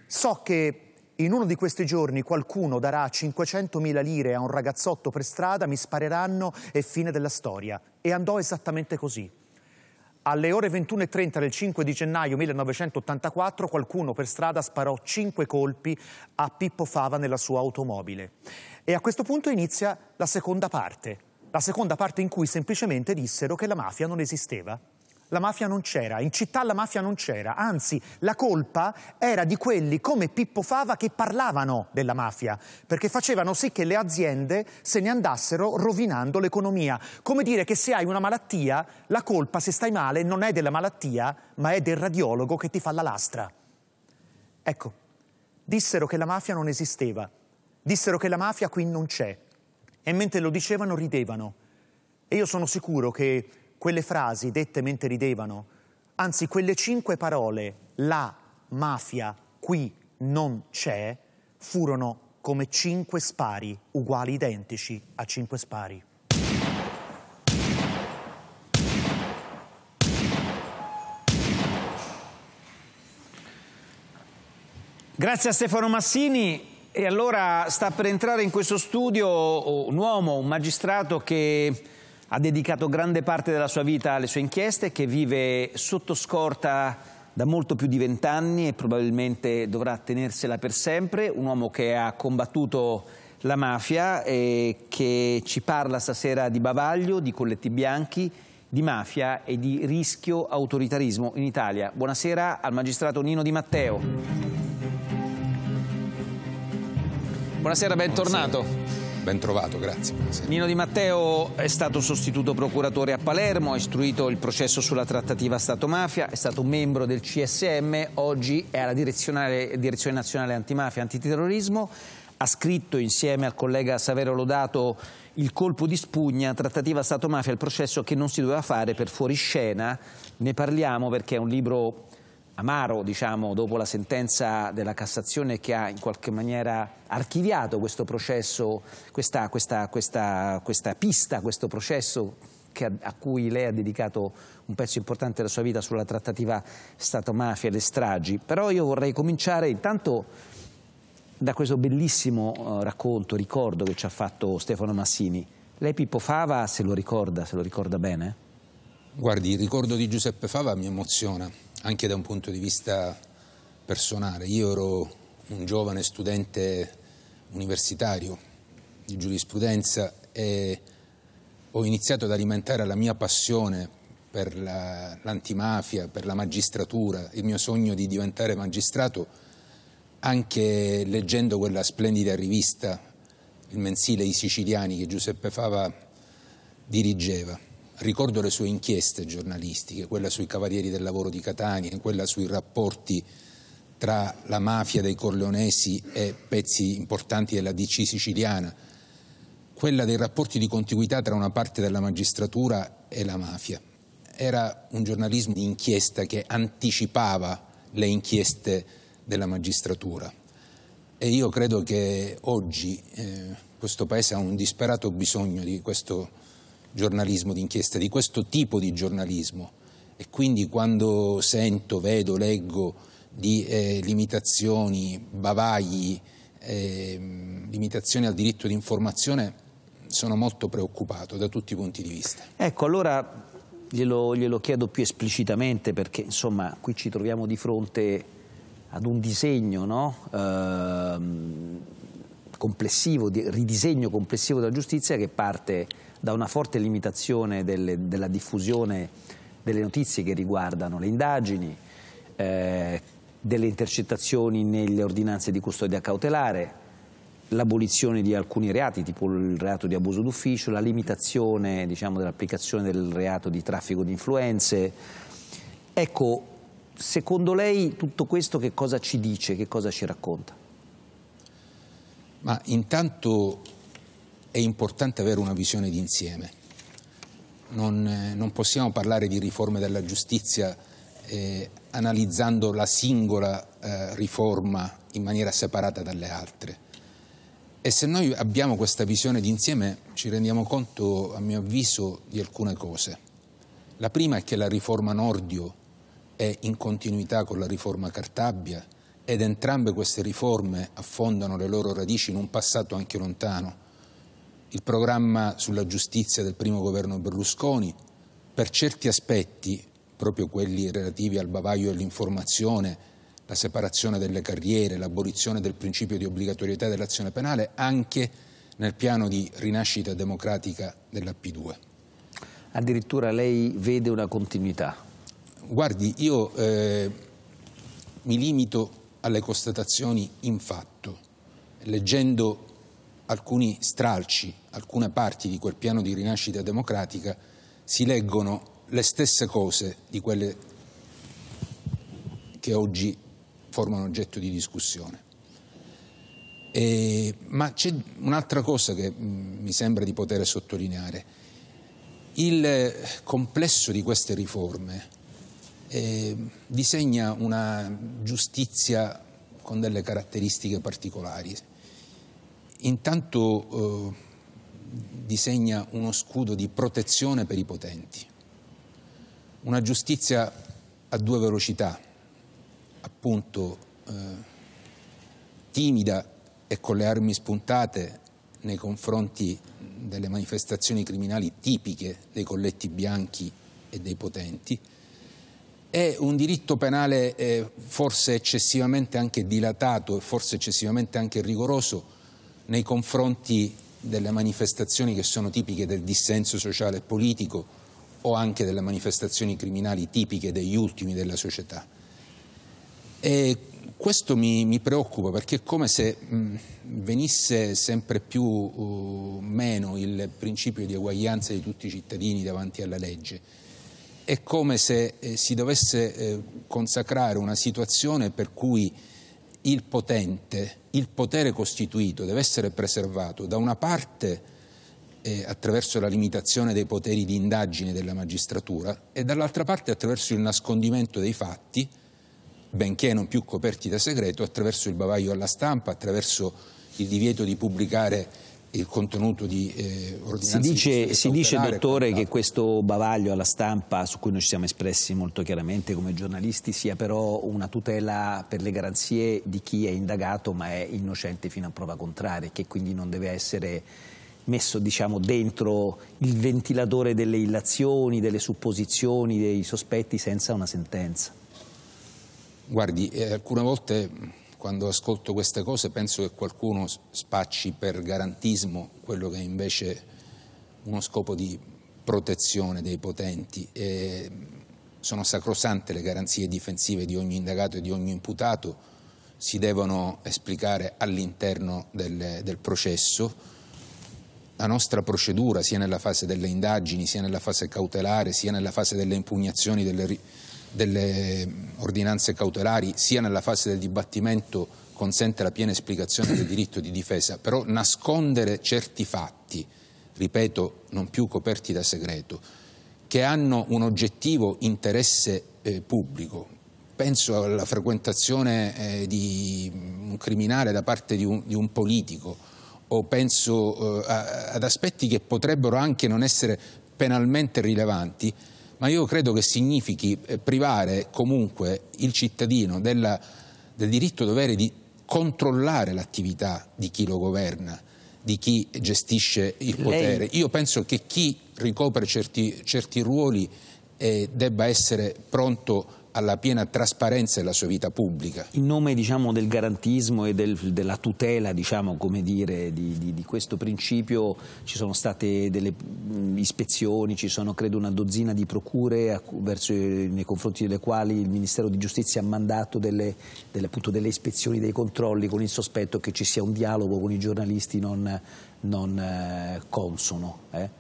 So che in uno di questi giorni qualcuno darà 500.000 lire a un ragazzotto per strada, mi spareranno e fine della storia. E andò esattamente così. Alle ore 21.30 del 5 di gennaio 1984 qualcuno per strada sparò cinque colpi a Pippo Fava nella sua automobile. E a questo punto inizia la seconda parte, la seconda parte in cui semplicemente dissero che la mafia non esisteva la mafia non c'era, in città la mafia non c'era, anzi la colpa era di quelli come Pippo Fava che parlavano della mafia, perché facevano sì che le aziende se ne andassero rovinando l'economia. Come dire che se hai una malattia, la colpa se stai male non è della malattia, ma è del radiologo che ti fa la lastra. Ecco, dissero che la mafia non esisteva, dissero che la mafia qui non c'è e mentre lo dicevano ridevano. E io sono sicuro che quelle frasi dette mentre ridevano, anzi quelle cinque parole, la mafia qui non c'è, furono come cinque spari uguali identici a cinque spari. Grazie a Stefano Massini. E allora sta per entrare in questo studio un uomo, un magistrato che ha dedicato grande parte della sua vita alle sue inchieste che vive sotto scorta da molto più di vent'anni e probabilmente dovrà tenersela per sempre, un uomo che ha combattuto la mafia e che ci parla stasera di bavaglio, di colletti bianchi, di mafia e di rischio autoritarismo in Italia. Buonasera al magistrato Nino Di Matteo. Buonasera, bentornato. Buonasera. Ben trovato, grazie. Nino Di Matteo è stato sostituto procuratore a Palermo, ha istruito il processo sulla trattativa Stato-mafia, è stato membro del CSM, oggi è alla Direzione Nazionale Antimafia e Antiterrorismo, ha scritto insieme al collega Saverio Lodato il colpo di spugna, trattativa Stato-mafia, il processo che non si doveva fare per fuoriscena. Ne parliamo perché è un libro amaro, diciamo, dopo la sentenza della Cassazione che ha in qualche maniera archiviato questo processo, questa, questa, questa, questa pista, questo processo che, a cui lei ha dedicato un pezzo importante della sua vita sulla trattativa Stato-mafia e le stragi. Però io vorrei cominciare intanto da questo bellissimo eh, racconto, ricordo che ci ha fatto Stefano Massini. Lei Pippo Fava se lo ricorda, se lo ricorda bene? Guardi, il ricordo di Giuseppe Fava mi emoziona anche da un punto di vista personale. Io ero un giovane studente universitario di giurisprudenza e ho iniziato ad alimentare la mia passione per l'antimafia, la, per la magistratura, il mio sogno di diventare magistrato anche leggendo quella splendida rivista, il mensile I Siciliani che Giuseppe Fava dirigeva ricordo le sue inchieste giornalistiche, quella sui Cavalieri del Lavoro di Catania, quella sui rapporti tra la mafia dei Corleonesi e pezzi importanti della DC siciliana, quella dei rapporti di contiguità tra una parte della magistratura e la mafia. Era un giornalismo di inchiesta che anticipava le inchieste della magistratura e io credo che oggi eh, questo Paese ha un disperato bisogno di questo giornalismo d'inchiesta, di questo tipo di giornalismo. E quindi quando sento, vedo, leggo di eh, limitazioni, bavagli, eh, limitazioni al diritto di informazione, sono molto preoccupato da tutti i punti di vista. Ecco, allora glielo, glielo chiedo più esplicitamente perché insomma qui ci troviamo di fronte ad un disegno, no? eh, complessivo, di, ridisegno complessivo della giustizia che parte da una forte limitazione delle, della diffusione delle notizie che riguardano le indagini, eh, delle intercettazioni nelle ordinanze di custodia cautelare, l'abolizione di alcuni reati, tipo il reato di abuso d'ufficio, la limitazione diciamo, dell'applicazione del reato di traffico di influenze. Ecco, secondo lei tutto questo che cosa ci dice, che cosa ci racconta? Ma intanto è importante avere una visione d'insieme. Non, eh, non, possiamo parlare di riforme della giustizia eh, analizzando la singola eh, riforma in maniera separata dalle altre. E se noi abbiamo questa visione d'insieme ci rendiamo conto, a mio avviso, di alcune cose. La prima è che la riforma Nordio è in continuità con la riforma Cartabbia ed entrambe queste riforme affondano le loro radici in un passato anche lontano, il programma sulla giustizia del primo governo Berlusconi, per certi aspetti, proprio quelli relativi al bavaglio e all'informazione, la separazione delle carriere, l'abolizione del principio di obbligatorietà dell'azione penale, anche nel piano di rinascita democratica della P2. Addirittura lei vede una continuità? Guardi, io eh, mi limito alle constatazioni in fatto, leggendo alcuni stralci, alcune parti di quel piano di rinascita democratica si leggono le stesse cose di quelle che oggi formano oggetto di discussione. E, ma c'è un'altra cosa che mm, mi sembra di poter sottolineare. Il complesso di queste riforme eh, disegna una giustizia con delle caratteristiche particolari, intanto eh, disegna uno scudo di protezione per i potenti, una giustizia a due velocità, appunto eh, timida e con le armi spuntate nei confronti delle manifestazioni criminali tipiche dei colletti bianchi e dei potenti, è un diritto penale eh, forse eccessivamente anche dilatato e forse eccessivamente anche rigoroso, nei confronti delle manifestazioni che sono tipiche del dissenso sociale e politico o anche delle manifestazioni criminali tipiche degli ultimi della società. E questo mi, mi preoccupa perché è come se mh, venisse sempre più uh, meno il principio di uguaglianza di tutti i cittadini davanti alla legge. È come se eh, si dovesse eh, consacrare una situazione per cui il potente il potere costituito deve essere preservato da una parte eh, attraverso la limitazione dei poteri di indagine della magistratura e dall'altra parte attraverso il nascondimento dei fatti, benché non più coperti da segreto, attraverso il bavaglio alla stampa, attraverso il divieto di pubblicare il contenuto di eh, ordinanza. Si dice, si dice dottore, che questo bavaglio alla stampa, su cui noi ci siamo espressi molto chiaramente come giornalisti, sia però una tutela per le garanzie di chi è indagato ma è innocente fino a prova contraria, e che quindi non deve essere messo diciamo, dentro il ventilatore delle illazioni, delle supposizioni, dei sospetti senza una sentenza. Guardi, eh, alcune volte quando ascolto queste cose penso che qualcuno spacci per garantismo quello che è invece uno scopo di protezione dei potenti. E sono sacrosante le garanzie difensive di ogni indagato e di ogni imputato, si devono esplicare all'interno del, del processo la nostra procedura, sia nella fase delle indagini, sia nella fase cautelare, sia nella fase delle impugnazioni, delle delle ordinanze cautelari sia nella fase del dibattimento consente la piena esplicazione del diritto di difesa, però nascondere certi fatti, ripeto, non più coperti da segreto, che hanno un oggettivo interesse eh, pubblico, penso alla frequentazione eh, di un criminale da parte di un, di un politico, o penso eh, ad aspetti che potrebbero anche non essere penalmente rilevanti, ma io credo che significhi eh, privare comunque il cittadino della, del diritto dovere di controllare l'attività di chi lo governa, di chi gestisce il potere. Io penso che chi ricopre certi, certi ruoli eh, debba essere pronto a alla piena trasparenza della sua vita pubblica. In nome diciamo, del garantismo e del, della tutela diciamo, dire, di, di, di, questo principio ci sono state delle ispezioni, ci sono credo una dozzina di procure a, verso, nei confronti delle quali il Ministero di Giustizia ha mandato delle, delle, appunto, delle ispezioni, dei controlli con il sospetto che ci sia un dialogo con i giornalisti non, non eh, consono. Eh?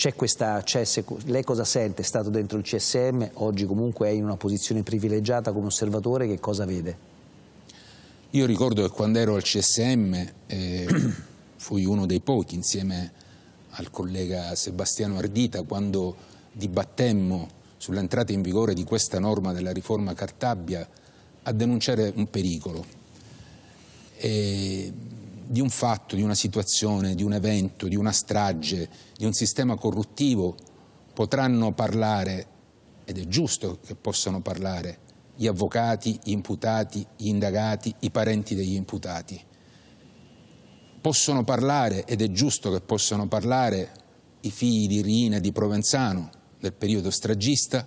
C'è questa, c'è, lei cosa sente? È stato dentro il CSM, oggi comunque è in una posizione privilegiata come osservatore, che cosa vede? Io ricordo che quando ero al CSM eh, fui uno dei pochi insieme al collega Sebastiano Ardita quando dibattemmo sull'entrata in vigore di questa norma della riforma Cartabbia a denunciare un pericolo eh, di un fatto, di una situazione, di un evento, di una strage di un sistema corruttivo potranno parlare, ed è giusto che possano parlare, gli avvocati, gli imputati, gli indagati, i parenti degli imputati. Possono parlare, ed è giusto che possano parlare, i figli di Rina e di Provenzano del periodo stragista,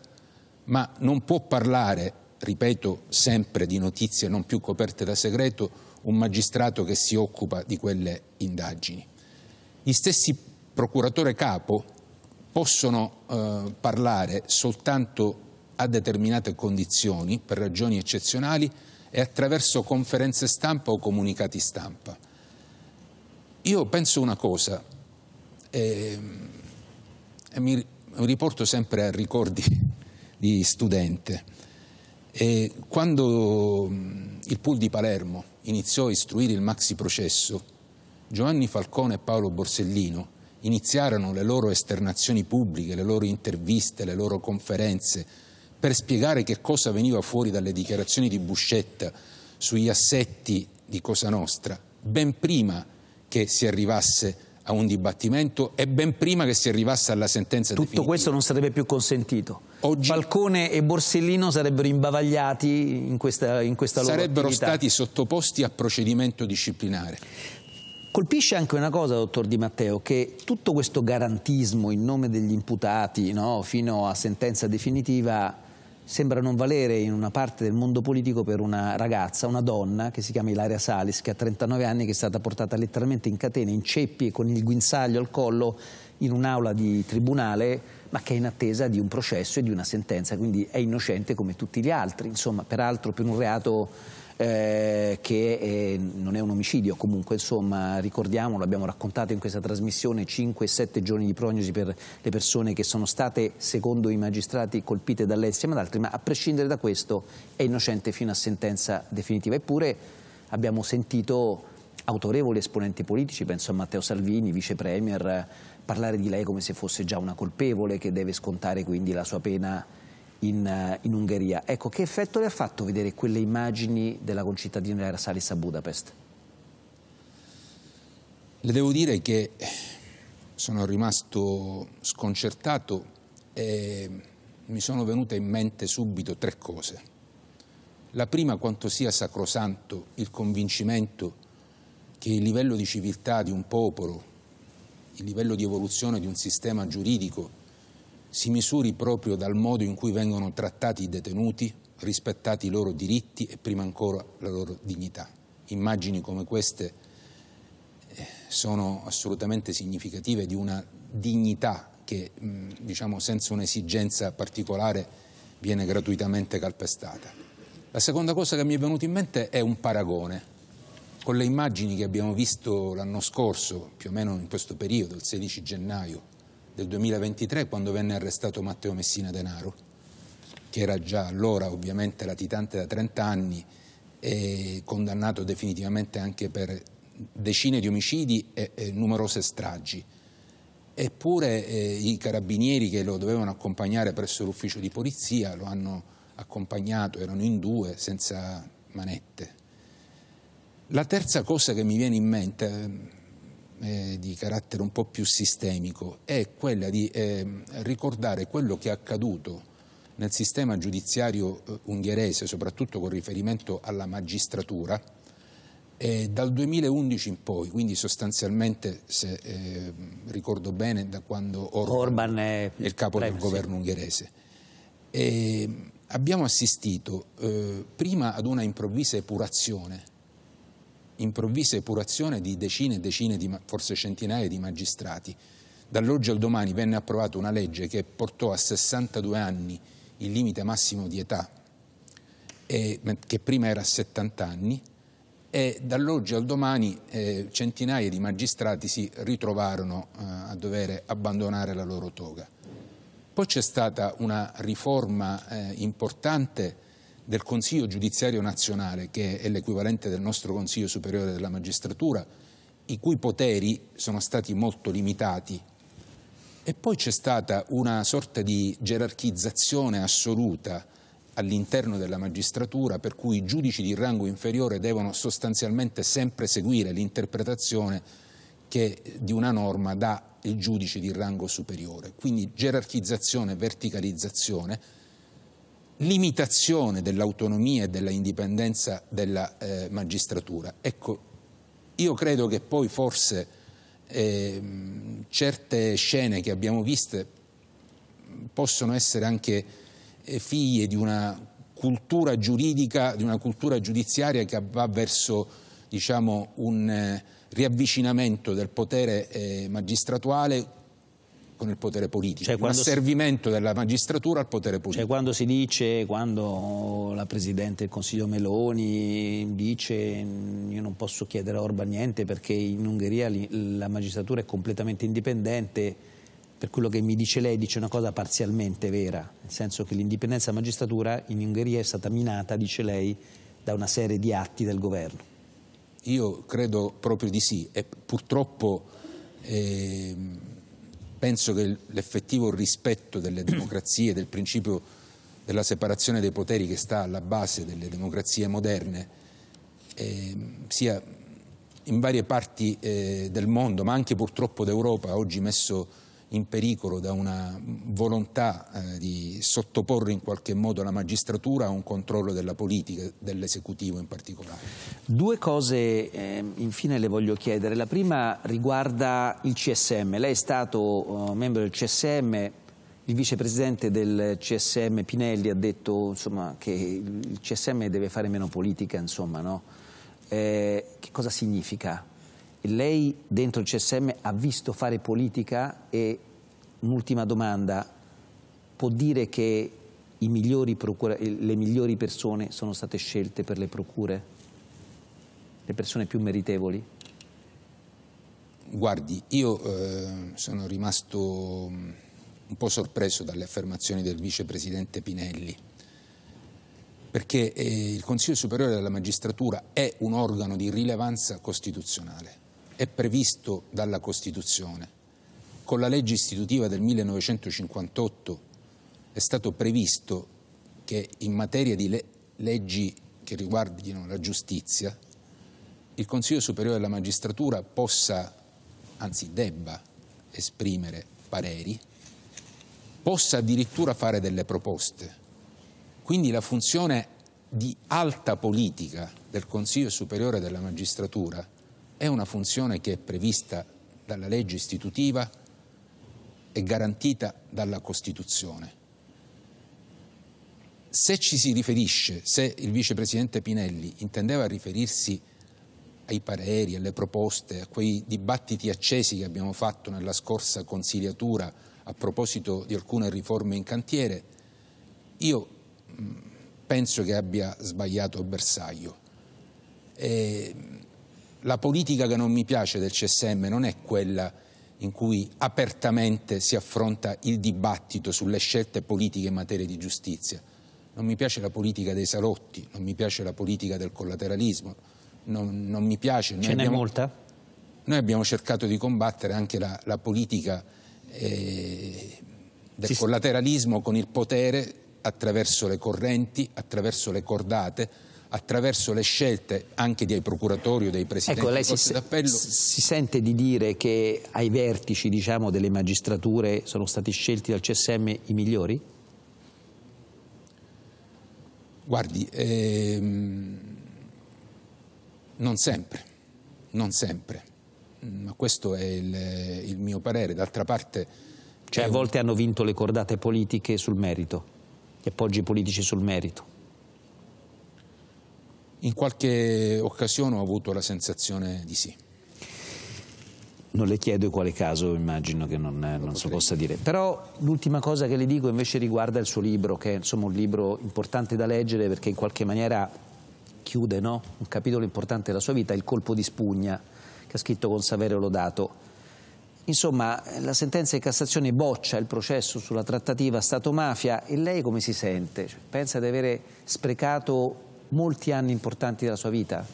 ma non può parlare, ripeto, sempre di notizie non più coperte da segreto, un magistrato che si occupa di quelle indagini. Gli stessi procuratore capo possono eh, parlare soltanto a determinate condizioni, per ragioni eccezionali, e attraverso conferenze stampa o comunicati stampa. Io penso una cosa, ehm, e, e mi riporto sempre a ricordi di studente. E quando mm, il pool di Palermo iniziò a istruire il maxi processo, Giovanni Falcone e Paolo Borsellino iniziarono le loro esternazioni pubbliche, le loro interviste, le loro conferenze, per spiegare che cosa veniva fuori dalle dichiarazioni di Buscetta sugli assetti di Cosa Nostra, ben prima che si arrivasse a un dibattimento e ben prima che si arrivasse alla sentenza Tutto definitiva. questo non sarebbe più consentito. Oggi Falcone e Borsellino sarebbero imbavagliati in questa, in questa loro Sarebbero stati sottoposti a procedimento disciplinare. Colpisce anche una cosa, dottor Di Matteo, che tutto questo garantismo in nome degli imputati no, fino a sentenza definitiva sembra non valere in una parte del mondo politico per una ragazza, una donna che si chiama Ilaria Salis, che ha 39 anni, che è stata portata letteralmente in catene, in ceppi e con il guinzaglio al collo in un'aula di tribunale, ma che è in attesa di un processo e di una sentenza, quindi è innocente come tutti gli altri, insomma, peraltro per un reato eh, che eh, non è un omicidio, comunque insomma ricordiamolo, abbiamo raccontato in questa trasmissione 5-7 giorni di prognosi per le persone che sono state, secondo i magistrati, colpite da lei insieme ad altri, ma a prescindere da questo è innocente fino a sentenza definitiva. Eppure abbiamo sentito autorevoli esponenti politici, penso a Matteo Salvini, vice premier, parlare di lei come se fosse già una colpevole che deve scontare quindi la sua pena in, eh, in, Ungheria. Ecco, che effetto le ha fatto vedere quelle immagini della concittadina Salis a Budapest? Le devo dire che sono rimasto sconcertato e mi sono venute in mente subito tre cose. La prima quanto sia sacrosanto il convincimento che il livello di civiltà di un popolo, il livello di evoluzione di un sistema giuridico si misuri proprio dal modo in cui vengono trattati i detenuti, rispettati i loro diritti e prima ancora la loro dignità. Immagini come queste eh, sono assolutamente significative di una dignità che mm, diciamo, senza un'esigenza particolare viene gratuitamente calpestata. La seconda cosa che mi è venuta in mente è un paragone. Con le immagini che abbiamo visto l'anno scorso, più o meno in questo periodo, il 16 gennaio, del 2023 quando venne arrestato Matteo Messina Denaro, che era già allora ovviamente latitante da 30 anni e condannato definitivamente anche per decine di omicidi e, e numerose stragi. Eppure eh, i carabinieri che lo dovevano accompagnare presso l'ufficio di polizia lo hanno accompagnato, erano in due, senza manette. La terza cosa che mi viene in mente, eh, di carattere un po' più sistemico è quella di eh, ricordare quello che è accaduto nel sistema giudiziario eh, ungherese, soprattutto con riferimento alla magistratura, eh, dal 2011 in poi, quindi sostanzialmente, se eh, ricordo bene, da quando Orban, Orban è, il capo prego, del governo sì. ungherese, eh, abbiamo assistito eh, prima ad una improvvisa epurazione improvvisa epurazione di decine e decine, di, forse centinaia di magistrati. Dall'oggi al domani venne approvata una legge che portò a 62 anni il limite massimo di età, e, che prima era a 70 anni, e dall'oggi al domani eh, centinaia di magistrati si ritrovarono eh, a dover abbandonare la loro toga. Poi c'è stata una riforma eh, importante del Consiglio Giudiziario Nazionale, che è l'equivalente del nostro Consiglio Superiore della Magistratura, i cui poteri sono stati molto limitati. E poi c'è stata una sorta di gerarchizzazione assoluta all'interno della magistratura, per cui i giudici di rango inferiore devono sostanzialmente sempre seguire l'interpretazione che di una norma dà il giudice di rango superiore. Quindi gerarchizzazione, verticalizzazione, limitazione dell'autonomia e dell'indipendenza della eh, magistratura. Ecco, io credo che poi forse eh, certe scene che abbiamo viste possono essere anche eh, figlie di una cultura giuridica, di una cultura giudiziaria che va verso diciamo, un eh, riavvicinamento del potere eh, magistratuale con il potere politico, cioè, l'asservimento si... della magistratura al potere cioè, politico. Cioè quando si dice, quando la Presidente del Consiglio Meloni dice io non posso chiedere a Orban niente perché in Ungheria la magistratura è completamente indipendente, per quello che mi dice lei dice una cosa parzialmente vera, nel senso che l'indipendenza della magistratura in Ungheria è stata minata, dice lei, da una serie di atti del governo. Io credo proprio di sì e purtroppo... Eh, penso che l'effettivo rispetto delle democrazie, del principio della separazione dei poteri che sta alla base delle democrazie moderne, eh, sia in varie parti eh, del mondo, ma anche purtroppo d'Europa, oggi messo in pericolo da una volontà eh, di sottoporre in qualche modo la magistratura a un controllo della politica, dell'esecutivo in particolare. Due cose eh, infine le voglio chiedere. La prima riguarda il CSM. Lei è stato eh, membro del CSM, il vicepresidente del CSM Pinelli ha detto insomma, che il CSM deve fare meno politica, insomma, no? Eh, che cosa significa? lei dentro il CSM ha visto fare politica e un'ultima domanda, può dire che migliori procura, le migliori persone sono state scelte per le procure? Le persone più meritevoli? Guardi, io eh, sono rimasto mm, un po' sorpreso dalle affermazioni del vicepresidente Pinelli perché eh, il Consiglio Superiore della Magistratura è un organo di rilevanza costituzionale è previsto dalla Costituzione. Con la legge istitutiva del 1958 è stato previsto che in materia di le leggi che riguardino la giustizia il Consiglio Superiore della Magistratura possa, anzi debba, esprimere pareri, possa addirittura fare delle proposte. Quindi la funzione di alta politica del Consiglio Superiore della Magistratura è una funzione che è prevista dalla legge istitutiva e garantita dalla Costituzione. Se ci si riferisce, se il vicepresidente Pinelli intendeva riferirsi ai pareri, alle proposte, a quei dibattiti accesi che abbiamo fatto nella scorsa consigliatura a proposito di alcune riforme in cantiere, io penso che abbia sbagliato il bersaglio. E la politica che non mi piace del CSM non è quella in cui apertamente si affronta il dibattito sulle scelte politiche in materia di giustizia. Non mi piace la politica dei salotti, non mi piace la politica del collateralismo, non, non mi piace... Noi Ce n'è molta? Noi abbiamo cercato di combattere anche la, la politica eh, del si... collateralismo con il potere attraverso le correnti, attraverso le cordate, attraverso le scelte anche dei procuratori o dei presidenti ecco, lei si, si, sente di dire che ai vertici diciamo, delle magistrature sono stati scelti dal CSM i migliori? Guardi, ehm, non sempre, non sempre, ma questo è il, il mio parere. D'altra parte... Cioè a volte un... hanno vinto le cordate politiche sul merito, gli appoggi politici sul merito. In qualche occasione ho avuto la sensazione di sì. Non le chiedo in quale caso, immagino che non, eh, non, non si possa dire. Però l'ultima cosa che le dico invece riguarda il suo libro, che è insomma un libro importante da leggere perché in qualche maniera chiude no? un capitolo importante della sua vita, Il colpo di spugna, che ha scritto con Saverio Lodato. Insomma, la sentenza di Cassazione boccia il processo sulla trattativa Stato-mafia e lei come si sente? Cioè, pensa di avere sprecato molti anni importanti della sua vita?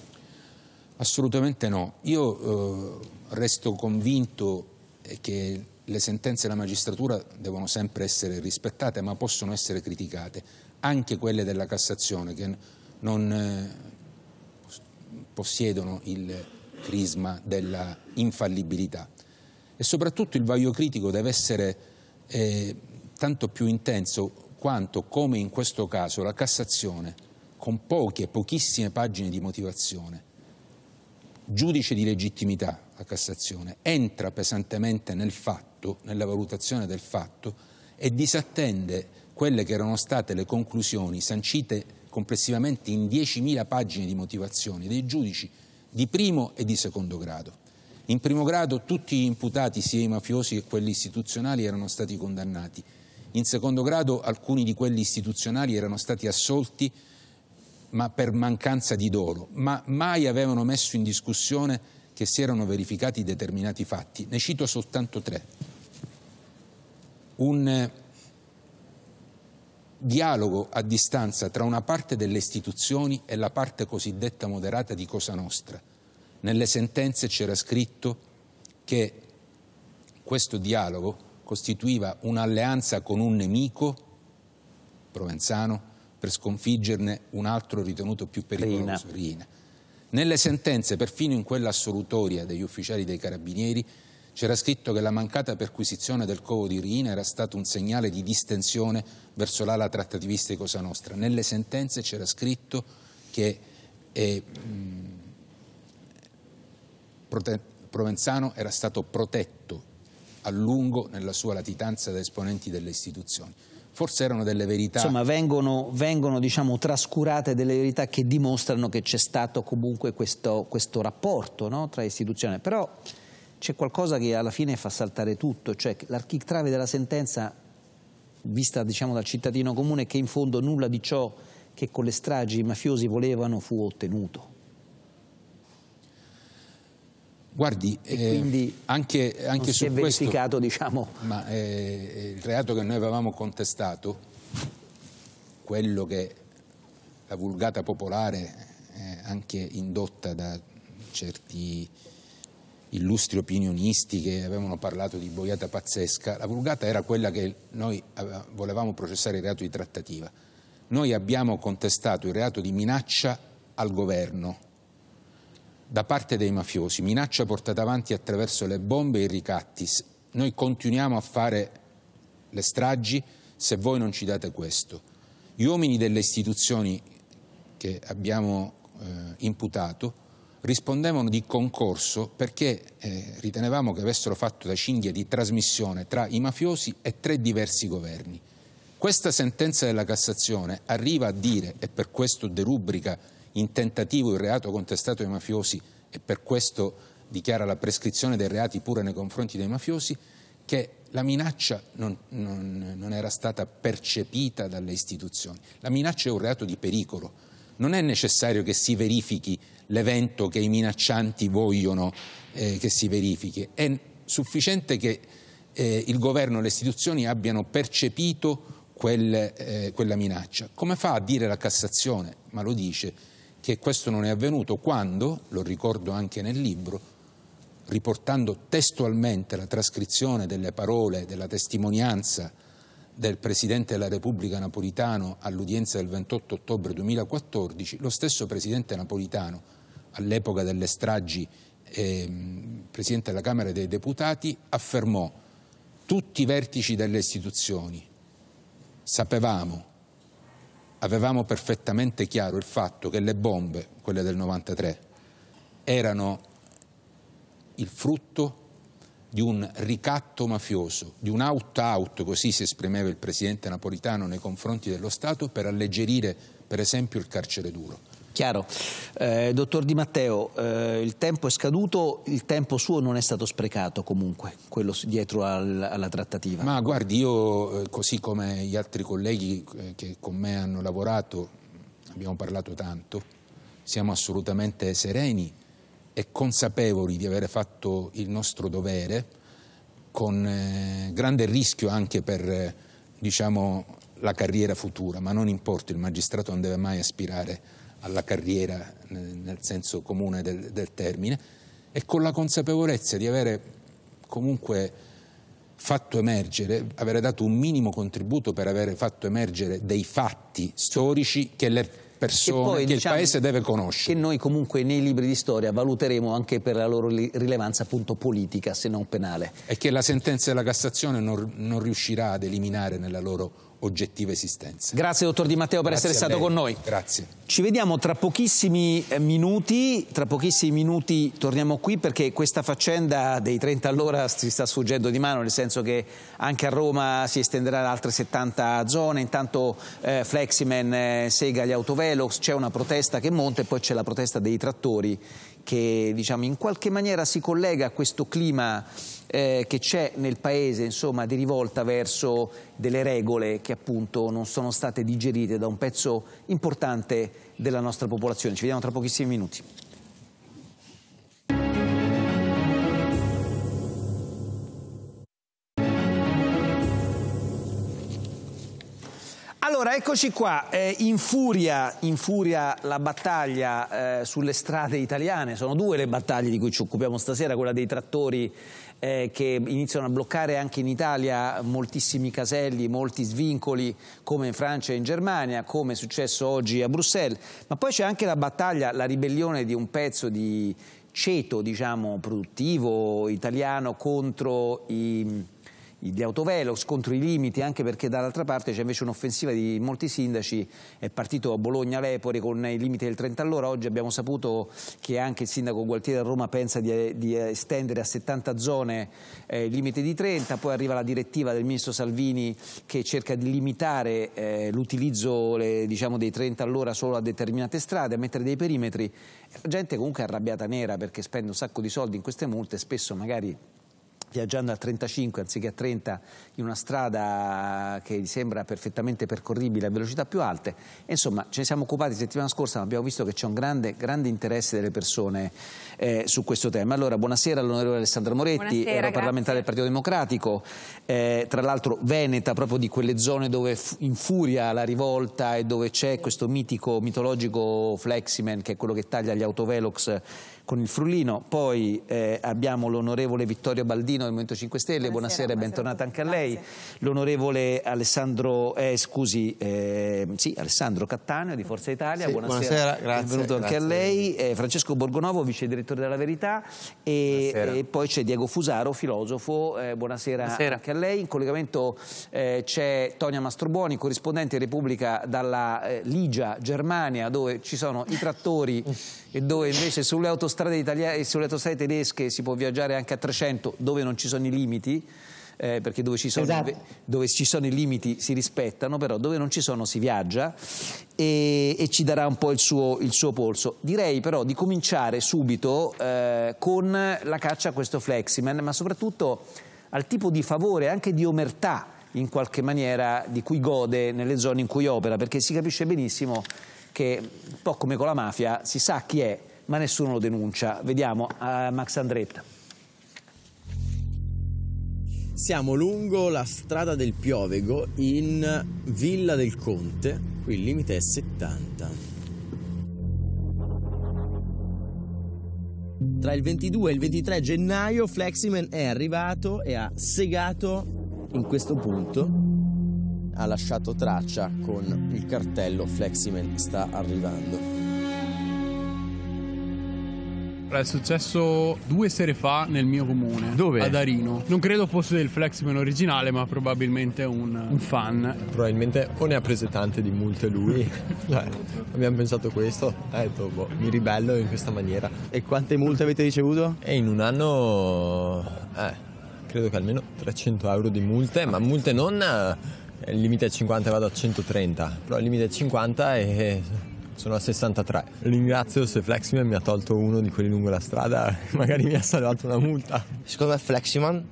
Assolutamente no. Io eh, resto convinto che le sentenze della magistratura devono sempre essere rispettate, ma possono essere criticate, anche quelle della Cassazione, che non eh, possiedono il crisma della infallibilità. E soprattutto il vaglio critico deve essere eh, tanto più intenso quanto, come in questo caso, la Cassazione con poche, pochissime pagine di motivazione, giudice di legittimità a Cassazione, entra pesantemente nel fatto, nella valutazione del fatto e disattende quelle che erano state le conclusioni sancite complessivamente in 10.000 pagine di motivazioni dei giudici di primo e di secondo grado. In primo grado tutti gli imputati, sia i mafiosi che quelli istituzionali, erano stati condannati. In secondo grado alcuni di quelli istituzionali erano stati assolti ma per mancanza di dolo, ma mai avevano messo in discussione che si erano verificati determinati fatti. Ne cito soltanto tre. Un eh, dialogo a distanza tra una parte delle istituzioni e la parte cosiddetta moderata di Cosa Nostra. Nelle sentenze c'era scritto che questo dialogo costituiva un'alleanza con un nemico provenzano per sconfiggerne un altro ritenuto più pericoloso, Rina. Rina. Nelle sentenze, perfino in quella assolutoria degli ufficiali dei carabinieri, c'era scritto che la mancata perquisizione del covo di Rina era stato un segnale di distensione verso l'ala trattativista di Cosa Nostra. Nelle sentenze c'era scritto che eh, mh, Provenzano era stato protetto a lungo nella sua latitanza da esponenti delle istituzioni forse erano delle verità. Insomma, vengono, vengono diciamo, trascurate delle verità che dimostrano che c'è stato comunque questo, questo rapporto no, tra istituzioni. Però c'è qualcosa che alla fine fa saltare tutto, cioè l'architrave della sentenza vista diciamo, dal cittadino comune che in fondo nulla di ciò che con le stragi i mafiosi volevano fu ottenuto. Guardi, eh, anche, anche su si è verificato, questo, diciamo... Ma eh, eh, il reato che noi avevamo contestato, quello che la vulgata popolare, eh, anche indotta da certi illustri opinionisti che avevano parlato di boiata pazzesca, la vulgata era quella che noi volevamo processare il reato di trattativa. Noi abbiamo contestato il reato di minaccia al governo, da parte dei mafiosi, minaccia portata avanti attraverso le bombe e i ricatti. Noi continuiamo a fare le stragi se voi non ci date questo. Gli uomini delle istituzioni che abbiamo eh, imputato rispondevano di concorso perché eh, ritenevamo che avessero fatto da cinghia di trasmissione tra i mafiosi e tre diversi governi. Questa sentenza della Cassazione arriva a dire, e per questo derubrica in tentativo il reato contestato ai mafiosi e per questo dichiara la prescrizione dei reati pure nei confronti dei mafiosi, che la minaccia non, non, non era stata percepita dalle istituzioni. La minaccia è un reato di pericolo. Non è necessario che si verifichi l'evento che i minaccianti vogliono eh, che si verifichi. È sufficiente che eh, il governo e le istituzioni abbiano percepito quel, eh, quella minaccia. Come fa a dire la Cassazione? Ma lo dice che questo non è avvenuto quando, lo ricordo anche nel libro, riportando testualmente la trascrizione delle parole della testimonianza del Presidente della Repubblica Napolitano all'udienza del 28 ottobre 2014, lo stesso Presidente Napolitano, all'epoca delle stragi eh, Presidente della Camera dei Deputati, affermò tutti i vertici delle istituzioni sapevamo avevamo perfettamente chiaro il fatto che le bombe, quelle del 93, erano il frutto di un ricatto mafioso, di un out-out, così si esprimeva il presidente napolitano nei confronti dello Stato, per alleggerire per esempio il carcere duro. Chiaro. Eh, dottor Di Matteo, eh, il tempo è scaduto, il tempo suo non è stato sprecato comunque, quello dietro al, alla trattativa. Ma guardi, io eh, così come gli altri colleghi eh, che con me hanno lavorato, abbiamo parlato tanto, siamo assolutamente sereni e consapevoli di avere fatto il nostro dovere con eh, grande rischio anche per eh, diciamo, la carriera futura, ma non importa, il magistrato non deve mai aspirare alla carriera nel senso comune del, del termine e con la consapevolezza di avere comunque fatto emergere, avere dato un minimo contributo per avere fatto emergere dei fatti storici che le persone, che, poi, che diciamo, il Paese deve conoscere. Che noi comunque nei libri di storia valuteremo anche per la loro rilevanza appunto politica, se non penale. E che la sentenza della Cassazione non, non riuscirà ad eliminare nella loro oggettiva esistenza. Grazie dottor Di Matteo per Grazie essere stato con noi. Grazie. Ci vediamo tra pochissimi eh, minuti, tra pochissimi minuti torniamo qui perché questa faccenda dei 30 all'ora si sta sfuggendo di mano, nel senso che anche a Roma si estenderà ad altre 70 zone, intanto eh, Fleximen eh, sega gli autovelox, c'è una protesta che monta e poi c'è la protesta dei trattori che diciamo, in qualche maniera si collega a questo clima eh, che c'è nel Paese insomma, di rivolta verso delle regole che appunto non sono state digerite da un pezzo importante della nostra popolazione. Ci vediamo tra pochissimi minuti. Allora, eccoci qua, eh, in, furia, in, furia, la battaglia eh, sulle strade italiane, sono due le battaglie di cui ci occupiamo stasera, quella dei trattori eh, che iniziano a bloccare anche in Italia moltissimi caselli, molti svincoli come in Francia e in Germania, come è successo oggi a Bruxelles. Ma poi c'è anche la battaglia, la ribellione di un pezzo di ceto diciamo, produttivo italiano contro i gli autovelox contro i limiti, anche perché dall'altra parte c'è invece un'offensiva di molti sindaci, è partito Bologna-Lepore con i limiti del 30 all'ora, oggi abbiamo saputo che anche il sindaco Gualtieri a Roma pensa di, di estendere a 70 zone eh, il limite di 30, poi arriva la direttiva del ministro Salvini che cerca di limitare eh, l'utilizzo diciamo, dei 30 all'ora solo a determinate strade, a mettere dei perimetri, la gente comunque è arrabbiata nera perché spende un sacco di soldi in queste multe, spesso magari viaggiando a 35 anziché a 30 in una strada che gli sembra perfettamente percorribile a velocità più alte. E insomma, ce ne siamo occupati settimana scorsa, ma abbiamo visto che c'è un grande, grande interesse delle persone eh, su questo tema. Allora, buonasera all'onorevole Alessandra Moretti, parlamentare del Partito Democratico, eh, tra l'altro veneta, proprio di quelle zone dove infuria la rivolta e dove c'è questo mitico, mitologico Fleximan, che è quello che taglia gli autovelox con il Frullino, poi eh, abbiamo l'onorevole Vittorio Baldino del Movimento 5 Stelle, buonasera, e bentornata anche a lei, l'onorevole Alessandro, eh, scusi, eh, sì, Alessandro Cattaneo di Forza Italia, sì, buonasera, buonasera grazie, benvenuto grazie. anche a lei, eh, Francesco Borgonovo, vice direttore della Verità e, e poi c'è Diego Fusaro, filosofo, eh, buonasera, buonasera, anche a lei, in collegamento eh, c'è Tonia Mastrobuoni, corrispondente Repubblica dalla Ligia, Germania, dove ci sono i trattori e dove invece sulle autostrade strade italiane e sulle autostrade tedesche si può viaggiare anche a 300 dove non ci sono i limiti, eh, perché dove ci, sono, esatto. dove ci, sono, i limiti si rispettano, però dove non ci sono si viaggia e, e ci darà un po' il suo, il suo, polso. Direi però di cominciare subito eh, con la caccia a questo Fleximan, ma soprattutto al tipo di favore, anche di omertà in qualche maniera di cui gode nelle zone in cui opera, perché si capisce benissimo che un po' come con la mafia si sa chi è ma nessuno lo denuncia. Vediamo uh, Max Andretta. Siamo lungo la strada del Piovego in Villa del Conte, qui il limite è 70. Tra il 22 e il 23 gennaio Fleximan è arrivato e ha segato in questo punto. Ha lasciato traccia con il cartello Fleximan sta arrivando. È successo due sere fa nel mio comune. Dove? Ad Arino. Non credo fosse del Flexman originale, ma probabilmente un, un fan. Probabilmente o ne ha prese tante di multe lui. eh, abbiamo pensato questo. Ha detto, boh, mi ribello in questa maniera. E quante multe avete ricevuto? E in un anno... Eh, credo che almeno 300 euro di multe, ma multe non eh, il limite è 50 vado a 130, però il limite è 50 e... Eh, sono a 63. Ringrazio se Fleximan mi ha tolto uno di quelli lungo la strada, magari mi ha salvato una multa. Secondo me Fleximan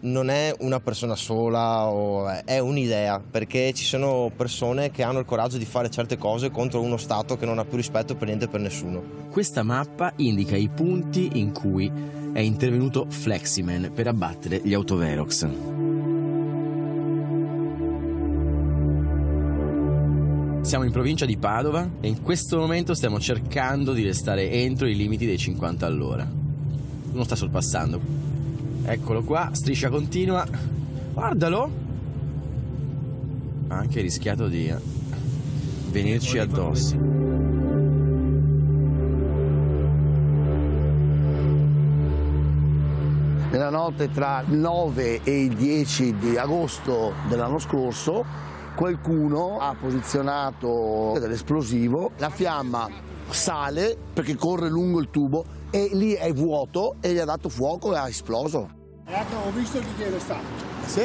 non è una persona sola, è un'idea, perché ci sono persone che hanno il coraggio di fare certe cose contro uno Stato che non ha più rispetto per niente e per nessuno. Questa mappa indica i punti in cui è intervenuto Fleximan per abbattere gli autoverox. Siamo in provincia di Padova e in questo momento stiamo cercando di restare entro i limiti dei 50 all'ora. Non sta sorpassando. Eccolo qua, striscia continua. Guardalo! Ha anche rischiato di eh, venirci addosso. Nella notte tra il 9 e il 10 di agosto dell'anno scorso Qualcuno ha posizionato dell'esplosivo, la fiamma sale perché corre lungo il tubo e lì è vuoto e gli ha dato fuoco e ha esploso. Guarda, ho visto di che era stato. Sì?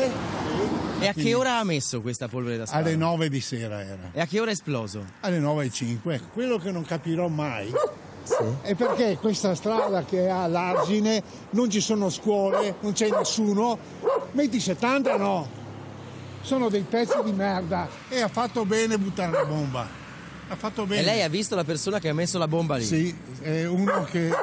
E a che ora ha messo questa polvere da sparo? Alle 9 di sera era. E a che ora è esploso? Alle 9 e 5. Quello che non capirò mai sì. è perché questa strada che ha l'argine, non ci sono scuole, non c'è nessuno. Metti 70 no sono dei pezzi di merda e ha fatto bene buttare la bomba. Ha fatto bene. E lei ha visto la persona che ha messo la bomba lì? Sì, è uno che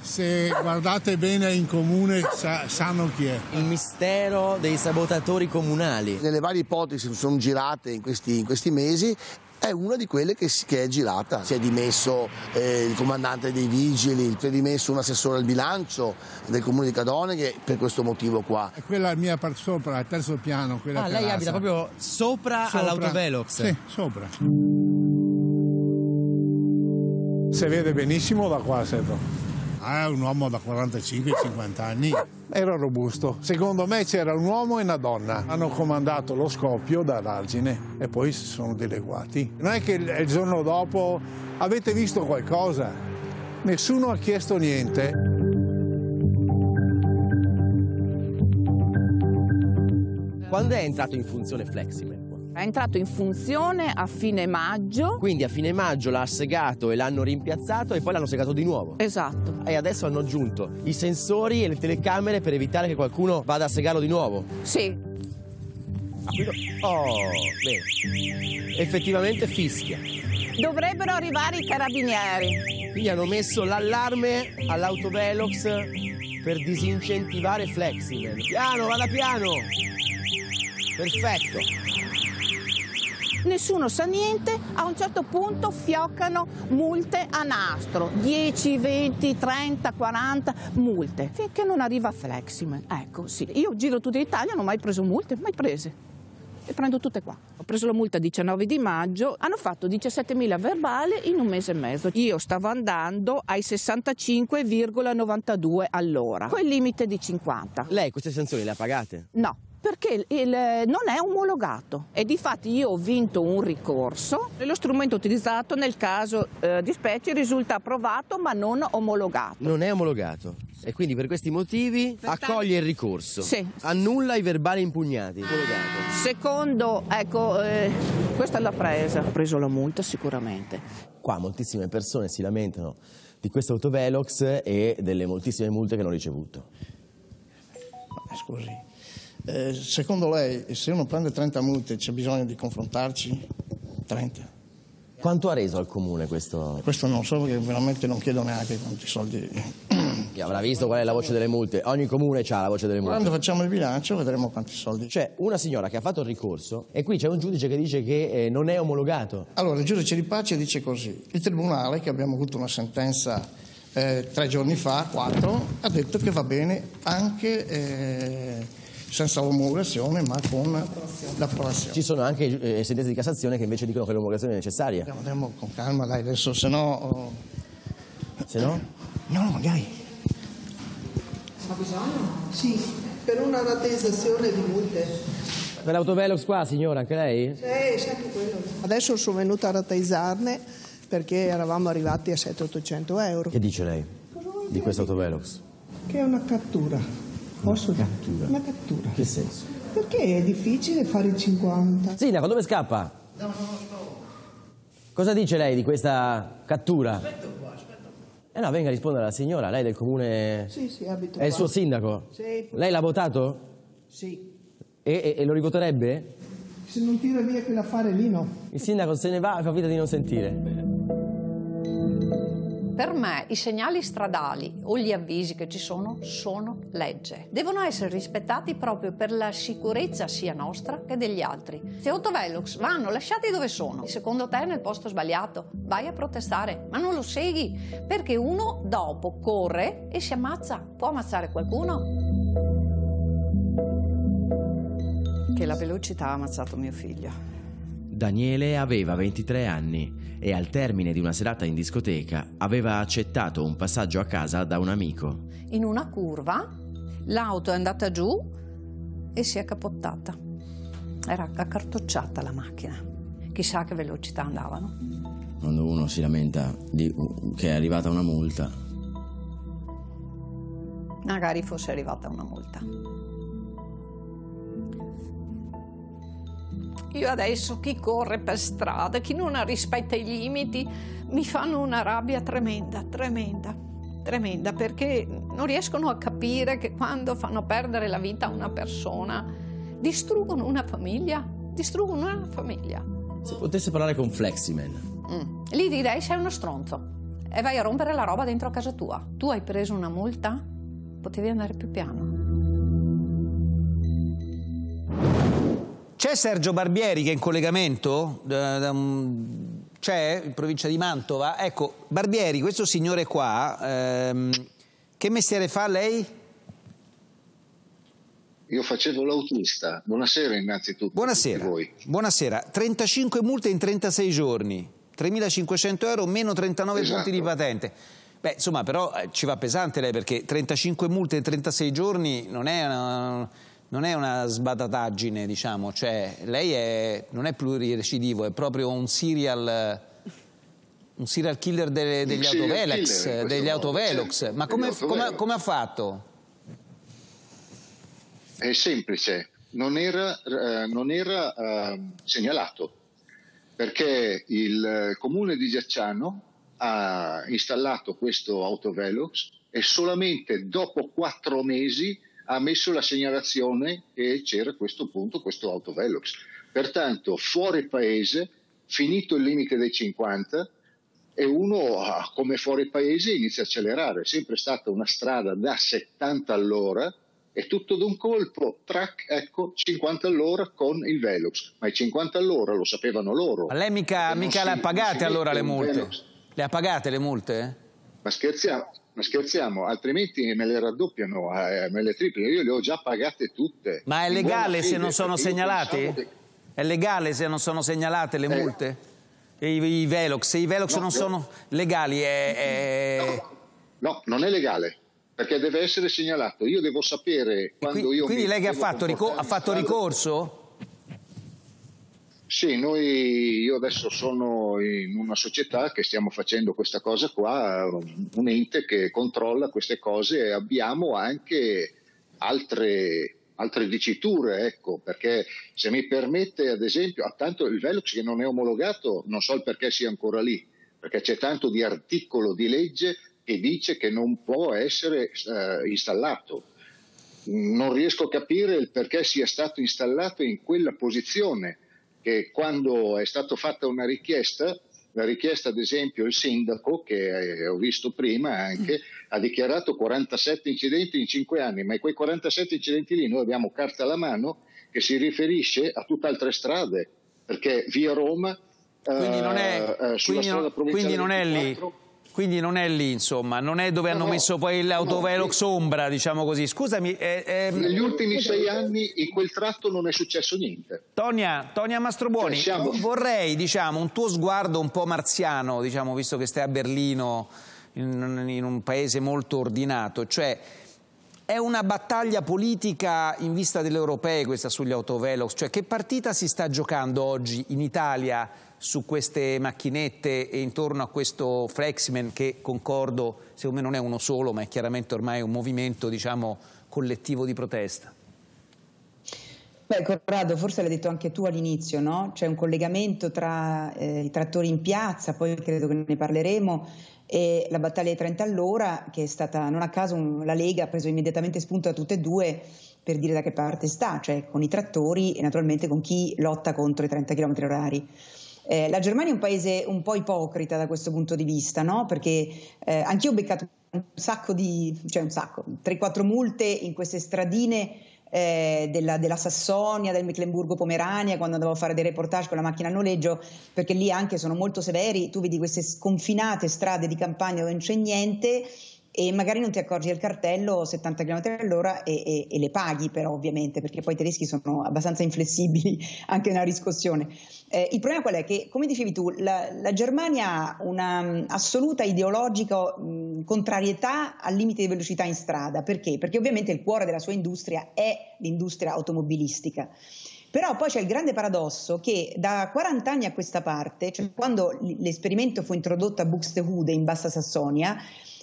se guardate bene in comune sa, sanno chi è. Il mistero dei sabotatori comunali. Nelle varie ipotesi sono girate in questi, in questi mesi è una di quelle che, che, è girata. Si è dimesso eh, il comandante dei vigili, si è dimesso un assessore al bilancio del comune di Cadoneghe per questo motivo qua. E quella mia parte sopra, al terzo piano, quella Ah, terrasa. lei abita proprio sopra, sopra. all'autovelox? Sì, sopra. Si vede benissimo da qua, sento. Ah, un uomo da 45-50 anni. Era robusto. Secondo me c'era un uomo e una donna. Hanno comandato lo scoppio dall'argine e poi si sono dileguati. Non è che il giorno dopo avete visto qualcosa. Nessuno ha chiesto niente. Quando è entrato in funzione Fleximan? È entrato in funzione a fine maggio. Quindi a fine maggio l'ha segato e l'hanno rimpiazzato e poi l'hanno segato di nuovo. Esatto. E adesso hanno aggiunto i sensori e le telecamere per evitare che qualcuno vada a segarlo di nuovo. Sì. Ah, oh, bene. Effettivamente fischia. Dovrebbero arrivare i carabinieri. Quindi hanno messo l'allarme all'autovelox per disincentivare Flexivel. Piano, vada piano! Perfetto! nessuno sa niente, a un certo punto fioccano multe a nastro, 10, 20, 30, 40 multe, finché non arriva Fleximen. Ecco, sì. Io giro tutta l'Italia, non ho mai preso multe, mai prese le prendo tutte qua. Ho preso la multa il 19 di maggio, hanno fatto 17.000 verbali in un mese e mezzo. Io stavo andando ai 65,92 all'ora, quel limite di 50. Lei queste sanzioni le ha pagate? No perché il, non è omologato e di fatti io ho vinto un ricorso e lo strumento utilizzato nel caso eh, di specie risulta approvato ma non omologato. Non è omologato e quindi per questi motivi accoglie il ricorso, sì. annulla i verbali impugnati. Omologato. Secondo, ecco, eh, questa l'ha presa, ha preso la multa sicuramente. Qua moltissime persone si lamentano di questo autovelox e delle moltissime multe che hanno ricevuto. Scusi. Eh, secondo lei, se uno prende 30 multe, c'è bisogno di confrontarci? 30. Quanto ha reso al comune questo? Questo non so perché veramente non chiedo neanche quanti soldi. Chi avrà visto qual è la voce delle multe? Ogni comune ha la voce delle multe. Quando facciamo il bilancio vedremo quanti soldi. C'è una signora che ha fatto il ricorso e qui c'è un giudice che dice che eh, non è omologato. Allora, il giudice di pace dice così. Il tribunale, che abbiamo avuto una sentenza eh, tre giorni fa, quattro, ha detto che va bene anche... Eh, senza l'omologazione ma con l'approvazione. Ci sono anche eh, sentenze di Cassazione che invece dicono che l'omologazione è necessaria. Andiamo, andiamo, con calma, dai, adesso se no... Oh... Se no? No, no, dai. Ha bisogno? Sì, per una rateizzazione di multe. Per l'autovelox qua, signora, anche lei? Sì, eh, sì, anche quello. Adesso sono venuta a rateizzarne perché eravamo arrivati a 700-800 euro. Che dice lei di questo autovelox? Che è una cattura. Posso? Una cattura. Una cattura. Che senso? Perché è difficile fare il 50? Sindaco, dove scappa? No, no, no. Cosa dice lei di questa cattura? Aspetta qua, aspetta qua. Eh no, venga a rispondere alla signora, lei del comune... Sì, sì, abito È qua. il suo sindaco? Sì. Lei l'ha votato? Sì. E, e, e lo rivoterebbe? Se non tira via quell'affare lì, no. Il sindaco se ne va e fa finta di non sentire. Per me i segnali stradali o gli avvisi che ci sono sono legge. Devono essere rispettati proprio per la sicurezza sia nostra che degli altri. Se autovelox vanno lasciati dove sono, secondo te è nel posto sbagliato, vai a protestare, ma non lo segui perché uno dopo corre e si ammazza, può ammazzare qualcuno. Che la velocità ha ammazzato mio figlio. Daniele aveva 23 anni e al termine di una serata in discoteca aveva accettato un passaggio a casa da un amico. In una curva l'auto è andata giù e si è capottata. Era accartocciata la macchina. Chissà a che velocità andavano. Quando uno si lamenta di, che è arrivata una multa. Magari fosse arrivata una multa. Io adesso chi corre per strada, chi non rispetta i limiti, mi fanno una rabbia tremenda, tremenda, tremenda, perché non riescono a capire che quando fanno perdere la vita a una persona, distruggono una famiglia, distruggono una famiglia. Se potesse parlare con Fleximan. Mm. Lì direi sei uno stronzo e vai a rompere la roba dentro a casa tua. Tu hai preso una multa? Potevi andare più piano. C'è Sergio Barbieri che è in collegamento? C'è in provincia di Mantova? Ecco, Barbieri, questo signore qua, ehm, che mestiere fa lei? Io facevo l'autista. Buonasera innanzitutto. Buonasera. Voi. Buonasera. 35 multe in 36 giorni, 3.500 euro, meno 39 esatto. punti di esatto. patente. Beh, insomma, però eh, ci va pesante lei perché 35 multe in 36 giorni non è... Una, non è una sbatataggine, diciamo, cioè lei è, non è plurirecidivo, è proprio un serial, un serial killer de, degli serial autovelox, killer degli modo, autovelox. Certo, ma come, autovelox. Come, come, ha fatto? È semplice, non era, eh, non era eh, segnalato perché il comune di Giacciano ha installato questo autovelox e solamente dopo quattro mesi ha messo la segnalazione che c'era questo punto, questo autovelox. Pertanto, fuori paese, finito il limite dei 50, e uno ah, come fuori paese inizia a accelerare. È sempre stata una strada da 70 all'ora e tutto d'un colpo, track, ecco, 50 all'ora con il Velox. Ma i 50 all'ora lo sapevano loro. Ma lei mica, mica si, le ha pagate allora le multe? Le ha pagate le multe? Ma scherziamo, ma scherziamo, altrimenti me le raddoppiano, eh, me le triplicano, io le ho già pagate tutte. Ma è legale se non sono segnalate? Che... È legale se non sono segnalate le eh. multe? I, I, Velox, se i Velox no, non io... sono legali è... è... No, no, non è legale perché deve essere segnalato. Io devo sapere quando quindi, io. Quindi lei che ha fatto, ricor ha fatto ricorso? Sì, noi, io adesso sono in una società che stiamo facendo questa cosa qua, un ente che controlla queste cose e abbiamo anche altre, altre diciture, ecco, perché se mi permette ad esempio, tanto il Velox che non è omologato, non so il perché sia ancora lì, perché c'è tanto di articolo di legge che dice che non può essere eh, installato. Non riesco a capire il perché sia stato installato in quella posizione che quando è stata fatta una richiesta, la richiesta ad esempio il sindaco, che eh, ho visto prima anche, mm. ha dichiarato 47 incidenti in 5 anni, ma in quei 47 incidenti lì noi abbiamo carta alla mano che si riferisce a tutt'altre strade, perché via Roma, quindi non è, eh, eh sulla strada provinciale quindi non è lì. Quindi non è lì, insomma, non è dove eh, no, hanno messo poi l'autovelox no, ombra, diciamo così. Scusami. Eh, eh, negli ultimi sei anni in quel tratto non è successo niente. Tonia, Tonia Mastrobuoni, cioè, siamo... vorrei diciamo, un tuo sguardo un po' marziano, diciamo, visto che stai a Berlino, in, in un paese molto ordinato, cioè... È una battaglia politica in vista delle europee questa sugli autovelox, cioè che partita si sta giocando oggi in Italia su queste macchinette e intorno a questo Flexman che concordo, secondo me non è uno solo, ma è chiaramente ormai un movimento diciamo, collettivo di protesta? Beh, Corrado, forse l'hai detto anche tu all'inizio, no? C'è un collegamento tra eh, i trattori in piazza, poi credo che ne parleremo, e la battaglia dei 30 all'ora, che è stata non a caso un, la Lega ha preso immediatamente spunto da tutte e due per dire da che parte sta, cioè con i trattori e naturalmente con chi lotta contro i 30 km orari. Eh, la Germania è un paese un po' ipocrita da questo punto di vista, no? perché eh, anch'io ho beccato un sacco di, cioè un sacco, 3-4 multe in queste stradine eh, della, della, Sassonia, del Mecklenburgo-Pomerania, quando andavo a fare dei reportage con la macchina a noleggio, perché lì anche sono molto severi, tu vedi queste sconfinate strade di campagna dove non c'è niente e magari non ti accorgi del cartello 70 km all'ora e, e, e, le paghi però ovviamente perché poi i tedeschi sono abbastanza inflessibili anche nella riscossione. Eh, il problema qual è? Che come dicevi tu la, la Germania ha un'assoluta mm, ideologica mh, mm, contrarietà al limite di velocità in strada perché? Perché ovviamente il cuore della sua industria è l'industria automobilistica. Però poi c'è il grande paradosso che da 40 anni a questa parte, cioè quando l'esperimento fu introdotto a Buxtehude in Bassa Sassonia,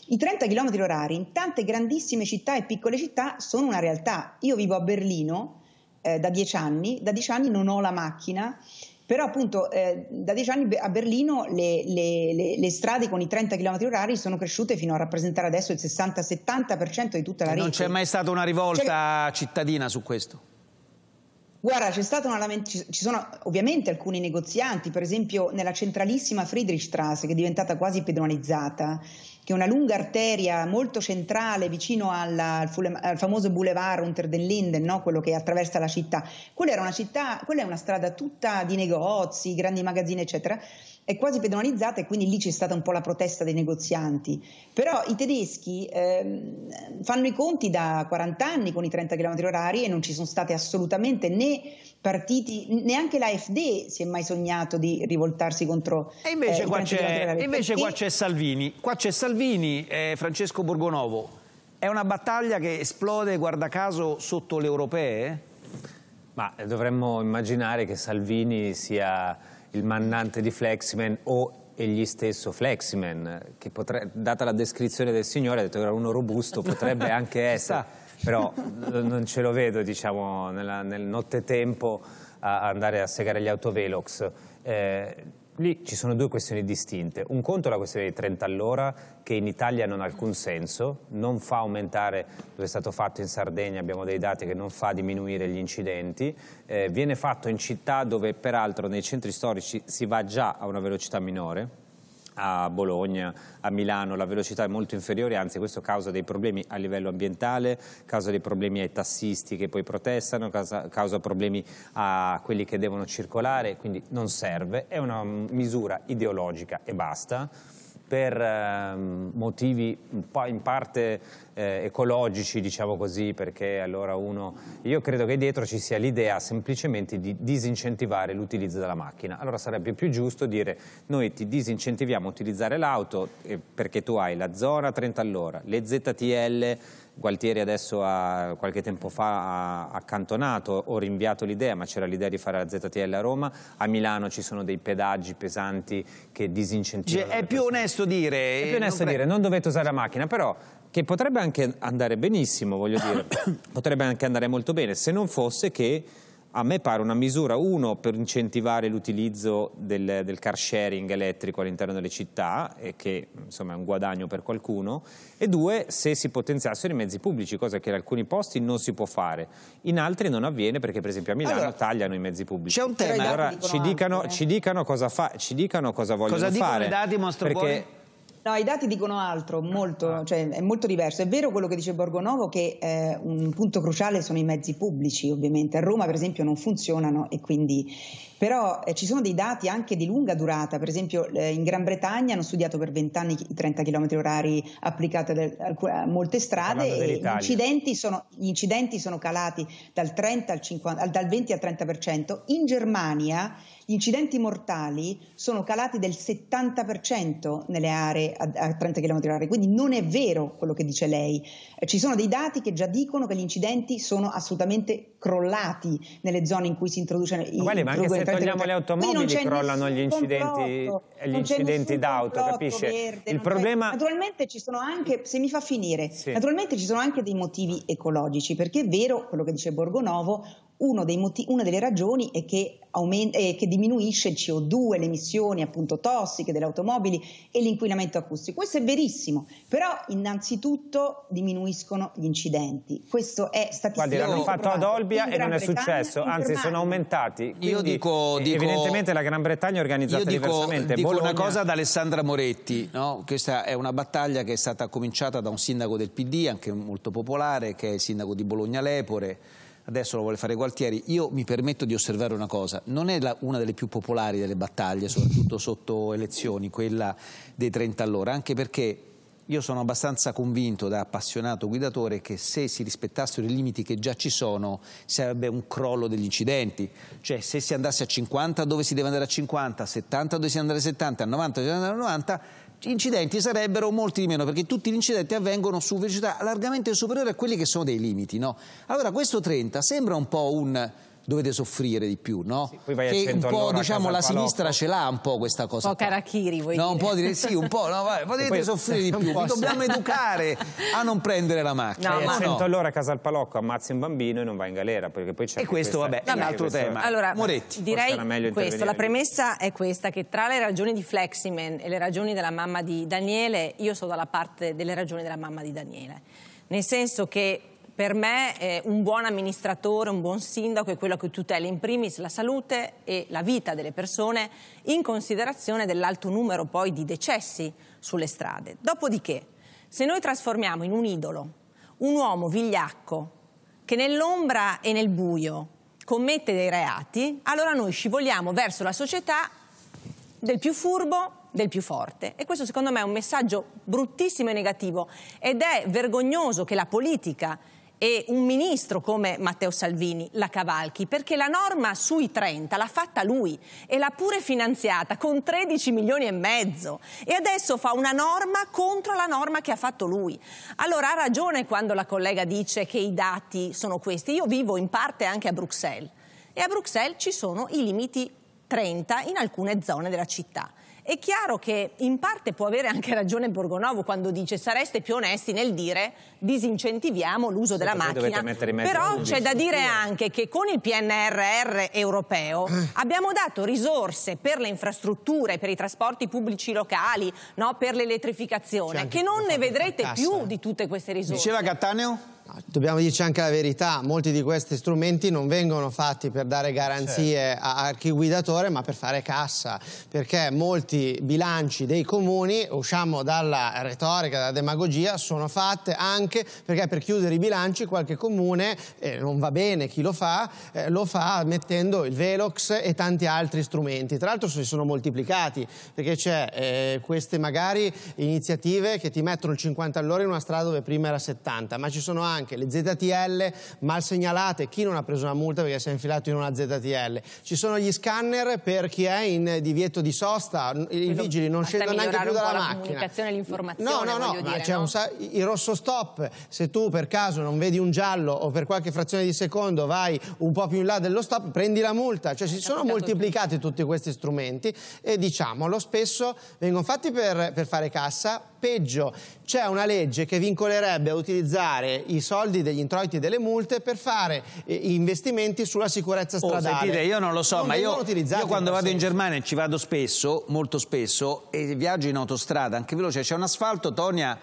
i 30 km orari in tante grandissime città e piccole città sono una realtà. Io vivo a Berlino eh, da dieci anni, da dieci anni non ho la macchina, però appunto eh, da dieci anni a Berlino le, le, le, le, strade con i 30 km orari sono cresciute fino a rappresentare adesso il 60-70% di tutta la rete. Non c'è mai stata una rivolta c'è... cittadina su questo? Guarda, c'è stata una lament- ci sono ovviamente alcuni negozianti, per esempio nella centralissima Friedrichstrasse che è diventata quasi pedonalizzata, che è una lunga arteria molto centrale vicino alla, al, fule, al, famoso boulevard Unter den Linden, no? quello che attraversa la città. Quella, era una città, quella è una strada tutta di negozi, grandi magazzini, eccetera è quasi pedonalizzata e quindi lì c'è stata un po' la protesta dei negozianti. Però i tedeschi ehm, fanno i conti da 40 anni con i 30 km orari e non ci sono state assolutamente né partiti, neanche l'AFD si è mai sognato di rivoltarsi contro E invece, eh, qua, c'è, invece perché... qua, c'è, Salvini, qua c'è Salvini eh, Francesco Borgonovo. È una battaglia che esplode, guarda caso, sotto le europee? Ma dovremmo immaginare che Salvini sia il mannante di Fleximan o egli stesso Fleximan, che potrebbe, data la descrizione del signore ha detto che era uno robusto, potrebbe anche essere, però eh, non ce lo vedo diciamo, nella, nel nottetempo a andare a segare gli autovelox. Eh, Lì ci sono due questioni distinte. Un conto è la questione dei 30 all'ora, che in Italia non ha alcun senso, non fa aumentare, dove è stato fatto in Sardegna, abbiamo dei dati che non fa diminuire gli incidenti, eh, viene fatto in città dove peraltro nei centri storici si va già a una velocità minore, a Bologna, a Milano la velocità è molto inferiore, anzi questo causa dei problemi a livello ambientale, causa dei problemi ai tassisti che poi protestano, causa, causa problemi a quelli che devono circolare, quindi non serve, è una misura ideologica e basta per ehm, motivi in parte eh, ecologici, diciamo così, perché allora uno... Io credo che dietro ci sia l'idea semplicemente di disincentivare l'utilizzo della macchina. Allora sarebbe più giusto dire noi ti disincentiviamo a utilizzare l'auto eh, perché tu hai la zona 30 all'ora, le ZTL Gualtieri adesso ha, qualche tempo fa ha accantonato o rinviato l'idea, ma c'era l'idea di fare la ZTL a Roma, a Milano ci sono dei pedaggi pesanti che disincentivano. Cioè, è più onesto dire... È più eh, onesto non dire, non dovete usare la macchina, però che potrebbe anche andare benissimo, voglio dire, potrebbe anche andare molto bene, se non fosse che a me pare una misura, uno, per incentivare l'utilizzo del, del, car sharing elettrico all'interno delle città, e che insomma è un guadagno per qualcuno, e due, se si potenziassero i mezzi pubblici, cosa che in alcuni posti non si può fare. In altri non avviene perché per esempio a Milano allora, tagliano i mezzi pubblici. C'è un tema. Allora ci dicano, ci eh. dicano, cosa, fa, ci dicano cosa vogliono cosa fare. Cosa dicono i dati, mostro perché, voi? No, i dati dicono altro, molto, ah. cioè, è molto diverso. È vero quello che dice Borgonovo che eh, un punto cruciale sono i mezzi pubblici, ovviamente. A Roma, per esempio, non funzionano e quindi... Però eh, ci sono dei dati anche di lunga durata, per esempio eh, in Gran Bretagna hanno studiato per vent'anni i 30 km orari applicati a molte strade e gli incidenti, sono, gli incidenti, sono, calati dal, 30 al 50, dal 20 al 30%. In Germania gli incidenti mortali sono calati del 70% nelle aree a 30 km/h, quindi non è vero quello che dice lei. Eh, ci sono dei dati che già dicono che gli incidenti sono assolutamente crollati nelle zone in cui si introduce il ma, ma anche se togliamo le automobili crollano gli incidenti, gli incidenti d'auto, capisce? Verde, il problema... Naturalmente ci sono anche, se mi fa finire, sì. naturalmente ci sono anche dei motivi ecologici, perché è vero quello che dice Borgonovo, moti- una delle ragioni è che, aumenta, eh, che, diminuisce il CO2, le emissioni appunto tossiche delle automobili e l'inquinamento acustico. Questo è verissimo, però innanzitutto diminuiscono gli incidenti. Questo è statisticamente. Guardi, l'hanno fatto ad Olbia e non è successo, anzi sono aumentati. Quindi, io dico, eh, dico, evidentemente la Gran Bretagna è organizzata io dico, diversamente. Dico Bologna... una cosa ad Alessandra Moretti, no? questa è una battaglia che è stata cominciata da un sindaco del PD, anche molto popolare, che è il sindaco di Bologna Lepore, adesso lo vuole fare Gualtieri, io mi permetto di osservare una cosa, non è la, una delle più popolari delle battaglie, soprattutto sotto elezioni, quella dei 30 all'ora, anche perché io sono abbastanza convinto da appassionato guidatore che se si rispettassero i limiti che già ci sono sarebbe un crollo degli incidenti, cioè se si andasse a 50 dove si deve andare a 50, a 70 dove si deve andare a 70, a 90 dove si deve andare a 90 incidenti sarebbero molti di meno perché tutti gli incidenti avvengono su velocità largamente superiore a quelli che sono dei limiti. No? Allora questo 30 sembra un po' un dovete soffrire di più, no? Sì, poi vai che un po' diciamo la sinistra ce l'ha un po' questa cosa. Un po' Carachiri vuoi no, dire? Un po' dire sì, un po', no, vai, potete soffrire di più, vi dobbiamo educare a non prendere la macchina. No, ma 100 no. all'ora a casa al Palocco ammazzi un bambino e non va in galera, perché poi c'è E questo vabbè, è un altro tema. Allora, Moretti. direi questo, la premessa è questa che tra le ragioni di Fleximan e le ragioni della mamma di Daniele, io sono dalla parte delle ragioni della mamma di Daniele. Nel senso che per me eh, un buon amministratore, un buon sindaco è quello che tutela in primis la salute e la vita delle persone in considerazione dell'alto numero poi di decessi sulle strade. Dopodiché, se noi trasformiamo in un idolo un uomo vigliacco che nell'ombra e nel buio commette dei reati, allora noi scivoliamo verso la società del più furbo, del più forte. E questo secondo me è un messaggio bruttissimo e negativo ed è vergognoso che la politica e un ministro come Matteo Salvini la cavalchi, perché la norma sui 30 l'ha fatta lui e l'ha pure finanziata con 13 milioni e mezzo e adesso fa una norma contro la norma che ha fatto lui. Allora ha ragione quando la collega dice che i dati sono questi. Io vivo in parte anche a Bruxelles e a Bruxelles ci sono i limiti 30 in alcune zone della città. È chiaro che in parte può avere anche ragione Borgonovo quando dice sareste più onesti nel dire disincentiviamo l'uso sì, della macchina. Però c'è da dire anche che con il PNRR europeo eh. abbiamo dato risorse per le infrastrutture, per i trasporti pubblici locali, no? per l'elettrificazione, che non ne vedrete più di tutte queste risorse. Diceva Cattaneo? Dobbiamo dirci anche la verità, molti di questi strumenti non vengono fatti per dare garanzie certo. a chi guidatore ma per fare cassa, perché molti bilanci dei comuni, usciamo dalla retorica, dalla demagogia, sono fatte anche perché per chiudere i bilanci qualche comune, eh, non va bene chi lo fa, eh, lo fa mettendo il Velox e tanti altri strumenti. Tra l'altro si sono moltiplicati, perché c'è eh, queste magari iniziative che ti mettono il 50 all'ora in una strada dove prima era 70, ma ci sono anche anche le ZTL mal segnalate, chi non ha preso una multa perché si è infilato in una ZTL, ci sono gli scanner per chi è in divieto di sosta, i vigili non scendono neanche più dalla macchina. La comunicazione e l'informazione, no, no, no, ma c'è no? il rosso stop, se tu per caso non vedi un giallo o per qualche frazione di secondo vai un po' più in là dello stop, prendi la multa, cioè si sono moltiplicati tutto. tutti questi strumenti e diciamolo, spesso vengono fatti per, per fare cassa, peggio c'è una legge che vincolerebbe a utilizzare i soldi degli introiti e delle multe per fare eh, investimenti sulla sicurezza oh, stradale. Oh, sentite, io non lo so, non ma io, io quando vado in Germania ci vado spesso, molto spesso, e viaggio in autostrada, anche veloce, c'è un asfalto, Tonia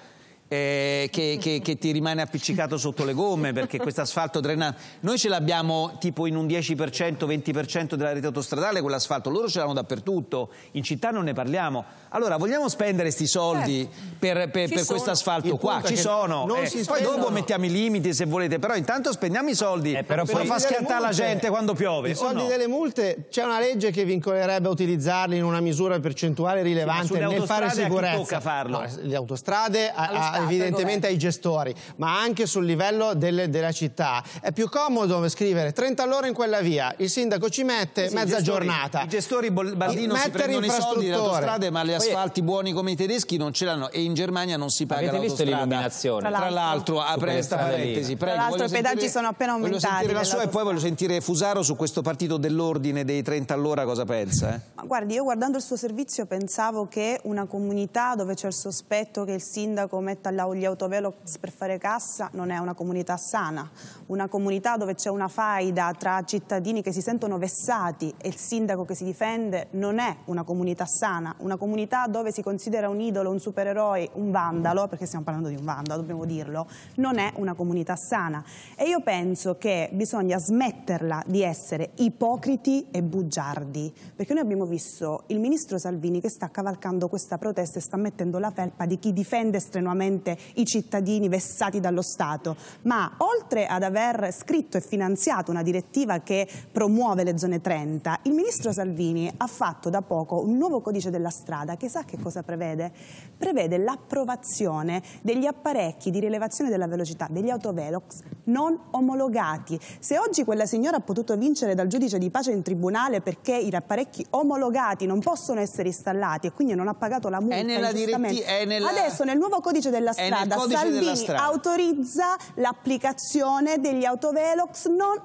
eh, che, che, che, ti rimane appiccicato sotto le gomme perché questo asfalto drena. Noi ce l'abbiamo tipo in un 10%, 20% della rete autostradale quell'asfalto, loro ce l'hanno dappertutto, in città non ne parliamo. Allora vogliamo spendere questi soldi certo. per, per, per questo asfalto qua? Ci sono, eh, poi dopo mettiamo i limiti se volete, però intanto spendiamo i soldi, eh, però, però fa schiantare la gente quando piove. I soldi no? delle multe, c'è una legge che vincolerebbe a utilizzarli in una misura percentuale rilevante sì, nel fare sicurezza. Tocca farlo. No, le autostrade a, a evidentemente ai gestori, ma anche sul livello delle, della città. È più comodo scrivere 30 all'ora in quella via, il sindaco ci mette sì, mezza gestori, giornata. I gestori Baldino si prendono i soldi le autostrade, ma gli asfalti buoni come i tedeschi non ce l'hanno e in Germania non si paga Avete visto l'illuminazione? Tra l'altro, apre questa parentesi, prego. Tra l'altro i pedaggi sono appena aumentati. Voglio sentire la sua e poi voglio sentire Fusaro su questo partito dell'ordine dei 30 all'ora cosa pensa. Eh? Ma guardi, io guardando il suo servizio pensavo che una comunità dove c'è il sospetto che il sindaco metta alla, gli autovelox per fare cassa non è una comunità sana, una comunità dove c'è una faida tra cittadini che si sentono vessati e il sindaco che si difende non è una comunità sana, una comunità dove si considera un idolo, un supereroe, un vandalo, perché stiamo parlando di un vandalo, dobbiamo dirlo, non è una comunità sana. E io penso che bisogna smetterla di essere ipocriti e bugiardi, perché noi abbiamo visto il ministro Salvini che sta cavalcando questa protesta e sta mettendo la felpa di chi difende strenuamente solamente i cittadini vessati dallo Stato, ma oltre ad aver scritto e finanziato una direttiva che promuove le zone 30, il ministro Salvini ha fatto da poco un nuovo codice della strada che sa che cosa prevede? Prevede l'approvazione degli apparecchi di rilevazione della velocità, degli autovelox non omologati. Se oggi quella signora ha potuto vincere dal giudice di pace in tribunale perché i apparecchi omologati non possono essere installati e quindi non ha pagato la multa, è nella è nella... adesso nel nuovo codice della della strada. Salvini della strada. autorizza l'applicazione degli autovelox non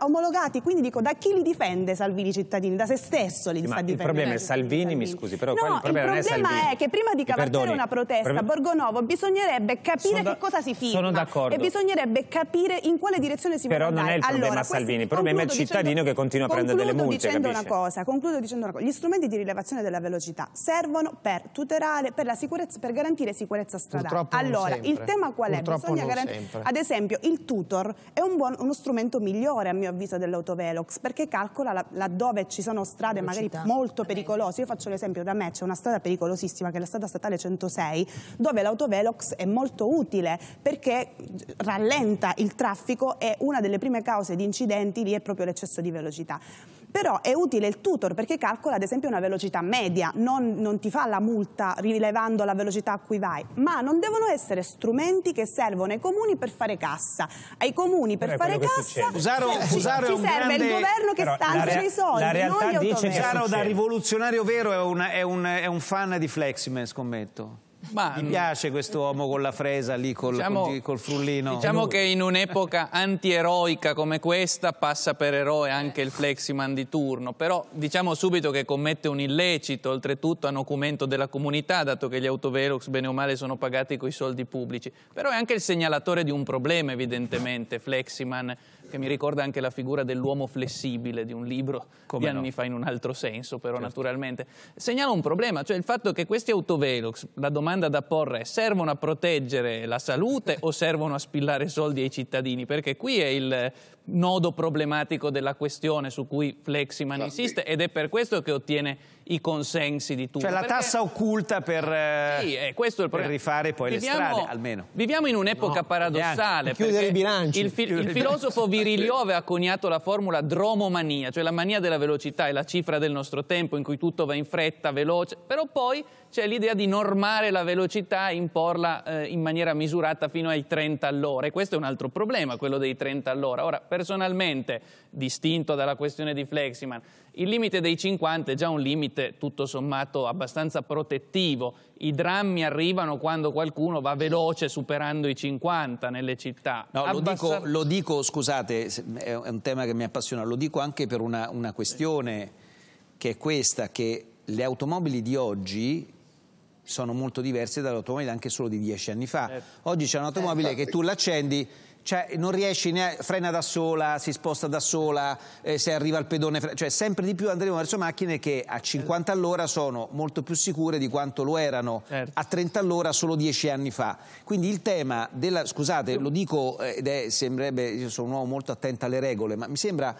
omologati, quindi dico da chi li difende Salvini cittadini? Da se stesso li sì, sta difendendo. Il problema è Salvini, Salvini, mi scusi, però no, il problema, il problema è, è, che prima di cavalcare una protesta a Borgonovo bisognerebbe capire da, che cosa si firma e bisognerebbe capire in quale direzione si però vuole andare. Però non è il problema allora, Salvini, il problema è il cittadino dicendo, che continua a prendere delle multe, dicendo capisce? una cosa, Concludo dicendo una cosa, gli strumenti di rilevazione della velocità servono per tutelare, per, per garantire sicurezza stradale. Esatto. Purtroppo allora, il tema qual è? Purtroppo Bisogna garantire. Ad esempio, il tutor è un buon, uno strumento migliore, a mio avviso, dell'autovelox, perché calcola la, laddove ci sono strade Velocità. magari molto pericolose. Io faccio l'esempio, da me c'è una strada pericolosissima, che è la strada statale 106, dove l'autovelox è molto utile, perché rallenta il traffico e una delle prime cause di incidenti lì è proprio l'eccesso di velocità però è utile il tutor perché calcola ad esempio una velocità media, non, non ti fa la multa rilevando la velocità a cui vai, ma non devono essere strumenti che servono ai comuni per fare cassa. Ai comuni per fare cassa Fusaro, cioè, Fusaro ci, ci serve grande... il governo che stanzia i soldi, la realtà non dice che Fusaro da rivoluzionario vero è, una, è, un, è un fan di Fleximen, scommetto. Ma, Ti piace questo uomo con la fresa lì, col, diciamo, col, col frullino? Diciamo che in un'epoca antieroica come questa passa per eroe anche il fleximan di turno, però diciamo subito che commette un illecito, oltretutto a documento della comunità, dato che gli autovelox bene o male sono pagati con i soldi pubblici, però è anche il segnalatore di un problema evidentemente, fleximan che mi ricorda anche la figura dell'uomo flessibile di un libro Come di anni fa in un altro senso, però certo. naturalmente. Segnala un problema, cioè il fatto che questi autovelox, la domanda da porre è servono a proteggere la salute o servono a spillare soldi ai cittadini? Perché qui è il nodo problematico della questione su cui Fleximan insiste ed è per questo che ottiene i consensi di tutti. Cioè la tassa occulta per, eh, sì, eh, per rifare poi viviamo, le strade, almeno. Viviamo in un'epoca no, eh, paradossale. Chiudere i bilanci. Il, fi il, il filosofo Virilio aveva coniato la formula dromomania, cioè la mania della velocità, è la cifra del nostro tempo in cui tutto va in fretta, veloce, però poi cioè l'idea di normare la velocità e imporla eh, in maniera misurata fino ai 30 all'ora. E questo è un altro problema, quello dei 30 all'ora. Ora, personalmente, distinto dalla questione di Fleximan, il limite dei 50 è già un limite tutto sommato abbastanza protettivo. I drammi arrivano quando qualcuno va veloce superando i 50 nelle città. No, Abbassar... lo, dico, lo, dico, scusate, è un tema che mi appassiona, lo dico anche per una, una questione che è questa, che le automobili di oggi sono molto diverse dall'automobile anche solo di dieci anni fa. Eh. Oggi c'è un'automobile eh, che tu l'accendi, cioè non riesci ne frena da sola, si sposta da sola, eh, se arriva al pedone, cioè sempre di più andremo verso macchine che a 50 all'ora sono molto più sicure di quanto lo erano certo. a 30 all'ora solo 10 anni fa. Quindi il tema della, scusate, lo dico eh, ed è, sembrerebbe, io sono un uomo molto attento alle regole, ma mi sembra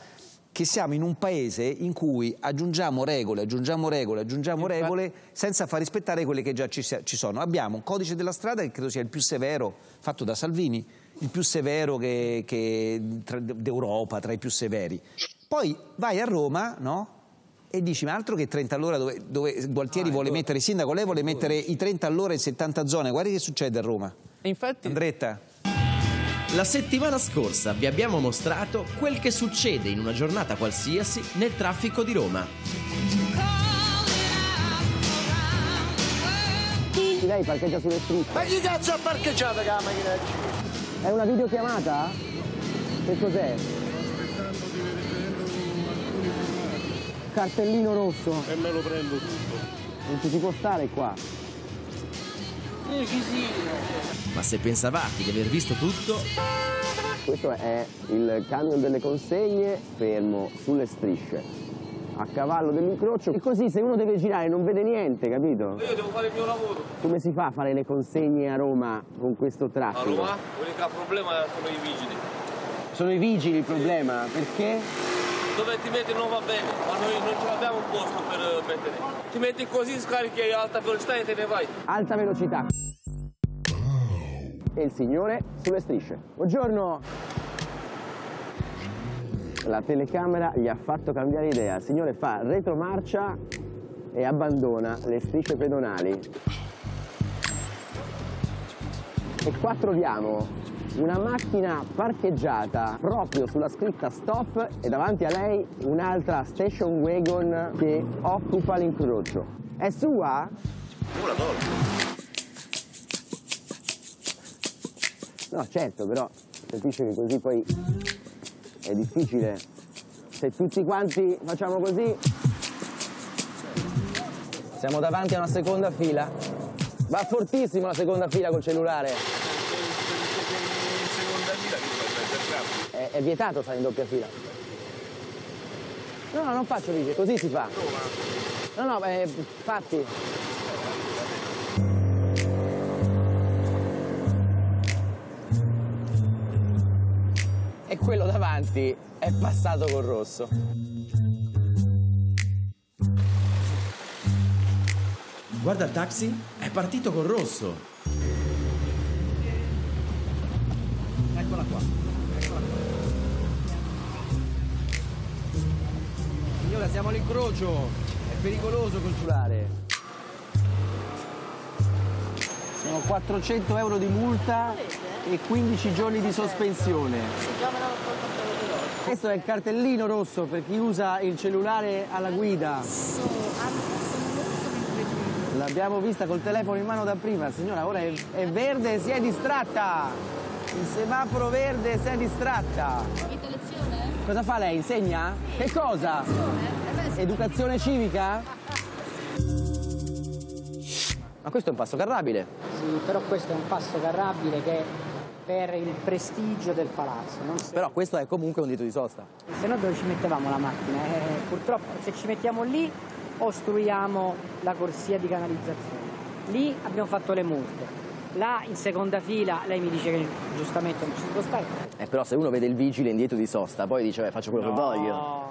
che siamo in un paese in cui aggiungiamo regole, aggiungiamo regole, aggiungiamo Infatti... regole senza far rispettare quelle che già ci, ci sono. Abbiamo un codice della strada che credo sia il più severo fatto da Salvini, il più severo d'Europa, tra i più severi. Poi vai a Roma, no? E dici, ma altro che 30 all'ora dove, dove, Gualtieri ah, vuole mettere il sindaco, lei vuole mettere i 30 all'ora in 70 zone, guarda che succede a Roma. Infatti... Andretta. La settimana scorsa vi abbiamo mostrato quel che succede in una giornata qualsiasi nel traffico di Roma. Lei parcheggia sulle strutture. Ma chi cazzo ha parcheggiato che la macchina? È una videochiamata? Che cos'è? Cartellino rosso. E me lo prendo tutto. Non ci si può stare qua precisino. Ma se pensavate di aver visto tutto... Questo è il camion delle consegne fermo sulle strisce a cavallo dell'incrocio e così se uno deve girare non vede niente, capito? Io devo fare il mio lavoro. Come si fa a fare le consegne a Roma con questo traffico? A Roma? L'unico problema sono i vigili. Sono i vigili il problema? Perché? dove ti metti non va bene, ma noi non ce l'abbiamo un posto per eh, mettere. Ti metti così, scarichi ad alta velocità e te ne vai. Alta velocità. E il signore sulle strisce. Buongiorno. La telecamera gli ha fatto cambiare idea. Il signore fa retromarcia e abbandona le strisce pedonali. E qua troviamo una macchina parcheggiata proprio sulla scritta stop e davanti a lei un'altra station wagon che occupa l'incrocio. È sua? Oh la No, certo, però capisci che così poi è difficile. Se tutti quanti facciamo così... Siamo davanti a una seconda fila. Va fortissimo la seconda fila col cellulare. è, vietato fare in doppia fila. No, no, non faccio video, così si fa. No, no, eh, fatti. E quello davanti è passato col rosso. Guarda il taxi, è partito col rosso. Eccola qua. Signora, siamo all'incrocio, è pericoloso consulare. Sono 400 euro di multa e 15 giorni di sospensione. Questo è il cartellino rosso per chi usa il cellulare alla guida. L'abbiamo vista col telefono in mano da prima, signora, ora è, è verde si è distratta. Il semaforo verde si è distratta. Cosa fa lei? Insegna? Che cosa? Educazione civica? Ma questo è un passo carrabile. Sì, però questo è un passo carrabile che per il prestigio del palazzo. Se... Però questo è comunque un dito di sosta. Se no dove ci mettevamo la macchina? Eh, purtroppo se ci mettiamo lì ostruiamo la corsia di canalizzazione. Lì abbiamo fatto le multe là in seconda fila lei mi dice che giustamente non ci si può stare. Eh, però se uno vede il vigile indietro di sosta, poi dice faccio quello no. che voglio.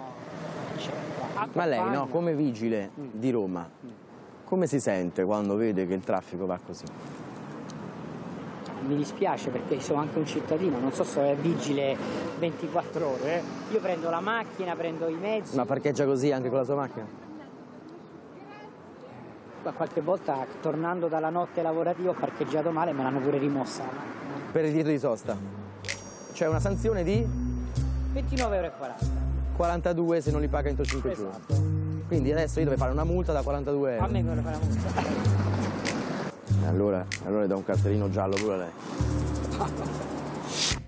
Ma lei no, come vigile di Roma, come si sente quando vede che il traffico va così? mi dispiace perché sono anche un cittadino, non so se è vigile 24 ore. Eh. Io prendo la macchina, prendo i mezzi. Ma parcheggia così anche con la sua macchina? qualche volta tornando dalla notte lavorativa ho parcheggiato male e me l'hanno pure rimossa. Per il diritto di sosta? C'è una sanzione di? 29,40 euro. 42 se non li paga entro 5 esatto. giorni. Quindi adesso io devo fare una multa da 42 euro. A me devo fare la multa. Allora, allora le do un cartellino giallo pure a lei.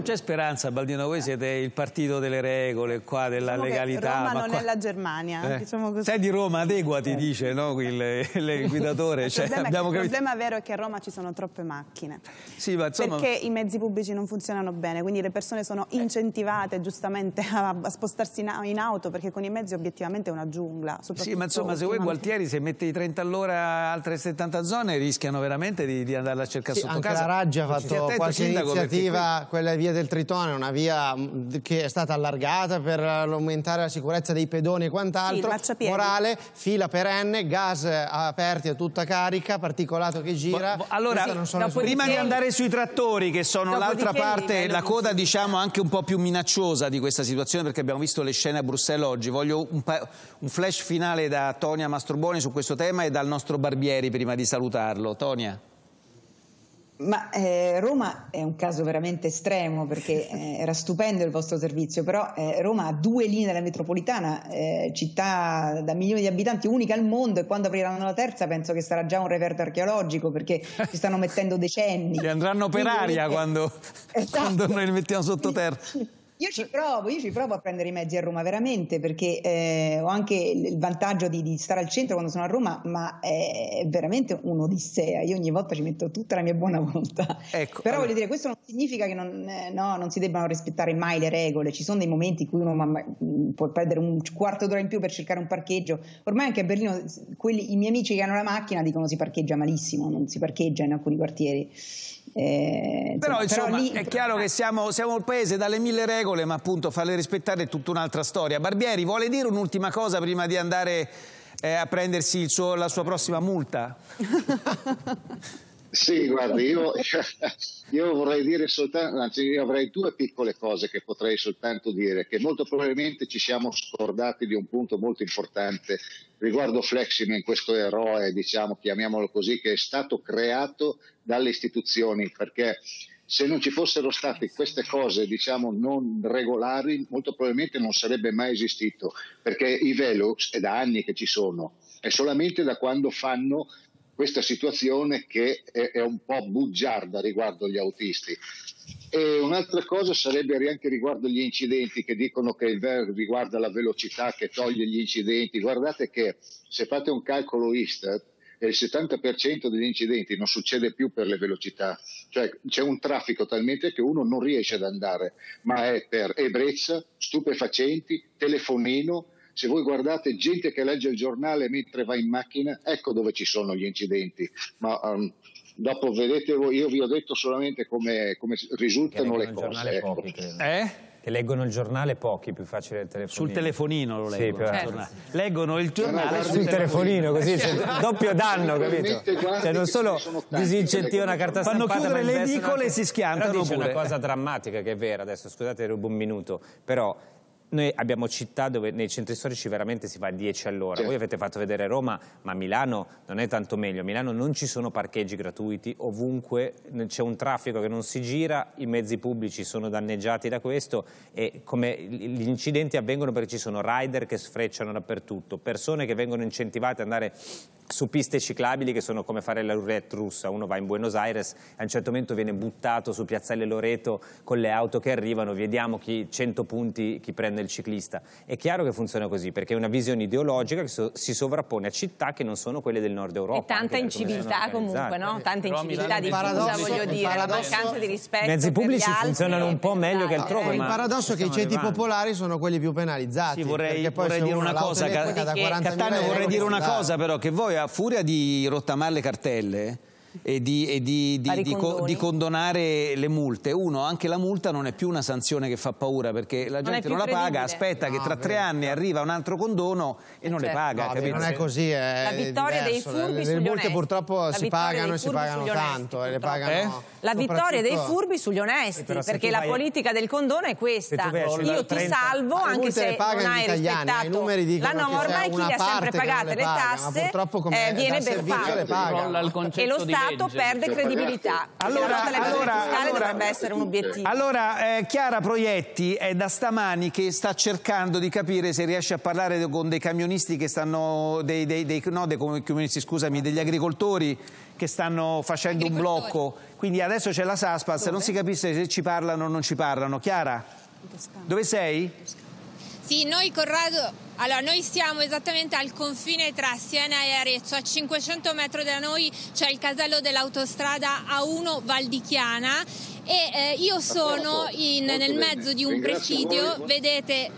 non c'è speranza, Baldino, voi siete il partito delle regole, qua, della diciamo legalità. Roma non qua... è la Germania, eh. diciamo così. Sei di Roma, adeguati, eh. dice no? il, il, guidatore. il, cioè, problema che, capito... il, problema vero è che a Roma ci sono troppe macchine. Sì, ma insomma... Perché i mezzi pubblici non funzionano bene, quindi le persone sono eh. incentivate eh. giustamente a, a spostarsi in, in, auto, perché con i mezzi obiettivamente è una giungla. Sì, ma insomma, se vuoi Gualtieri, se metti i 30 all'ora altre 70 zone, rischiano veramente di, di andare a cercare sì, sotto anche casa. la Raggia ha fatto qualche iniziativa, quella via del del Tritone è una via mm, che è stata allargata per eh, aumentare la sicurezza dei pedoni e quant'altro. Sì, Morale, fila perenne, gas eh, aperti a tutta carica, particolato che gira. Bo, bo, allora, prima di andare sui trattori, che sono l'altra parte, la coda diciamo anche un po' più minacciosa di questa situazione, perché abbiamo visto le scene a Bruxelles oggi. Voglio un, un flash finale da Tonia Mastroboni su questo tema e dal nostro Barbieri prima di salutarlo. Tonia. Ma eh, Roma è un caso veramente estremo perché eh, era stupendo il vostro servizio, però eh, Roma ha due linee della metropolitana, eh, città da milioni di abitanti, unica al mondo e quando apriranno la terza penso che sarà già un reperto archeologico perché ci stanno mettendo decenni. Li andranno per Quindi, aria eh, quando, esatto. quando noi li mettiamo sottoterra. Io ci provo, io ci provo a prendere i mezzi a Roma veramente perché eh, ho anche il vantaggio di, di, stare al centro quando sono a Roma, ma è veramente un'odissea. Io ogni volta ci metto tutta la mia buona volontà. Ecco, Però allora. voglio dire, questo non significa che non, eh, no, non, si debbano rispettare mai le regole. Ci sono dei momenti in cui uno mm, può perdere un quarto d'ora in più per cercare un parcheggio. Ormai anche a Berlino quelli, i miei amici che hanno la macchina dicono si parcheggia malissimo, non si parcheggia in alcuni quartieri. Eh, però, insomma, però lì... è chiaro che siamo, siamo il paese dalle mille regole, ma appunto farle rispettare è tutta un'altra storia. Barbieri, vuole dire un'ultima cosa prima di andare eh, a prendersi suo, la sua prossima multa? Sì, guarda, io, io, vorrei dire soltanto, anzi io avrei due piccole cose che potrei soltanto dire, che molto probabilmente ci siamo scordati di un punto molto importante riguardo Fleximen, questo eroe, diciamo, chiamiamolo così, che è stato creato dalle istituzioni, perché se non ci fossero state queste cose, diciamo, non regolari, molto probabilmente non sarebbe mai esistito, perché i Velox è da anni che ci sono, è solamente da quando fanno questa situazione che è, è un po' bugiarda riguardo gli autisti. E un'altra cosa sarebbe anche riguardo gli incidenti che dicono che il VER riguarda la velocità che toglie gli incidenti. Guardate che se fate un calcolo Istat, eh, il 70% degli incidenti non succede più per le velocità, cioè c'è un traffico talmente che uno non riesce ad andare, ma è per ebbrezza, stupefacenti, telefonino, se voi guardate gente che legge il giornale mentre va in macchina, ecco dove ci sono gli incidenti. Ma um, dopo vedete voi, io vi ho detto solamente come, come risultano le cose. Ecco. eh? Che leggono il giornale pochi, più facile il telefonino. Sul telefonino lo leggono. Sì, però, Leggono il giornale no, sul telefonino, così c'è certo. doppio danno, capito? Cioè, non solo disincentiva una carta stampata, fanno chiudere le edicole e si schiantano. Però dice una cosa drammatica che è vera, adesso scusate rubo un minuto, però noi abbiamo città dove nei centri storici veramente si va a 10 all'ora. Certo. Voi avete fatto vedere Roma, ma Milano non è tanto meglio. A Milano non ci sono parcheggi gratuiti, ovunque c'è un traffico che non si gira, i mezzi pubblici sono danneggiati da questo e gli incidenti avvengono perché ci sono rider che sfrecciano dappertutto, persone che vengono incentivate ad andare su piste ciclabili che sono come fare la roulette russa, uno va in Buenos Aires, e a un certo momento viene buttato su Piazzale Loreto con le auto che arrivano, vediamo chi 100 punti chi prende il ciclista. È chiaro che funziona così, perché è una visione ideologica che so si sovrappone a città che non sono quelle del nord Europa. E tanta inciviltà comunque, no? Tanta Però inciviltà di paradosso, scusa, voglio dire, la mancanza di rispetto. I mezzi pubblici funzionano un po' meglio che altrove. Eh, il paradosso è che i ceti arrivando. popolari sono quelli più penalizzati. Sì, vorrei, vorrei dire una cosa, Catania vorrei dire una cosa però, che voi a furia di rottamare le cartelle e, di, e di, di, co di, condonare le multe. Uno, anche la multa non è più una sanzione che fa paura perché la gente non, non la paga, aspetta no, che tra tre anni arriva un altro condono e non certo. le paga. No, non è così, è La vittoria diverso. dei furbi le, le multe onesti. purtroppo la si pagano e si pagano tanto onesti, eh, e le pagano... Eh? la vittoria dei furbi sugli eh, onesti, perché la politica del condono è questa. Io ti salvo anche se non hai eh, rispettato la norma e chi le ha sempre pagate le tasse eh, viene beffato. E lo Stato perde credibilità. Allora, allora, dovrebbe essere un obiettivo. Allora, eh, Chiara Proietti è da stamani che sta cercando di capire se riesce a parlare con dei camionisti che stanno, dei, dei, dei, no, dei, scusami, degli agricoltori che stanno facendo un blocco. Quindi adesso c'è la Saspas, Dove? non si capisce se ci parlano o non ci parlano. Chiara, dove sei? Sì, noi Corrado... Allora, noi siamo esattamente al confine tra Siena e Arezzo, a 500 metri da noi c'è il casello dell'autostrada A1 Valdichiana e eh, io sono in, nel mezzo di un presidio, vedete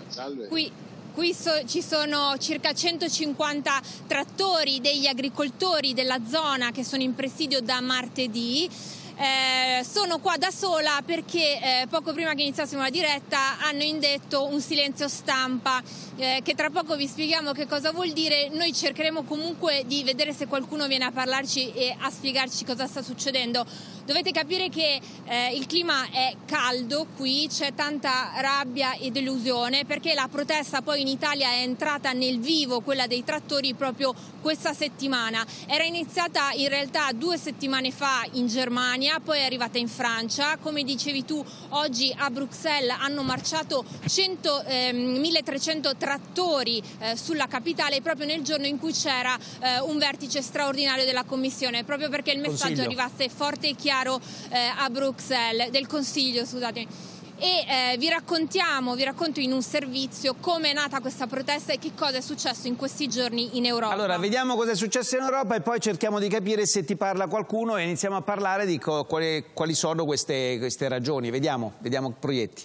qui Qui so- ci sono circa 150 trattori degli agricoltori della zona che sono in presidio da martedì. Eh, sono qua da sola perché eh, poco prima che iniziassimo la diretta hanno indetto un silenzio stampa eh, che tra poco vi spieghiamo che cosa vuol dire. Noi cercheremo comunque di vedere se qualcuno viene a parlarci e a spiegarci cosa sta succedendo. Dovete capire che eh, il clima è caldo qui, c'è tanta rabbia e delusione perché la protesta poi in Italia è entrata nel vivo, quella dei trattori, proprio questa settimana. Era iniziata in realtà due settimane fa in Germania, poi è arrivata in Francia. Come dicevi tu, oggi a Bruxelles hanno marciato 100, eh, 1300 trattori eh, sulla capitale proprio nel giorno in cui c'era eh, un vertice straordinario della Commissione, proprio perché il messaggio Consiglio. arrivasse forte e chiaro Figaro eh, a Bruxelles, del Consiglio, scusatemi e eh, vi raccontiamo, vi racconto in un servizio come è nata questa protesta e che cosa è successo in questi giorni in Europa. Allora, vediamo cosa è successo in Europa e poi cerchiamo di capire se ti parla qualcuno e iniziamo a parlare di quali, quali sono queste, queste, ragioni. Vediamo, vediamo proietti.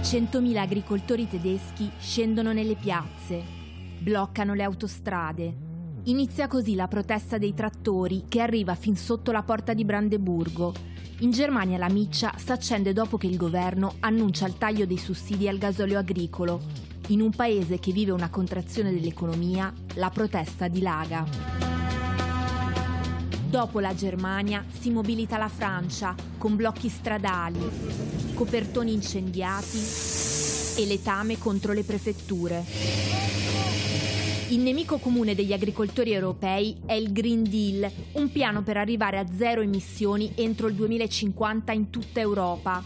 100.000 agricoltori tedeschi scendono nelle piazze, bloccano le autostrade Inizia così la protesta dei trattori che arriva fin sotto la porta di Brandeburgo. In Germania la miccia si accende dopo che il governo annuncia il taglio dei sussidi al gasolio agricolo. In un paese che vive una contrazione dell'economia, la protesta dilaga. Dopo la Germania si mobilita la Francia con blocchi stradali, copertoni incendiati e letame contro le prefetture. Il nemico comune degli agricoltori europei è il Green Deal, un piano per arrivare a zero emissioni entro il 2050 in tutta Europa.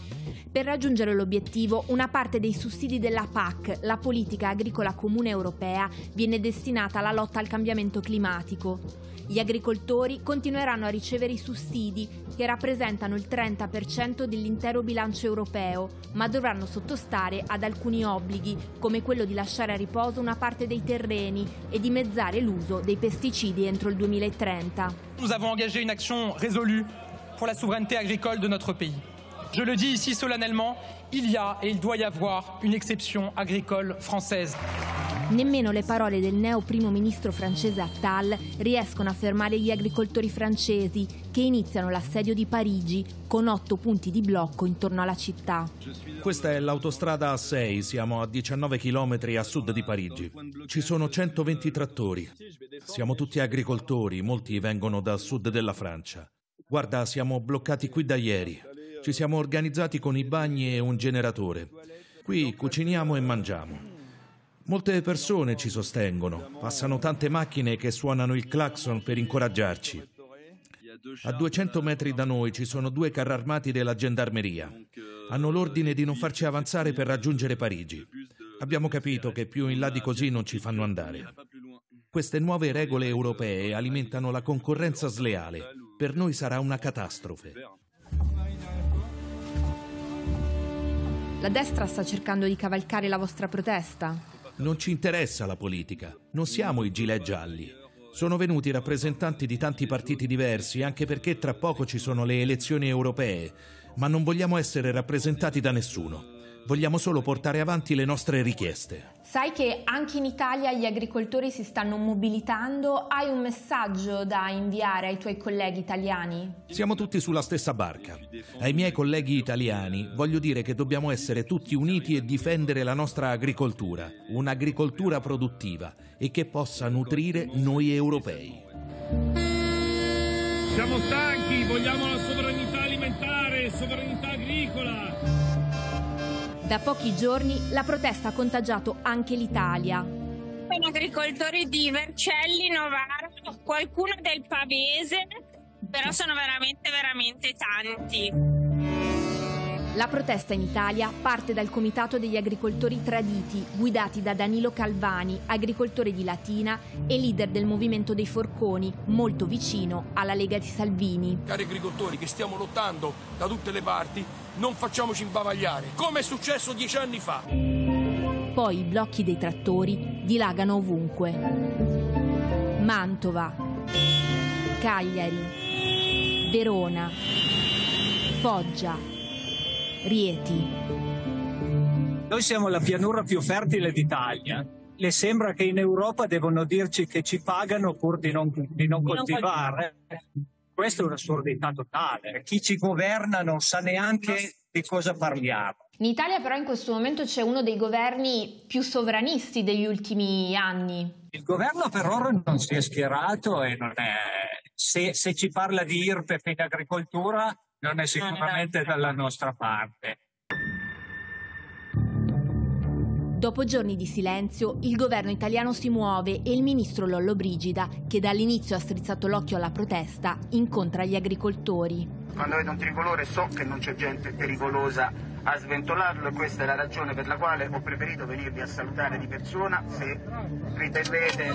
Per raggiungere l'obiettivo, una parte dei sussidi della PAC, la politica agricola comune europea, viene destinata alla lotta al cambiamento climatico. Gli agricoltori continueranno a ricevere i sussidi, che rappresentano il 30% dell'intero bilancio europeo, ma dovranno sottostare ad alcuni obblighi, come quello di lasciare a riposo una parte dei terreni e dimezzare l'uso dei pesticidi entro il 2030. Nous avons engagé une action résolue pour la souveraineté agricole de notre pays. Je le dis ici solennellement, il y a et il doit y avoir une exception agricole française. Nemmeno le parole del neo primo ministro francese Attal riescono a fermare gli agricoltori francesi che iniziano l'assedio di Parigi con otto punti di blocco intorno alla città. Questa è l'autostrada A6, siamo a 19 km a sud di Parigi. Ci sono 120 trattori. Siamo tutti agricoltori, molti vengono dal sud della Francia. Guarda, siamo bloccati qui da ieri. Ci siamo organizzati con i bagni e un generatore. Qui cuciniamo e mangiamo. Molte persone ci sostengono, passano tante macchine che suonano il clacson per incoraggiarci. A 200 metri da noi ci sono due carri armati della gendarmeria. Hanno l'ordine di non farci avanzare per raggiungere Parigi. Abbiamo capito che più in là di così non ci fanno andare. Queste nuove regole europee alimentano la concorrenza sleale. Per noi sarà una catastrofe. La destra sta cercando di cavalcare la vostra protesta? Non ci interessa la politica, non siamo i gilet gialli. Sono venuti rappresentanti di tanti partiti diversi, anche perché tra poco ci sono le elezioni europee, ma non vogliamo essere rappresentati da nessuno. Vogliamo solo portare avanti le nostre richieste. Sai che anche in Italia gli agricoltori si stanno mobilitando? Hai un messaggio da inviare ai tuoi colleghi italiani? Siamo tutti sulla stessa barca. Ai miei colleghi italiani voglio dire che dobbiamo essere tutti uniti e difendere la nostra agricoltura, un'agricoltura produttiva e che possa nutrire noi europei. Siamo stanchi, vogliamo la sovranità alimentare, sovranità agricola. Da pochi giorni la protesta ha contagiato anche l'Italia. Sono agricoltori di Vercelli, Novara, qualcuno del Pavese, però sono veramente, veramente tanti. La protesta in Italia parte dal Comitato degli agricoltori traditi, guidati da Danilo Calvani, agricoltore di Latina e leader del movimento dei forconi, molto vicino alla Lega di Salvini. Cari agricoltori che stiamo lottando da tutte le parti non facciamoci imbavagliare, come è successo dieci anni fa. Poi i blocchi dei trattori dilagano ovunque. Mantova, Cagliari, Verona, Foggia, Rieti. Noi siamo la pianura più fertile d'Italia. Le sembra che in Europa devono dirci che ci pagano pur di non, di non coltivare. Non questa è un'assurdità totale. Chi ci governa non sa neanche di cosa parliamo. In Italia però in questo momento c'è uno dei governi più sovranisti degli ultimi anni. Il governo per ora non si è schierato e non è... se, se ci parla di IRPEF in agricoltura non è sicuramente dalla nostra parte. Dopo giorni di silenzio, il governo italiano si muove e il ministro Lollo Brigida, che dall'inizio ha strizzato l'occhio alla protesta, incontra gli agricoltori. Quando vedo un tricolore so che non c'è gente pericolosa a sventolarlo e questa è la ragione per la quale ho preferito venirvi a salutare di persona se riterrete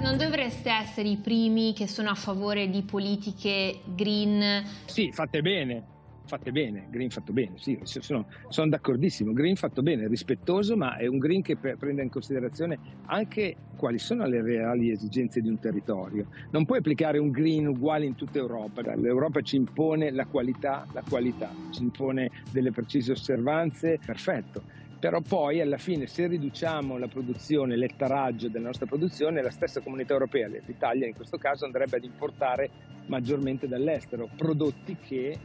non dovreste essere i primi che sono a favore di politiche green? Sì, fate bene, fatte bene, green fatto bene, sì, sono, sono, d'accordissimo, green fatto bene, rispettoso, ma è un green che prende in considerazione anche quali sono le reali esigenze di un territorio. Non puoi applicare un green uguale in tutta Europa, l'Europa ci impone la qualità, la qualità, ci impone delle precise osservanze, perfetto però poi alla fine se riduciamo la produzione, l'ettaraggio della nostra produzione, la stessa comunità europea, l'Italia in questo caso, andrebbe ad importare maggiormente dall'estero prodotti che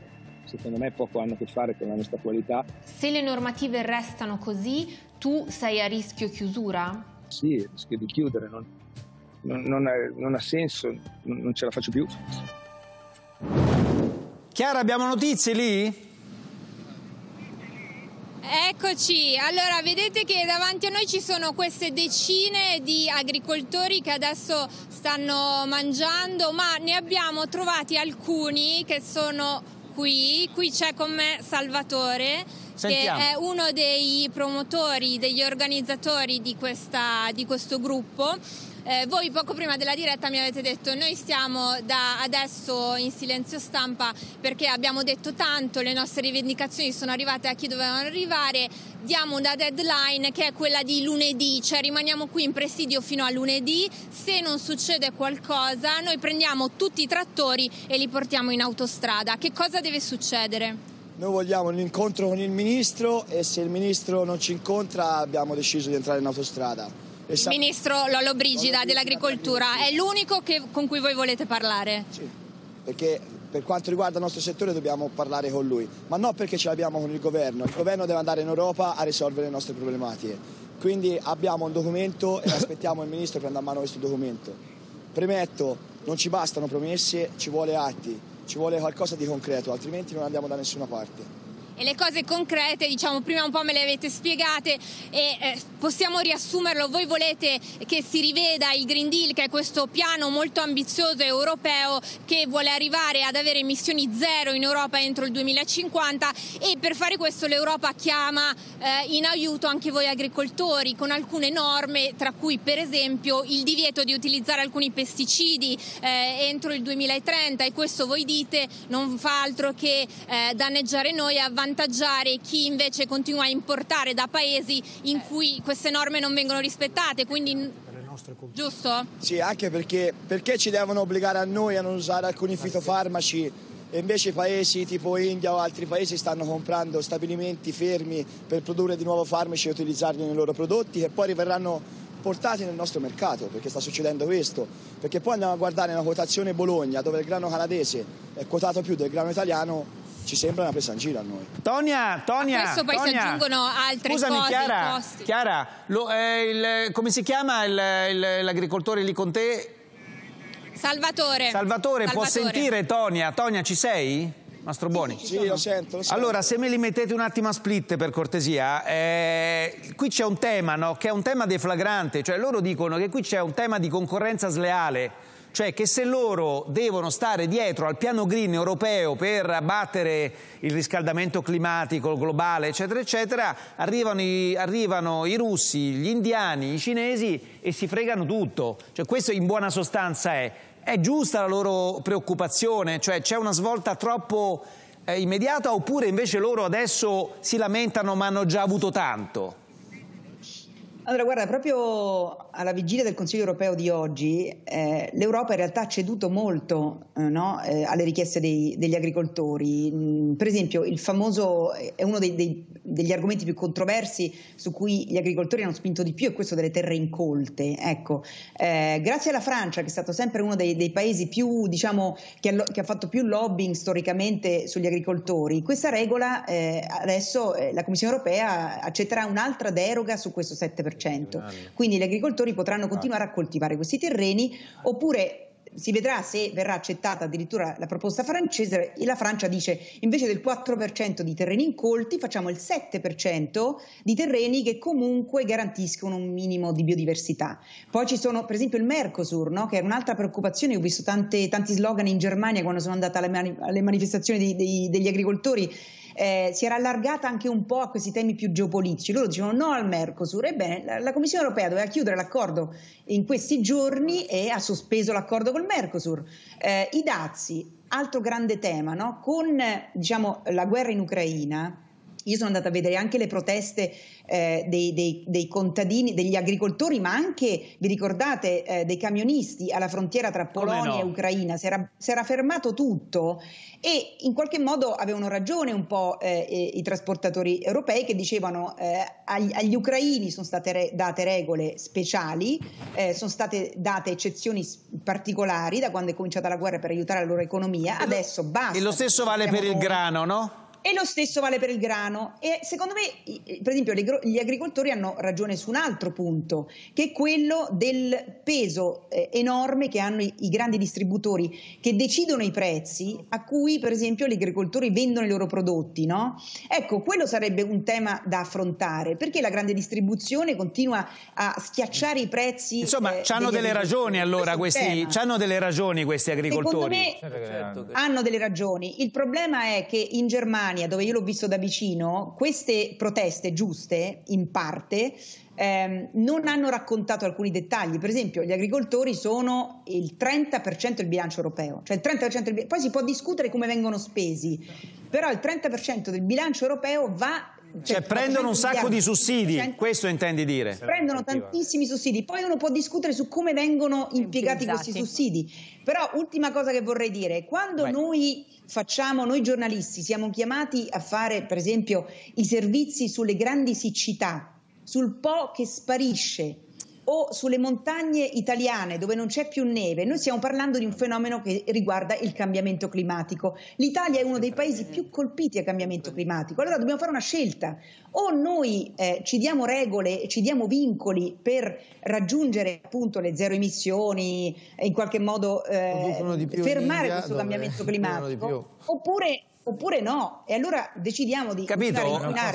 secondo me poco hanno a che fare con la nostra qualità. Se le normative restano così, tu sei a rischio chiusura? Sì, rischio di chiudere, non, non, non, è, non ha senso, non ce la faccio più. Chiara, abbiamo notizie lì? Eccoci, allora vedete che davanti a noi ci sono queste decine di agricoltori che adesso stanno mangiando, ma ne abbiamo trovati alcuni che sono qui, qui c'è con me Salvatore Sentiamo. che è uno dei promotori, degli organizzatori di, questa, di questo gruppo eh, voi poco prima della diretta mi avete detto noi stiamo da adesso in silenzio stampa perché abbiamo detto tanto, le nostre rivendicazioni sono arrivate a chi dovevano arrivare, diamo una deadline che è quella di lunedì, cioè rimaniamo qui in presidio fino a lunedì, se non succede qualcosa noi prendiamo tutti i trattori e li portiamo in autostrada. Che cosa deve succedere? Noi vogliamo un incontro con il Ministro e se il Ministro non ci incontra abbiamo deciso di entrare in autostrada. Il esatto. ministro Lollo Brigida dell'Agricoltura è l'unico che, con cui voi volete parlare? Sì, perché per quanto riguarda il nostro settore dobbiamo parlare con lui, ma non perché ce l'abbiamo con il governo, il governo deve andare in Europa a risolvere le nostre problematiche. Quindi abbiamo un documento e aspettiamo il ministro che prenda a mano questo documento. Premetto, non ci bastano promesse, ci vuole atti, ci vuole qualcosa di concreto, altrimenti non andiamo da nessuna parte e le cose concrete, diciamo, prima un po' me le avete spiegate e eh, possiamo riassumerlo. Voi volete che si riveda il Green Deal, che è questo piano molto ambizioso europeo che vuole arrivare ad avere emissioni zero in Europa entro il 2050 e per fare questo l'Europa chiama eh, in aiuto anche voi agricoltori con alcune norme, tra cui per esempio il divieto di utilizzare alcuni pesticidi eh, entro il 2030 e questo voi dite non fa altro che eh, danneggiare noi e avvantaggiare avvantaggiare chi invece continua a importare da paesi in eh. cui queste norme non vengono rispettate. Quindi Giusto? Sì, anche perché, perché, ci devono obbligare a noi a non usare alcuni fitofarmaci e invece paesi tipo India o altri paesi stanno comprando stabilimenti fermi per produrre di nuovo farmaci e utilizzarli nei loro prodotti che poi riverranno portati nel nostro mercato, perché sta succedendo questo, perché poi andiamo a guardare una quotazione Bologna dove il grano canadese è quotato più del grano italiano ci sembra una pesancina a noi. Tonia, Tonia. Adesso poi Tonia. si aggiungono altre Scusami, cose. Chiara, costi. Chiara lo, eh, il, come si chiama l'agricoltore lì con te? Salvatore. Salvatore. Salvatore, può sentire Tonia? Tonia, ci sei? Mastro Boni. Sì, sì lo, sento, lo sento, Allora, se me li mettete un attimo a split per cortesia, eh, qui c'è un tema, no? Che è un tema deflagrante, cioè loro dicono che qui c'è un tema di concorrenza sleale cioè che se loro devono stare dietro al piano green europeo per abbattere il riscaldamento climatico globale, eccetera, eccetera, arrivano i, arrivano i russi, gli indiani, i cinesi e si fregano tutto. Cioè questo in buona sostanza è. È giusta la loro preoccupazione? Cioè c'è una svolta troppo eh, immediata oppure invece loro adesso si lamentano ma hanno già avuto tanto? Allora, guarda, proprio alla vigilia del Consiglio europeo di oggi, eh, l'Europa in realtà ha ceduto molto eh, no? eh, alle richieste dei, degli agricoltori. Mm, per esempio, il famoso eh, è uno dei, dei degli argomenti più controversi su cui gli agricoltori hanno spinto di più è questo delle terre incolte. Ecco, eh, grazie alla Francia, che è stato sempre uno dei, dei paesi più, diciamo, che, ha, che ha, fatto più lobbying storicamente sugli agricoltori, questa regola eh, adesso eh, la Commissione europea accetterà un'altra deroga su questo 7%. Quindi gli agricoltori potranno continuare a coltivare questi terreni oppure si vedrà se verrà accettata addirittura la proposta francese e la Francia dice invece del 4% di terreni incolti facciamo il 7% di terreni che comunque garantiscono un minimo di biodiversità. Poi ci sono per esempio il Mercosur, no? che è un'altra preoccupazione, ho visto tante, tanti slogan in Germania quando sono andata alle, mani, alle manifestazioni dei, dei, degli agricoltori eh, si era allargata anche un po' a questi temi più geopolitici. Loro dicevano no al Mercosur. Ebbene, la, la Commissione europea doveva chiudere l'accordo in questi giorni e ha sospeso l'accordo col Mercosur. Eh, I dazi, altro grande tema, no? con diciamo, la guerra in Ucraina io sono andata a vedere anche le proteste eh, dei, dei, dei, contadini, degli agricoltori, ma anche, vi ricordate, eh, dei camionisti alla frontiera tra Polonia no. e Ucraina. Si era, si era, fermato tutto e in qualche modo avevano ragione un po' eh, i, trasportatori europei che dicevano eh, agli, agli, ucraini sono state re, date regole speciali, eh, sono state date eccezioni particolari da quando è cominciata la guerra per aiutare la loro economia. Adesso basta. E lo stesso vale per il grano, no? E lo stesso vale per il grano. E secondo me, per esempio, gli agricoltori hanno ragione su un altro punto, che è quello del peso eh, enorme che hanno i grandi distributori che decidono i prezzi a cui, per esempio, gli agricoltori vendono i loro prodotti. No? Ecco, quello sarebbe un tema da affrontare, perché la grande distribuzione continua a schiacciare i prezzi. Insomma, eh, hanno delle ragioni allora questi, hanno delle ragioni questi agricoltori. Secondo me certo, certo hanno delle ragioni. Il problema è che in Germania Germania, dove io l'ho visto da vicino, queste proteste giuste, in parte, ehm, non hanno raccontato alcuni dettagli. Per esempio, gli agricoltori sono il 30% del bilancio europeo, cioè il 30% del, poi si può discutere come vengono spesi, però il 30% del bilancio europeo va cioè, cioè prendono un sacco di sussidi, questo intendi dire? Prendono tantissimi sussidi, poi uno può discutere su come vengono impiegati esatto. questi sussidi. Però ultima cosa che vorrei dire, quando Vai. noi facciamo, noi giornalisti siamo chiamati a fare per esempio i servizi sulle grandi siccità, sul Po che sparisce, o sulle montagne italiane dove non c'è più neve, noi stiamo parlando di un fenomeno che riguarda il cambiamento climatico. L'Italia è uno dei paesi più colpiti dal cambiamento climatico, allora dobbiamo fare una scelta. O noi eh, ci diamo regole, ci diamo vincoli per raggiungere appunto le zero emissioni, in qualche modo eh, fermare India, questo cambiamento climatico, oppure oppure no. E allora decidiamo di Capito?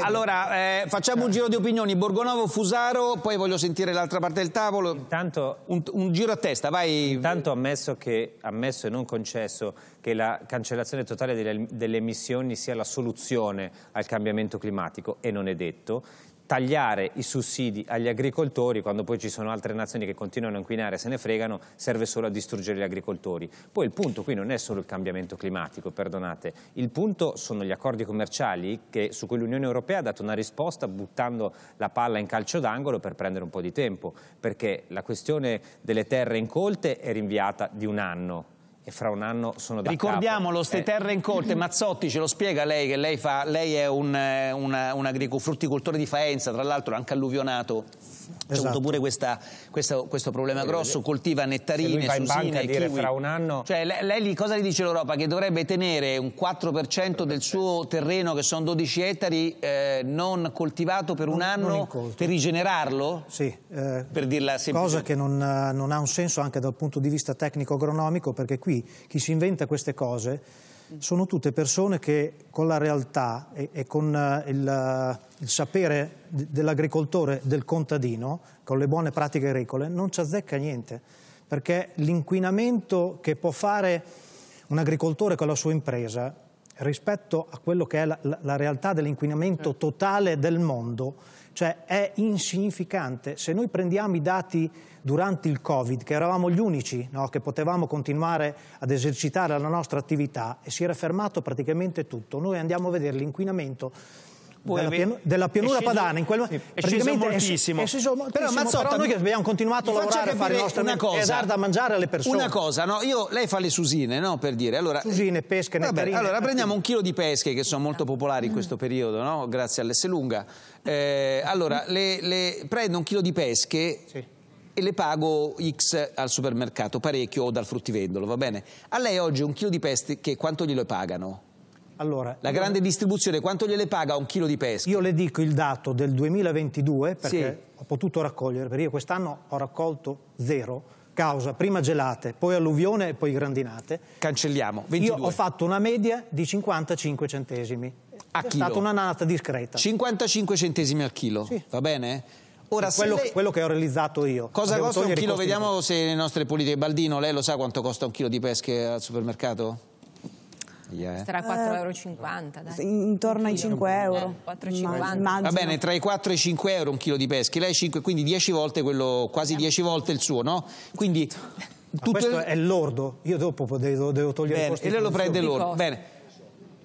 Allora eh, facciamo un giro di opinioni. Borgonovo, Fusaro, poi voglio sentire l'altra parte del tavolo. Intanto, un, un, giro a testa, vai. Intanto ammesso, che, ammesso e non concesso che la cancellazione totale delle, delle emissioni sia la soluzione al cambiamento climatico, e non è detto, tagliare i sussidi agli agricoltori quando poi ci sono altre nazioni che continuano a inquinare, e se ne fregano, serve solo a distruggere gli agricoltori. Poi il punto qui non è solo il cambiamento climatico, perdonate, il punto sono gli accordi commerciali che, su cui l'Unione Europea ha dato una risposta buttando la palla in calcio d'angolo per prendere un po' di tempo, perché la questione delle terre incolte è rinviata di un anno e fra un anno sono da Ricordiamo capo. lo eh. Terre in Corte, Mazzotti ce lo spiega lei che lei, fa, lei è un, eh, una, un frutticoltore di Faenza, tra l'altro anche alluvionato. C'è esatto. avuto pure questa, questa, questo problema grosso, coltiva nettarine, Se lui susine, in banca a dire kiwi. fra un anno... Cioè, lei, lei cosa gli dice l'Europa? Che dovrebbe tenere un 4% del suo terreno, che sono 12 ettari, eh, non coltivato per un anno, per rigenerarlo? Sì. Eh, per dirla semplicemente. Cosa che non, non ha un senso anche dal punto di vista tecnico-agronomico, perché qui chi si inventa queste cose sono tutte persone che con la realtà e, e con eh, il, eh, il sapere dell'agricoltore, del contadino, con le buone pratiche agricole, non ci azzecca niente, perché l'inquinamento che può fare un agricoltore con la sua impresa rispetto a quello che è la, la realtà dell'inquinamento certo. totale del mondo cioè è insignificante. Se noi prendiamo i dati durante il Covid, che eravamo gli unici no, che potevamo continuare ad esercitare la nostra attività e si era fermato praticamente tutto, noi andiamo a vedere l'inquinamento della, pian- della, pianura padana in quel momento sì, praticamente moltissimo. È, è moltissimo però Mazzotta però noi che abbiamo continuato a lavorare a fare le nostre una cosa, e dar da mangiare alle persone una cosa no? Io, lei fa le susine no? per dire allora, susine eh, pesche vabbè, nettarine allora prendiamo un chilo di pesche che sono molto popolari in mm. questo periodo no? grazie all'Esselunga eh, allora le, le, prendo un chilo di pesche sì e le pago X al supermercato, parecchio o dal fruttivendolo, va bene? A lei oggi un chilo di pesche quanto glielo pagano? Allora, la grande io... distribuzione quanto gliele paga un chilo di pesca? Io le dico il dato del 2022 perché sì. ho potuto raccogliere, perché io quest'anno ho raccolto zero causa prima gelate, poi alluvione e poi grandinate. Cancelliamo. 22. Io ho fatto una media di 55 centesimi. A È chilo. stata una nata discreta. 55 centesimi al chilo, sì. va bene? Ora, quello, lei... quello, che ho realizzato io. Cosa costa un chilo? Vediamo se le nostre politiche. Baldino, lei lo sa quanto costa un chilo di pesche al supermercato? Sarà 4,50 eh, euro. Intorno ai 5 eh, euro. Va bene, tra i 4 e i 5 euro un chilo di pesche. Lei 5, quindi 10 volte quello, quasi 10 volte il suo, no? Quindi... Tutto questo è l'ordo, io dopo devo, devo togliere Bene, e lei lo prende l'ordo. Bene.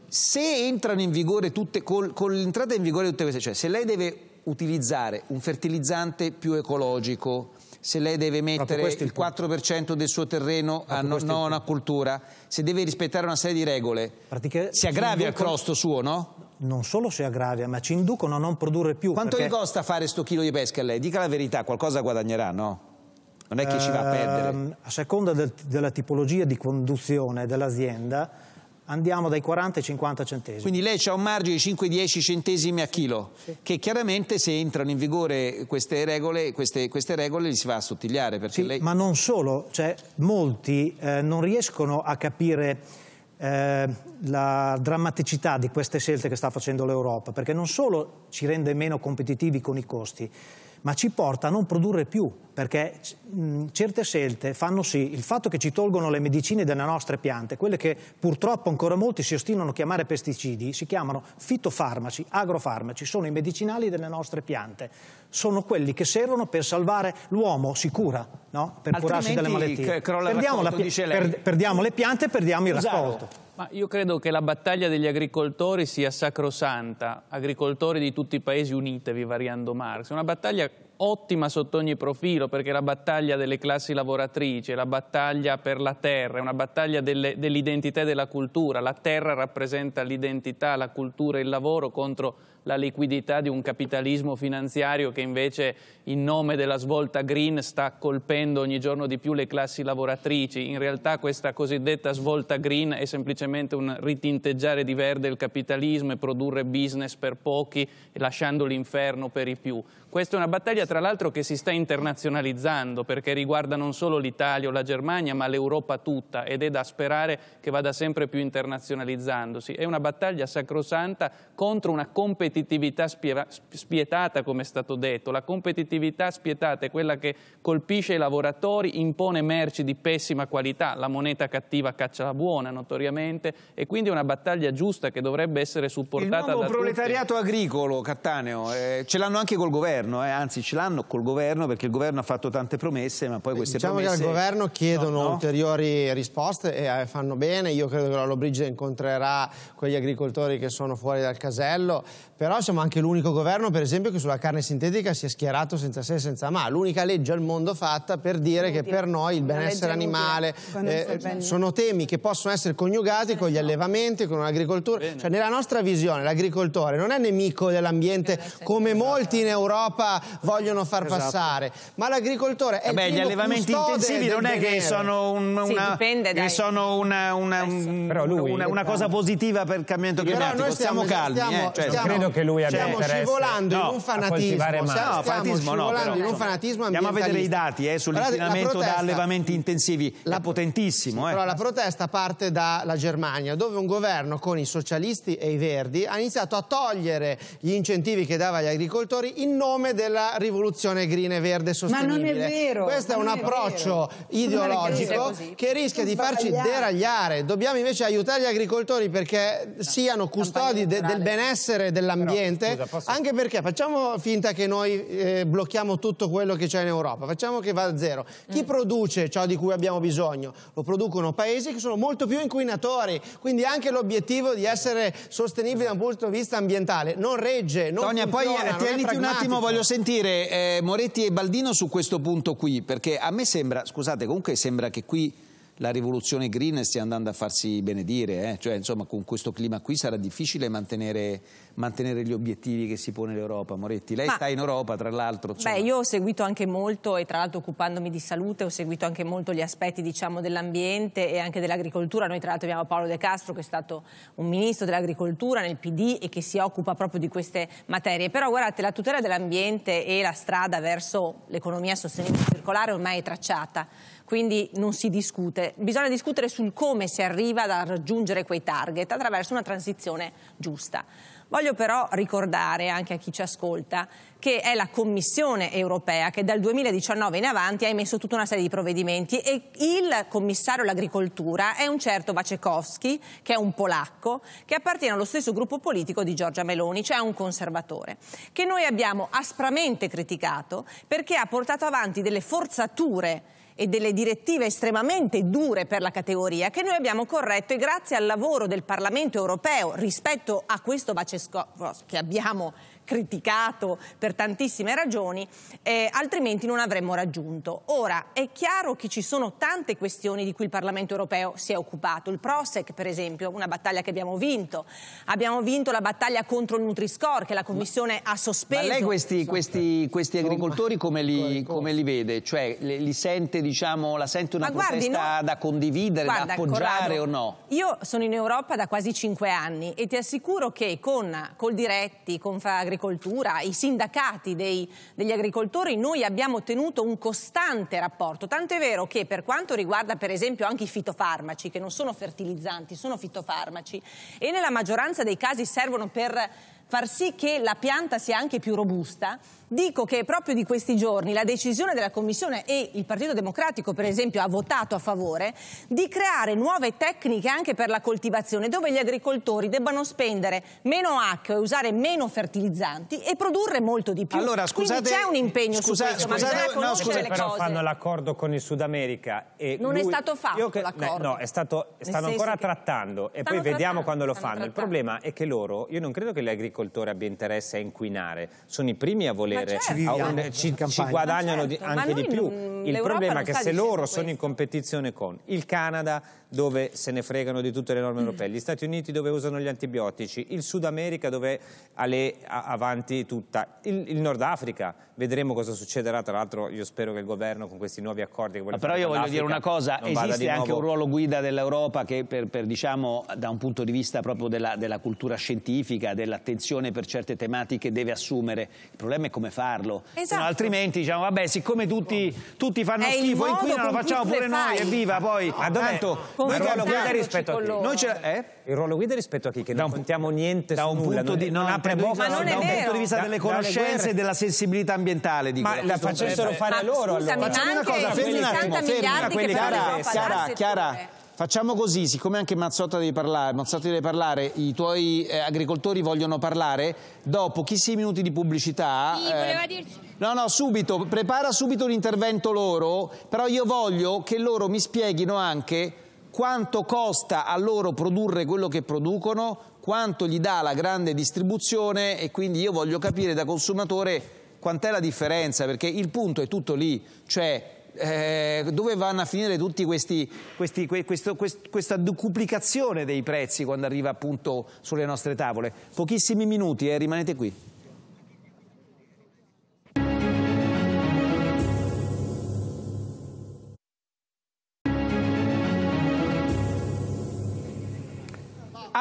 Se entrano in vigore tutte, col, con l'entrata in vigore di tutte queste, cioè se lei deve utilizzare un fertilizzante più ecologico, se lei deve mettere il, 4% del suo terreno Proprio a nona cultura, se deve rispettare una serie di regole, Pratica, si aggravia il costo suo, no? Non solo si aggravia, ma ci inducono a non produrre più. Quanto perché... gli costa fare sto chilo di pesca a lei? Dica la verità, qualcosa guadagnerà, no? Non è che ci va a ehm, perdere. A seconda del, della tipologia di conduzione dell'azienda andiamo dai 40 ai 50 centesimi. Quindi lei ha un margine di 5-10 centesimi a chilo, sì. che chiaramente se entrano in vigore queste regole, queste, queste regole li si va a sottigliare. Sì, lei... ma non solo, cioè, molti eh, non riescono a capire eh, la drammaticità di queste scelte che sta facendo l'Europa, perché non solo ci rende meno competitivi con i costi, ma ci porta a non produrre più, perché mh, certe scelte fanno sì, il fatto che ci tolgono le medicine dalle nostre piante, quelle che purtroppo ancora molti si ostinano a chiamare pesticidi, si chiamano fitofarmaci, agrofarmaci, sono i medicinali delle nostre piante, sono quelli che servono per salvare l'uomo, si cura, no? per Altrimenti curarsi delle malattie. Perdiamo, la, per, perdiamo, le piante e perdiamo il Usavo. raccolto. Ma io credo che la battaglia degli agricoltori sia sacrosanta, agricoltori di tutti i paesi unitevi, variando Marx. È una battaglia ottima sotto ogni profilo, perché è la battaglia delle classi lavoratrici, è la battaglia per la terra, è una battaglia dell'identità dell e della cultura. La terra rappresenta l'identità, la cultura, e il lavoro contro la liquidità di un capitalismo finanziario che invece in nome della svolta green sta colpendo ogni giorno di più le classi lavoratrici. In realtà questa cosiddetta svolta green è semplicemente un ritinteggiare di verde il capitalismo e produrre business per pochi lasciando l'inferno per i più. Questa è una battaglia tra l'altro che si sta internazionalizzando perché riguarda non solo l'Italia o la Germania ma l'Europa tutta ed è da sperare che vada sempre più internazionalizzandosi. È una battaglia sacrosanta contro una competitività spietata come è stato detto. La competitività spietata è quella che colpisce i lavoratori, impone merci di pessima qualità, la moneta cattiva caccia la buona notoriamente e quindi è una battaglia giusta che dovrebbe essere supportata da tutti. Il nuovo proletariato tutte. agricolo, Cattaneo, eh, ce l'hanno anche col governo governo, eh, anzi ce l'hanno col governo perché il governo ha fatto tante promesse, ma poi queste diciamo promesse... Diciamo che al governo chiedono no, no. ulteriori risposte e eh, fanno bene, io credo che la Lombrigia incontrerà quegli agricoltori che sono fuori dal casello, però siamo anche l'unico governo, per esempio, che sulla carne sintetica si è schierato senza se e senza ma. L'unica legge al mondo fatta per dire che per noi il benessere animale eh, eh, sono temi che possono essere coniugati con gli esatto. allevamenti, con l'agricoltura. Cioè, nella nostra visione l'agricoltore non è nemico dell'ambiente come molti in Europa vogliono far esatto. passare, ma l'agricoltore è Beh, gli allevamenti intensivi non è che sono, un, una, sì, dipende, che sono una, una, un, una, cosa positiva per il cambiamento climatico. Però noi stiamo, stiamo calmi. Stiamo, eh, cioè, stiamo, credo che lui abbia stiamo interesse. scivolando no, in un fanatismo. No, stiamo fanatismo no, però, in un fanatismo Andiamo a vedere i dati eh, sull'inquinamento da allevamenti intensivi. La, è potentissimo. Sì, eh. Però la protesta parte dalla Germania, dove un governo con i socialisti e i verdi ha iniziato a togliere gli incentivi che dava agli agricoltori in nome della rivoluzione green e verde sostenibile. Ma non è vero. Questo è un approccio ideologico che, rischia di farci deragliare. Dobbiamo invece aiutare gli agricoltori perché siano custodi de, del benessere dell'ambiente dell'ambiente, posso... anche perché facciamo finta che noi eh, blocchiamo tutto quello che c'è in Europa, facciamo che va a zero. Mm. Chi produce ciò di cui abbiamo bisogno? Lo producono paesi che sono molto più inquinatori, quindi anche l'obiettivo di essere sostenibili da un punto di vista ambientale non regge, non Tonia, poi eh, tieniti un attimo, voglio sentire eh, Moretti e Baldino su questo punto qui, perché a me sembra, scusate, comunque sembra che qui la rivoluzione green stia andando a farsi benedire, eh? cioè insomma con questo clima qui sarà difficile mantenere, mantenere gli obiettivi che si pone l'Europa, Moretti. Lei Ma, sta in Europa tra l'altro. Beh, io ho seguito anche molto e tra l'altro occupandomi di salute ho seguito anche molto gli aspetti diciamo dell'ambiente e anche dell'agricoltura, noi tra l'altro abbiamo Paolo De Castro che è stato un ministro dell'agricoltura nel PD e che si occupa proprio di queste materie, però guardate la tutela dell'ambiente e la strada verso l'economia sostenibile circolare ormai è tracciata quindi non si discute. Bisogna discutere sul come si arriva a raggiungere quei target attraverso una transizione giusta. Voglio però ricordare anche a chi ci ascolta che è la Commissione europea che dal 2019 in avanti ha emesso tutta una serie di provvedimenti e il commissario all'agricoltura è un certo Wacekowski, che è un polacco, che appartiene allo stesso gruppo politico di Giorgia Meloni, cioè un conservatore, che noi abbiamo aspramente criticato perché ha portato avanti delle forzature e delle direttive estremamente dure per la categoria che noi abbiamo corretto e grazie al lavoro del Parlamento europeo rispetto a questo Bacesco che abbiamo criticato per tantissime ragioni, eh, altrimenti non avremmo raggiunto. Ora, è chiaro che ci sono tante questioni di cui il Parlamento europeo si è occupato. Il Prosec, per esempio, una battaglia che abbiamo vinto. Abbiamo vinto la battaglia contro il Nutri-Score, che la Commissione ma, ha sospeso. Ma lei questi, questi, questi agricoltori come li, come li, vede? Cioè, li sente, diciamo, la sente una ma guardi, no, da condividere, guarda, da appoggiare Corrado, o no? Io sono in Europa da quasi cinque anni e ti assicuro che con Coldiretti, con Fagri, dell'agricoltura, i sindacati dei, degli agricoltori, noi abbiamo tenuto un costante rapporto, tant'è vero che per quanto riguarda per esempio anche i fitofarmaci, che non sono fertilizzanti, sono fitofarmaci, e nella maggioranza dei casi servono per far sì che la pianta sia anche più robusta, Dico che proprio di questi giorni la decisione della Commissione e il Partito Democratico, per esempio, ha votato a favore di creare nuove tecniche anche per la coltivazione, dove gli agricoltori debbano spendere meno acqua e usare meno fertilizzanti e produrre molto di più. Allora, scusate, Quindi c'è un impegno scusa, su questo, scusate, ma bisogna no, scusa, però cose. fanno l'accordo con il Sud America. E non lui, è stato fatto l'accordo. No, è stato, stanno ancora trattando e poi trattando, vediamo quando lo fanno. Trattando. Il problema è che loro, io non credo che l'agricoltore abbia interesse a inquinare, sono i primi a voler mestiere, certo. ci, un, ci, ci, guadagnano certo. anche di più. Il problema è che se loro sono in competizione con il Canada, dove se ne fregano di tutte le norme europee, gli Stati Uniti dove usano gli antibiotici, il Sud America dove è avanti tutta, il, il Nord Africa, vedremo cosa succederà, tra l'altro io spero che il governo con questi nuovi accordi che vuole Però io voglio dire una cosa, esiste anche nuovo... un ruolo guida dell'Europa che per, per, diciamo da un punto di vista proprio della, della cultura scientifica, dell'attenzione per certe tematiche deve assumere, il problema è come farlo, esatto. no, altrimenti diciamo vabbè siccome tutti, tutti fanno è schifo, inquinano lo facciamo pure noi, evviva poi, ah, tanto eh. Ma il ruolo guida rispetto a chi? Noi ce- eh? Il ruolo guida rispetto a chi? Che non contiamo niente da su un nulla, punto di, non apre bocca, Ma da un vero. punto di vista Da- delle conoscenze e della sensibilità ambientale dico. Ma la facessero fare Ma loro allora. Facciamo una cosa, fermi un attimo, fermi. Chiara, Chiara, Facciamo così, siccome anche Mazzotta devi parlare, Mazzotta deve parlare, i tuoi eh, agricoltori vogliono parlare, do pochissimi minuti di pubblicità. Sì, voleva eh, dirci- No, no, subito, prepara subito l'intervento loro, però io voglio che loro mi spieghino anche quanto costa a loro produrre quello che producono, quanto gli dà la grande distribuzione e quindi io voglio capire da consumatore quant'è la differenza, perché il punto è tutto lì, cioè eh, dove vanno a finire tutti questi, questi que, questo, quest, questa duplicazione dei prezzi quando arriva appunto sulle nostre tavole. Pochissimi minuti, eh, rimanete qui.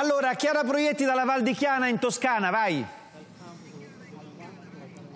Allora, Chiara Proietti dalla Val di Chiana in Toscana, vai.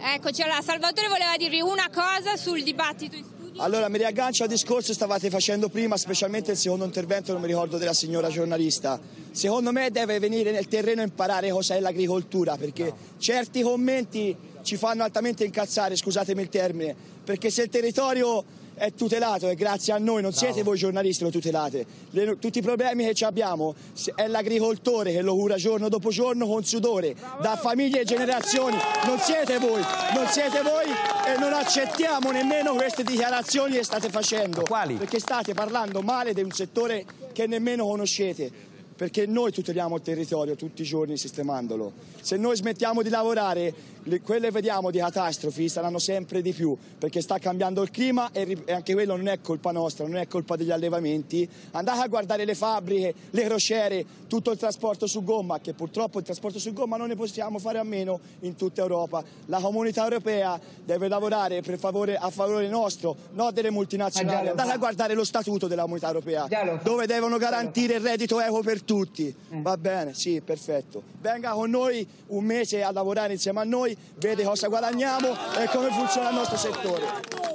Eccoci, allora Salvatore voleva dirvi una cosa sul dibattito in studio. Allora mi riaggancio al discorso che stavate facendo prima, specialmente il secondo intervento, non mi ricordo della signora giornalista. Secondo me deve venire nel terreno a imparare cos'è l'agricoltura, perché no. certi commenti ci fanno altamente incazzare, scusatemi il termine, perché se il territorio è tutelato e grazie a noi, non Bravo. siete voi giornalisti lo tutelate. Le, tutti i problemi che abbiamo è l'agricoltore che lo cura giorno dopo giorno con sudore, Bravo. da famiglie e generazioni. Non siete voi, non siete voi e non accettiamo nemmeno queste dichiarazioni che state facendo. Perché state parlando male di un settore che nemmeno conoscete perché noi tuteliamo il territorio tutti i giorni sistemandolo. Se noi smettiamo di lavorare, le, quelle vediamo di catastrofi saranno sempre di più, perché sta cambiando il clima e, e, anche quello non è colpa nostra, non è colpa degli allevamenti. Andate a guardare le fabbriche, le crociere, tutto il trasporto su gomma, che purtroppo il trasporto su gomma non ne possiamo fare a meno in tutta Europa. La comunità europea deve lavorare favore, a favore nostro, non delle multinazionali. Andate a guardare lo statuto della comunità europea, dove devono garantire il reddito equo per tutti tutti. Eh. Va bene, sì, perfetto. Venga con noi un mese a lavorare insieme a noi, vede cosa guadagniamo e come funziona il nostro settore.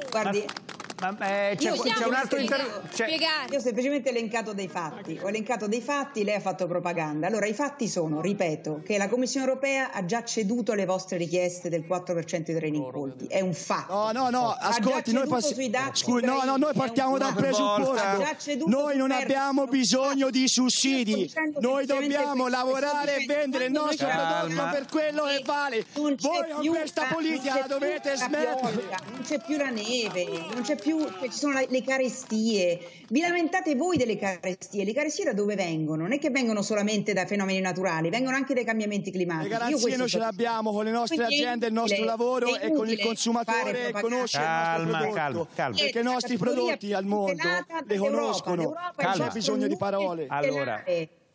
Guardi, ma, eh, c'è, c'è un altro intervento. Io ho semplicemente elencato dei fatti. Ho elencato dei fatti, lei ha fatto propaganda. Allora, i fatti sono, ripeto, che la Commissione europea ha già ceduto le vostre richieste del 4% dei treni incolti. È un fatto. No, no, no, ascolti, noi, passi... Scusi, no, no, noi partiamo dal presupposto. Noi non abbiamo bisogno di sussidi. Noi dobbiamo lavorare e vendere il nostro prodotto per quello che vale. Voi con questa politica la dovete smettere. Non c'è più la neve, non c'è più più, cioè, ci sono la, le carestie, vi lamentate voi delle carestie, le carestie da dove vengono? Non è che vengono solamente da fenomeni naturali, vengono anche dai cambiamenti climatici. Le garanzie noi ce le abbiamo con le nostre aziende, il nostro lavoro e con il consumatore che conosce calma, il nostro prodotto, calma, calma. perché i nostri prodotti al mondo le conoscono, L'Europa, c'è bisogno di parole. Allora,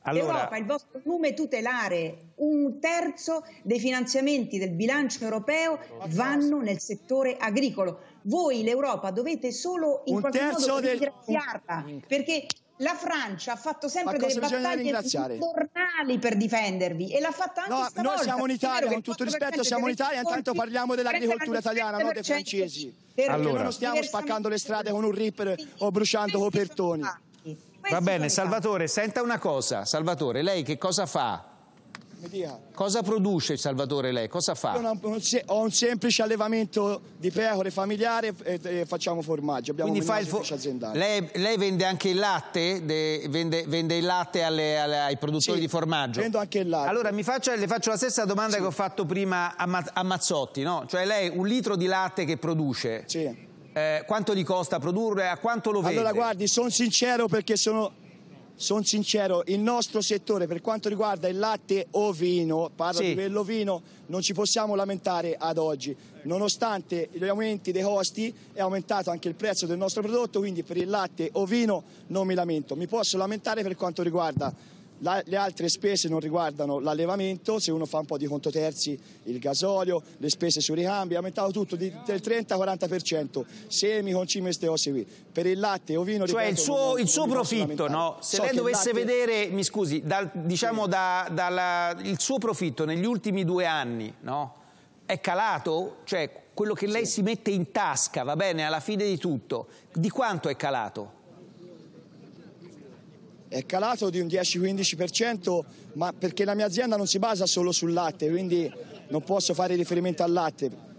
allora, L'Europa, il vostro nome tutelare un terzo dei finanziamenti del bilancio europeo vanno nel settore agricolo voi l'Europa dovete solo in un qualche modo del... ringraziarla perché la Francia ha fatto sempre delle battaglie giornali per difendervi e l'ha fatta anche no, stavolta. Noi siamo in Italia, con tutto rispetto, siamo in Italia, intanto parliamo dell'agricoltura italiana, non dei francesi. Allora. Non stiamo spaccando le strade con un ripper o bruciando copertoni. Va bene, Salvatore, senta una cosa. Salvatore, lei che cosa fa? Cosa produce Salvatore lei? Cosa fa? Una, un, ho un semplice allevamento di pecore familiare e, e facciamo formaggio. Abbiamo Quindi fa il fo- aziendale. Lei, lei, vende anche il latte? De, vende, vende, il latte alle, alle, ai produttori sì, di formaggio? vendo anche il latte. Allora faccio, le faccio la stessa domanda sì. che ho fatto prima a, Ma, a, Mazzotti, no? Cioè lei un litro di latte che produce? Sì. Eh, quanto gli costa produrre? A quanto lo vende? Allora guardi, sono sincero perché sono sono sincero, il nostro settore per quanto riguarda il latte ovino, parlo sì. di quello ovino, non ci possiamo lamentare ad oggi. Nonostante gli aumenti dei costi è aumentato anche il prezzo del nostro prodotto, quindi per il latte ovino non mi lamento. Mi posso lamentare per quanto riguarda la, le altre spese non riguardano l'allevamento, se uno fa un po' di conto terzi il gasolio, le spese sui ricambi, è aumentato tutto di, del 30-40%, semi, concime e osse qui. Per il latte ovino... Cioè ripeto, il suo, non, il suo profitto, no? Se so lei dovesse latte... vedere, mi scusi, dal, diciamo sì. da, dalla, il suo profitto negli ultimi due anni, no? È calato? Cioè quello che lei sì. si mette in tasca, va bene, alla fine di tutto, di quanto è calato? è calato di un 10-15%, ma perché la mia azienda non si basa solo sul latte, quindi non posso fare riferimento al latte.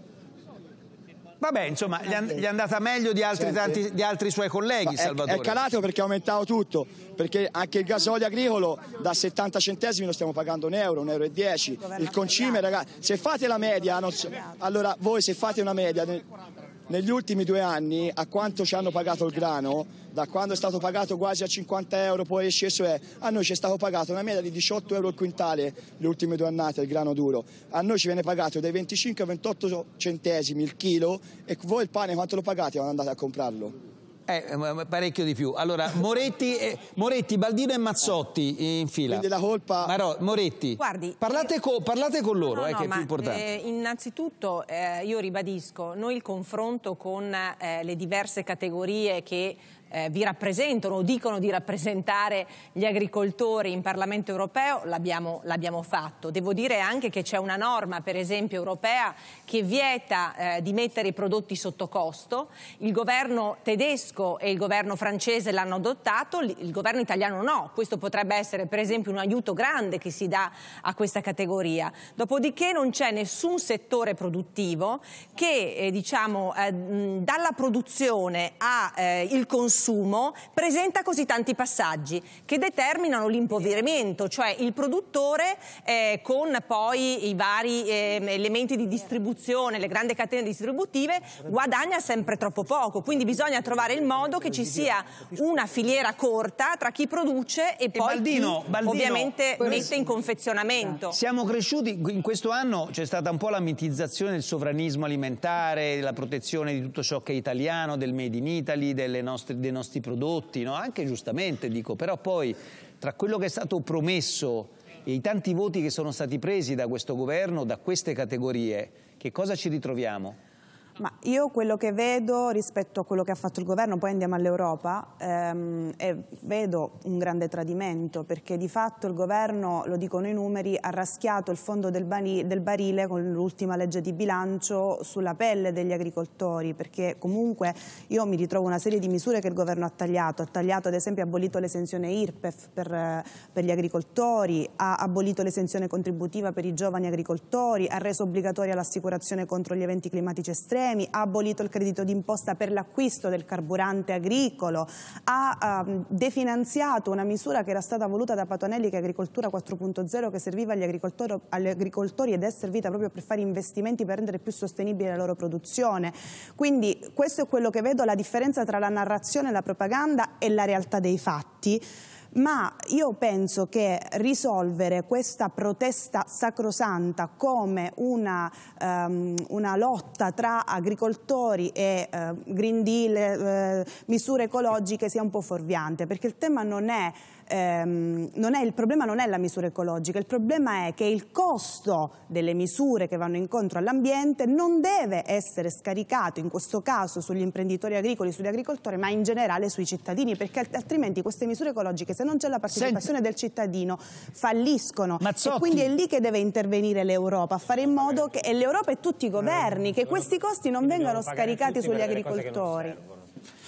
Vabbè, insomma, gli, è andata meglio di altri, tanti, di altri suoi colleghi, Salvatore. È calato perché ha aumentato tutto, perché anche il gasolio agricolo da 70 centesimi lo stiamo pagando un euro, un euro e 10. Il concime, ragazzi, se fate la media, so, allora voi se fate una media negli ultimi due anni a quanto ci hanno pagato il grano, da quando è stato pagato quasi a 50 euro, poi è sceso, è, eh, a noi ci è stato pagato una media di 18 euro il quintale le ultime due annate il grano duro, a noi ci viene pagato dai 25 ai 28 centesimi il chilo e voi il pane quanto lo pagate quando andate a comprarlo? Eh, eh parecchio di più. Allora, Moretti, eh, Moretti, Baldino e Mazzotti in fila. Quindi la colpa... Marò, Moretti, Guardi, parlate, io... Eh, co parlate, con loro, no, eh, no, che è più importante. Eh, innanzitutto, io ribadisco, noi il confronto con le diverse categorie che eh, vi rappresentano o dicono di rappresentare gli agricoltori in Parlamento europeo, l'abbiamo, fatto. Devo dire anche che c'è una norma, per esempio, europea che vieta eh, di mettere i prodotti sotto costo. Il governo tedesco e il governo francese l'hanno adottato, il governo italiano no. Questo potrebbe essere, per esempio, un aiuto grande che si dà a questa categoria. Dopodiché non c'è nessun settore produttivo che, eh, diciamo, eh, dalla produzione al eh, consumo consumo presenta così tanti passaggi che determinano l'impoverimento, cioè il produttore eh, con poi i vari eh, elementi di distribuzione, le grandi catene distributive, guadagna sempre troppo poco. Quindi bisogna trovare il modo che ci sia una filiera corta tra chi produce e, e poi Baldino, chi Baldino, ovviamente mette in confezionamento. Siamo cresciuti, in questo anno c'è stata un po' la mitizzazione del sovranismo alimentare, della protezione di tutto ciò che è italiano, del made in Italy, delle nostre, dei nostri prodotti, no? anche giustamente dico, però poi tra quello che è stato promesso e i tanti voti che sono stati presi da questo governo, da queste categorie, che cosa ci ritroviamo? Certo. Ma io quello che vedo rispetto a quello che ha fatto il governo, poi andiamo all'Europa, ehm, vedo un grande tradimento perché di fatto il governo, lo dicono i numeri, ha raschiato il fondo del, bari del barile con l'ultima legge di bilancio sulla pelle degli agricoltori perché comunque io mi ritrovo una serie di misure che il governo ha tagliato, ha tagliato ad esempio ha abolito l'esenzione IRPEF per, per gli agricoltori, ha abolito l'esenzione contributiva per i giovani agricoltori, ha reso obbligatoria l'assicurazione contro gli eventi climatici estremi, premi, ha abolito il credito d'imposta per l'acquisto del carburante agricolo, ha um, definanziato una misura che era stata voluta da Patonelli che è Agricoltura 4.0 che serviva agli agricoltori, agli agricoltori, ed è servita proprio per fare investimenti per rendere più sostenibile la loro produzione. Quindi questo è quello che vedo, la differenza tra la narrazione, la propaganda e la realtà dei fatti ma io penso che risolvere questa protesta sacrosanta come una, um, una lotta tra agricoltori e uh, Green Deal, uh, misure ecologiche sia un po' fuorviante, perché il tema non è ehm, non è, il problema non è la misura ecologica, il problema è che il costo delle misure che vanno incontro all'ambiente non deve essere scaricato in questo caso sugli imprenditori agricoli, sugli agricoltori, ma in generale sui cittadini, perché altrimenti queste misure ecologiche, se non c'è la partecipazione Senti. del cittadino, falliscono. Mazzotti. E quindi è lì che deve intervenire l'Europa, a fare in modo che l'Europa e tutti i governi, mm. che questi costi non vengano scaricati sugli agricoltori.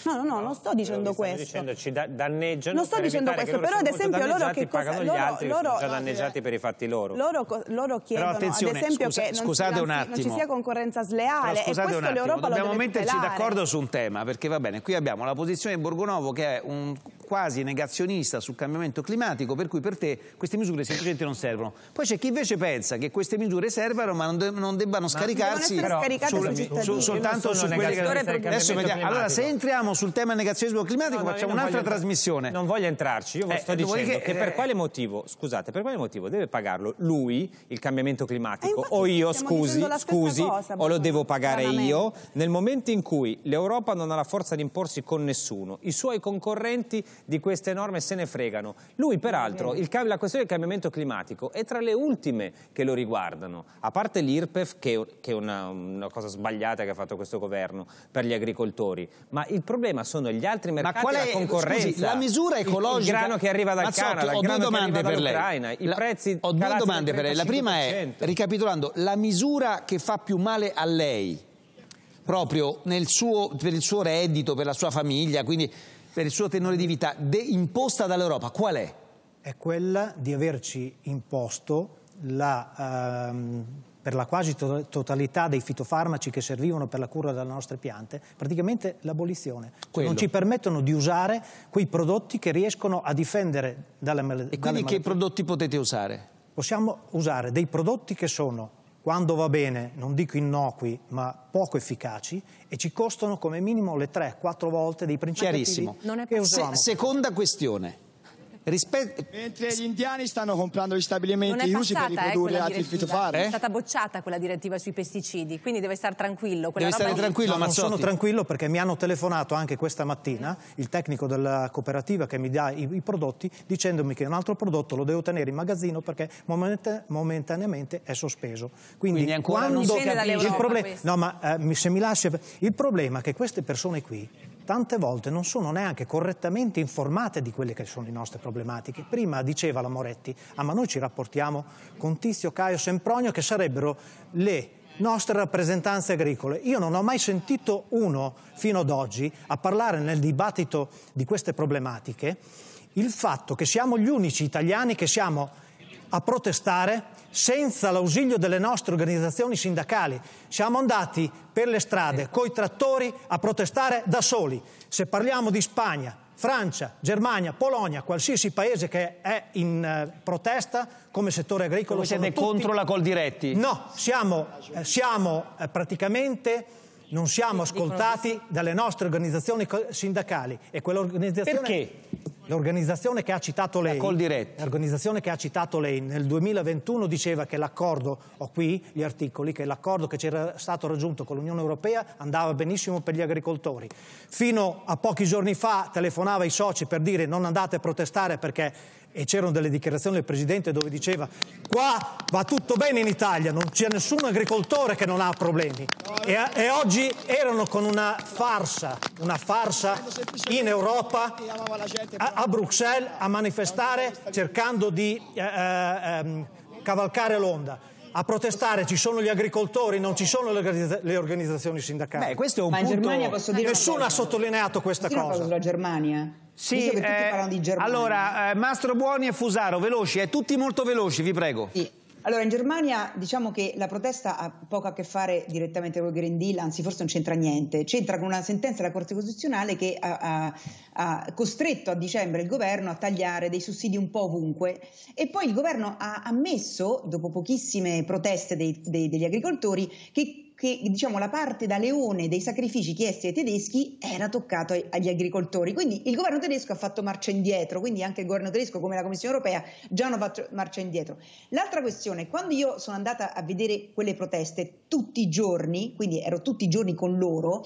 No, no, no, no non sto eh, dicendo questo. Dicendo, ci da danneggiano. Non sto dicendo questo, però ad esempio loro che cosa pagano loro, gli altri loro, sono già ah, danneggiati no, per i fatti loro. Loro, loro chiedono ad esempio scusa, che non, scusate un attimo. non ci sia concorrenza sleale però, e questo l'Europa lo deve Dobbiamo metterci d'accordo su un tema perché va bene, qui abbiamo la posizione di Borgonovo che è un quasi negazionista sul cambiamento climatico, per cui per te queste misure semplicemente non servono. Poi c'è chi invece pensa che queste misure servano ma non, de non debbano scaricarsi però, sul, su, soltanto su quelle che... Adesso vediamo. Allora, se entriamo sul tema negazionismo climatico no, no, facciamo un'altra trasmissione. Non voglio entrarci, io eh, sto dicendo che, che per eh, quale motivo, scusate, per quale motivo deve pagarlo lui il cambiamento climatico eh, o io, scusi, scusi, cosa, o lo devo pagare io, nel momento in cui l'Europa non ha la forza di imporsi con nessuno, i suoi concorrenti di queste norme se ne fregano. Lui, peraltro, il, la questione del cambiamento climatico è tra le ultime che lo riguardano, a parte l'IRPEF, che, che è una, una, cosa sbagliata che ha fatto questo governo per gli agricoltori, ma il problema sono gli altri mercati, ma qual è, la concorrenza. Scusi, la misura ecologica... Il, il grano che arriva dal Mazzotto, Canada, il grano che arriva dall'Ucraina, i prezzi... Ho due domande per lei. La prima è, ricapitolando, la misura che fa più male a lei proprio suo, per il suo reddito, per la sua famiglia, quindi per il suo tenore di vita imposta dall'Europa qual è? È quella di averci imposto la, ehm, per la quasi to totalità dei fitofarmaci che servivano per la cura delle nostre piante, praticamente l'abolizione. Cioè, non ci permettono di usare quei prodotti che riescono a difendere dalle malattie. E quindi che prodotti potete usare? Possiamo usare dei prodotti che sono quando va bene, non dico innocui, ma poco efficaci e ci costano come minimo le 3-4 volte dei principi che usavamo. Se, seconda questione. Rispe... Mentre gli indiani stanno comprando gli stabilimenti usi per eh, riprodurre eh, altri fitofari. È eh? stata bocciata quella direttiva sui pesticidi, quindi deve stare tranquillo. Deve stare tranquillo, no, sono tranquillo perché mi hanno telefonato anche questa mattina il tecnico della cooperativa che mi dà i, i prodotti dicendomi che un altro prodotto lo devo tenere in magazzino perché momenta, momentaneamente è sospeso. Quindi, quindi quando capisci il problema... No, ma eh, se mi lasci... Il problema è che queste persone qui tante volte non sono neanche correttamente informate di quelle che sono le nostre problematiche. Prima diceva la Moretti, ah ma noi ci rapportiamo con Tizio, Caio, Sempronio che sarebbero le nostre rappresentanze agricole. Io non ho mai sentito uno fino ad oggi a parlare nel dibattito di queste problematiche il fatto che siamo gli unici italiani che siamo a protestare senza l'ausilio delle nostre organizzazioni sindacali. Siamo andati per le strade ecco. coi trattori a protestare da soli. Se parliamo di Spagna, Francia, Germania, Polonia, qualsiasi paese che è in eh, protesta come settore agricolo. Voi siete tutti... contro la Coldiretti? No, siamo, eh, siamo eh, praticamente non siamo ascoltati dalle nostre organizzazioni sindacali e quell'organizzazione... Perché? L'organizzazione che ha citato lei, l'organizzazione che ha citato lei nel 2021 diceva che l'accordo, ho qui gli articoli, che l'accordo che c'era stato raggiunto con l'Unione Europea andava benissimo per gli agricoltori. Fino a pochi giorni fa telefonava ai soci per dire non andate a protestare perché e c'erano delle dichiarazioni del Presidente dove diceva qua va tutto bene in Italia, non c'è nessun agricoltore che non ha problemi. E, e oggi erano con una farsa, una farsa in Europa, a, a Bruxelles, a manifestare cercando di eh, eh, ehm, cavalcare l'onda a protestare ci sono gli agricoltori, non ci sono le, organizzazioni sindacali. Beh, questo è un Ma punto... in Germania posso dire Nessuno ha sottolineato questa posso cosa. Dire Germania? Sì, eh, allora, eh, Mastro Buoni e Fusaro, veloci, eh, tutti molto veloci, vi prego. Sì. Allora, in Germania diciamo che la protesta ha poco a che fare direttamente con il Green Deal, anzi forse non c'entra niente, c'entra con una sentenza della Corte Costituzionale che ha, ha, ha, costretto a dicembre il governo a tagliare dei sussidi un po' ovunque e poi il governo ha ammesso, dopo pochissime proteste dei, dei, degli agricoltori, che che diciamo, la parte da leone dei sacrifici chiesti ai tedeschi era toccata agli agricoltori. Quindi il governo tedesco ha fatto marcia indietro, quindi anche il governo tedesco come la Commissione europea già hanno fatto marcia indietro. L'altra questione, quando io sono andata a vedere quelle proteste tutti i giorni, quindi ero tutti i giorni con loro,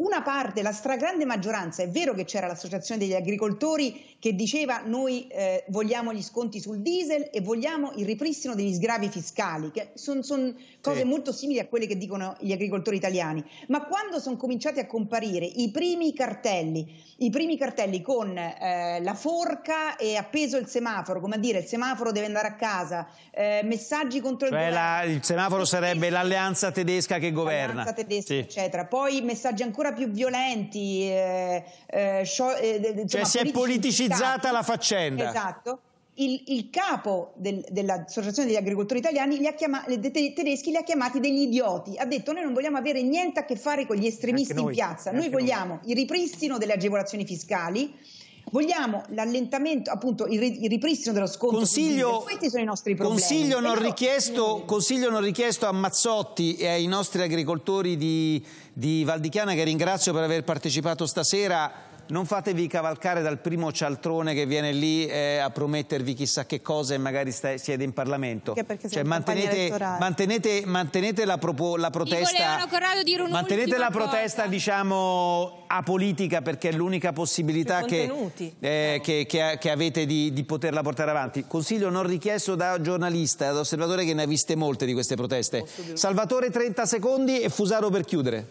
una parte, la stragrande maggioranza, è vero che c'era l'associazione degli agricoltori che diceva noi eh, vogliamo gli sconti sul diesel e vogliamo il ripristino degli sgravi fiscali, che sono son cose sì. molto simili a quelle che dicono gli agricoltori italiani, ma quando sono cominciati a comparire i primi cartelli, i primi cartelli con eh, la forca e appeso il semaforo, come a dire il semaforo deve andare a casa, eh, messaggi contro cioè il La, il semaforo sarebbe l'alleanza tedesca che governa. L'alleanza tedesca, sì. eccetera. Poi messaggi ancora ancora più violenti. Eh, eh, sciol- eh, insomma, cioè si è politicizzata la faccenda. Esatto. Il, il, capo del, dell'Associazione degli agricoltori italiani, li ha chiama, dei tedeschi, li ha chiamati degli idioti. Ha detto: Noi non vogliamo avere niente a che fare con gli estremisti noi, in piazza, noi vogliamo noi. il ripristino delle agevolazioni fiscali Vogliamo l'allentamento, appunto il, ripristino dello sconto. Consiglio, questi sono i nostri problemi. Consiglio non, richiesto, eh, consiglio non, richiesto, a Mazzotti e ai nostri agricoltori di, di Valdichiana, che ringrazio per aver partecipato stasera non fatevi cavalcare dal primo cialtrone che viene lì eh, a promettervi chissà che cosa e magari sta, siede in Parlamento. Perché perché cioè, mantenete, mantenete, mantenete, la, propo, la protesta, mantenete la protesta diciamo, apolitica perché è l'unica possibilità che, eh, che, che, che, avete di, di poterla portare avanti. Consiglio non richiesto da giornalista, da osservatore che ne ha viste molte di queste proteste. Salvatore 30 secondi e Fusaro per chiudere.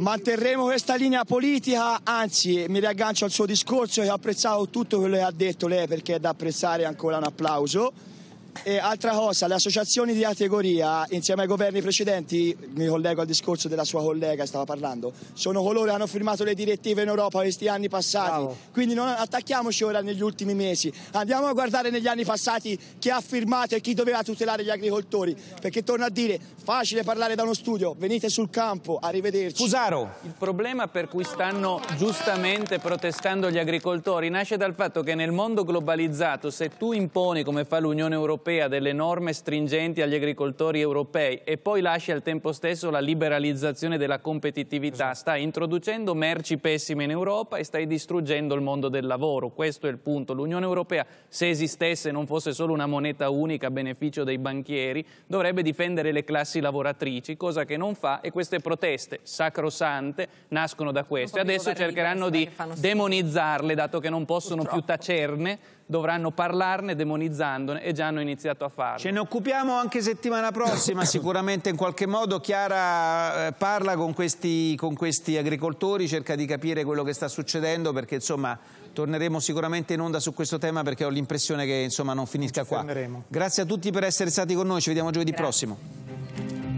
Manterremo questa linea politica, anzi mi riaggancio al suo discorso che ho apprezzato tutto quello che ha detto lei perché è da apprezzare ancora un applauso. E altra cosa, le associazioni di categoria, insieme ai governi precedenti, mi collego al discorso della sua collega che stava parlando, sono coloro che hanno firmato le direttive in Europa questi anni passati. Bravo. Quindi non attacchiamoci ora negli ultimi mesi, andiamo a guardare negli anni passati chi ha firmato e chi doveva tutelare gli agricoltori. Perché torno a dire, facile parlare da uno studio, venite sul campo, arrivederci. Fusaro. Il problema per cui stanno giustamente protestando gli agricoltori nasce dal fatto che nel mondo globalizzato, se tu imponi, come fa l'Unione Europea, europea delle norme stringenti agli agricoltori europei e poi lasci al tempo stesso la liberalizzazione della competitività. Esatto. Stai introducendo merci pessime in Europa e stai distruggendo il mondo del lavoro. Questo è il punto. L'Unione Europea, se esistesse e non fosse solo una moneta unica a beneficio dei banchieri, dovrebbe difendere le classi lavoratrici, cosa che non fa e queste proteste sacrosante nascono da questo. Adesso cercheranno di demonizzarle, dato che non possono Purtroppo. più tacerne dovranno parlarne demonizzandone e già hanno iniziato a farlo. Ce ne occupiamo anche settimana prossima sicuramente in qualche modo. Chiara eh, parla con questi, con questi agricoltori, cerca di capire quello che sta succedendo perché insomma torneremo sicuramente in onda su questo tema perché ho l'impressione che insomma non finisca qua. Grazie a tutti per essere stati con noi, ci vediamo giovedì Grazie. prossimo.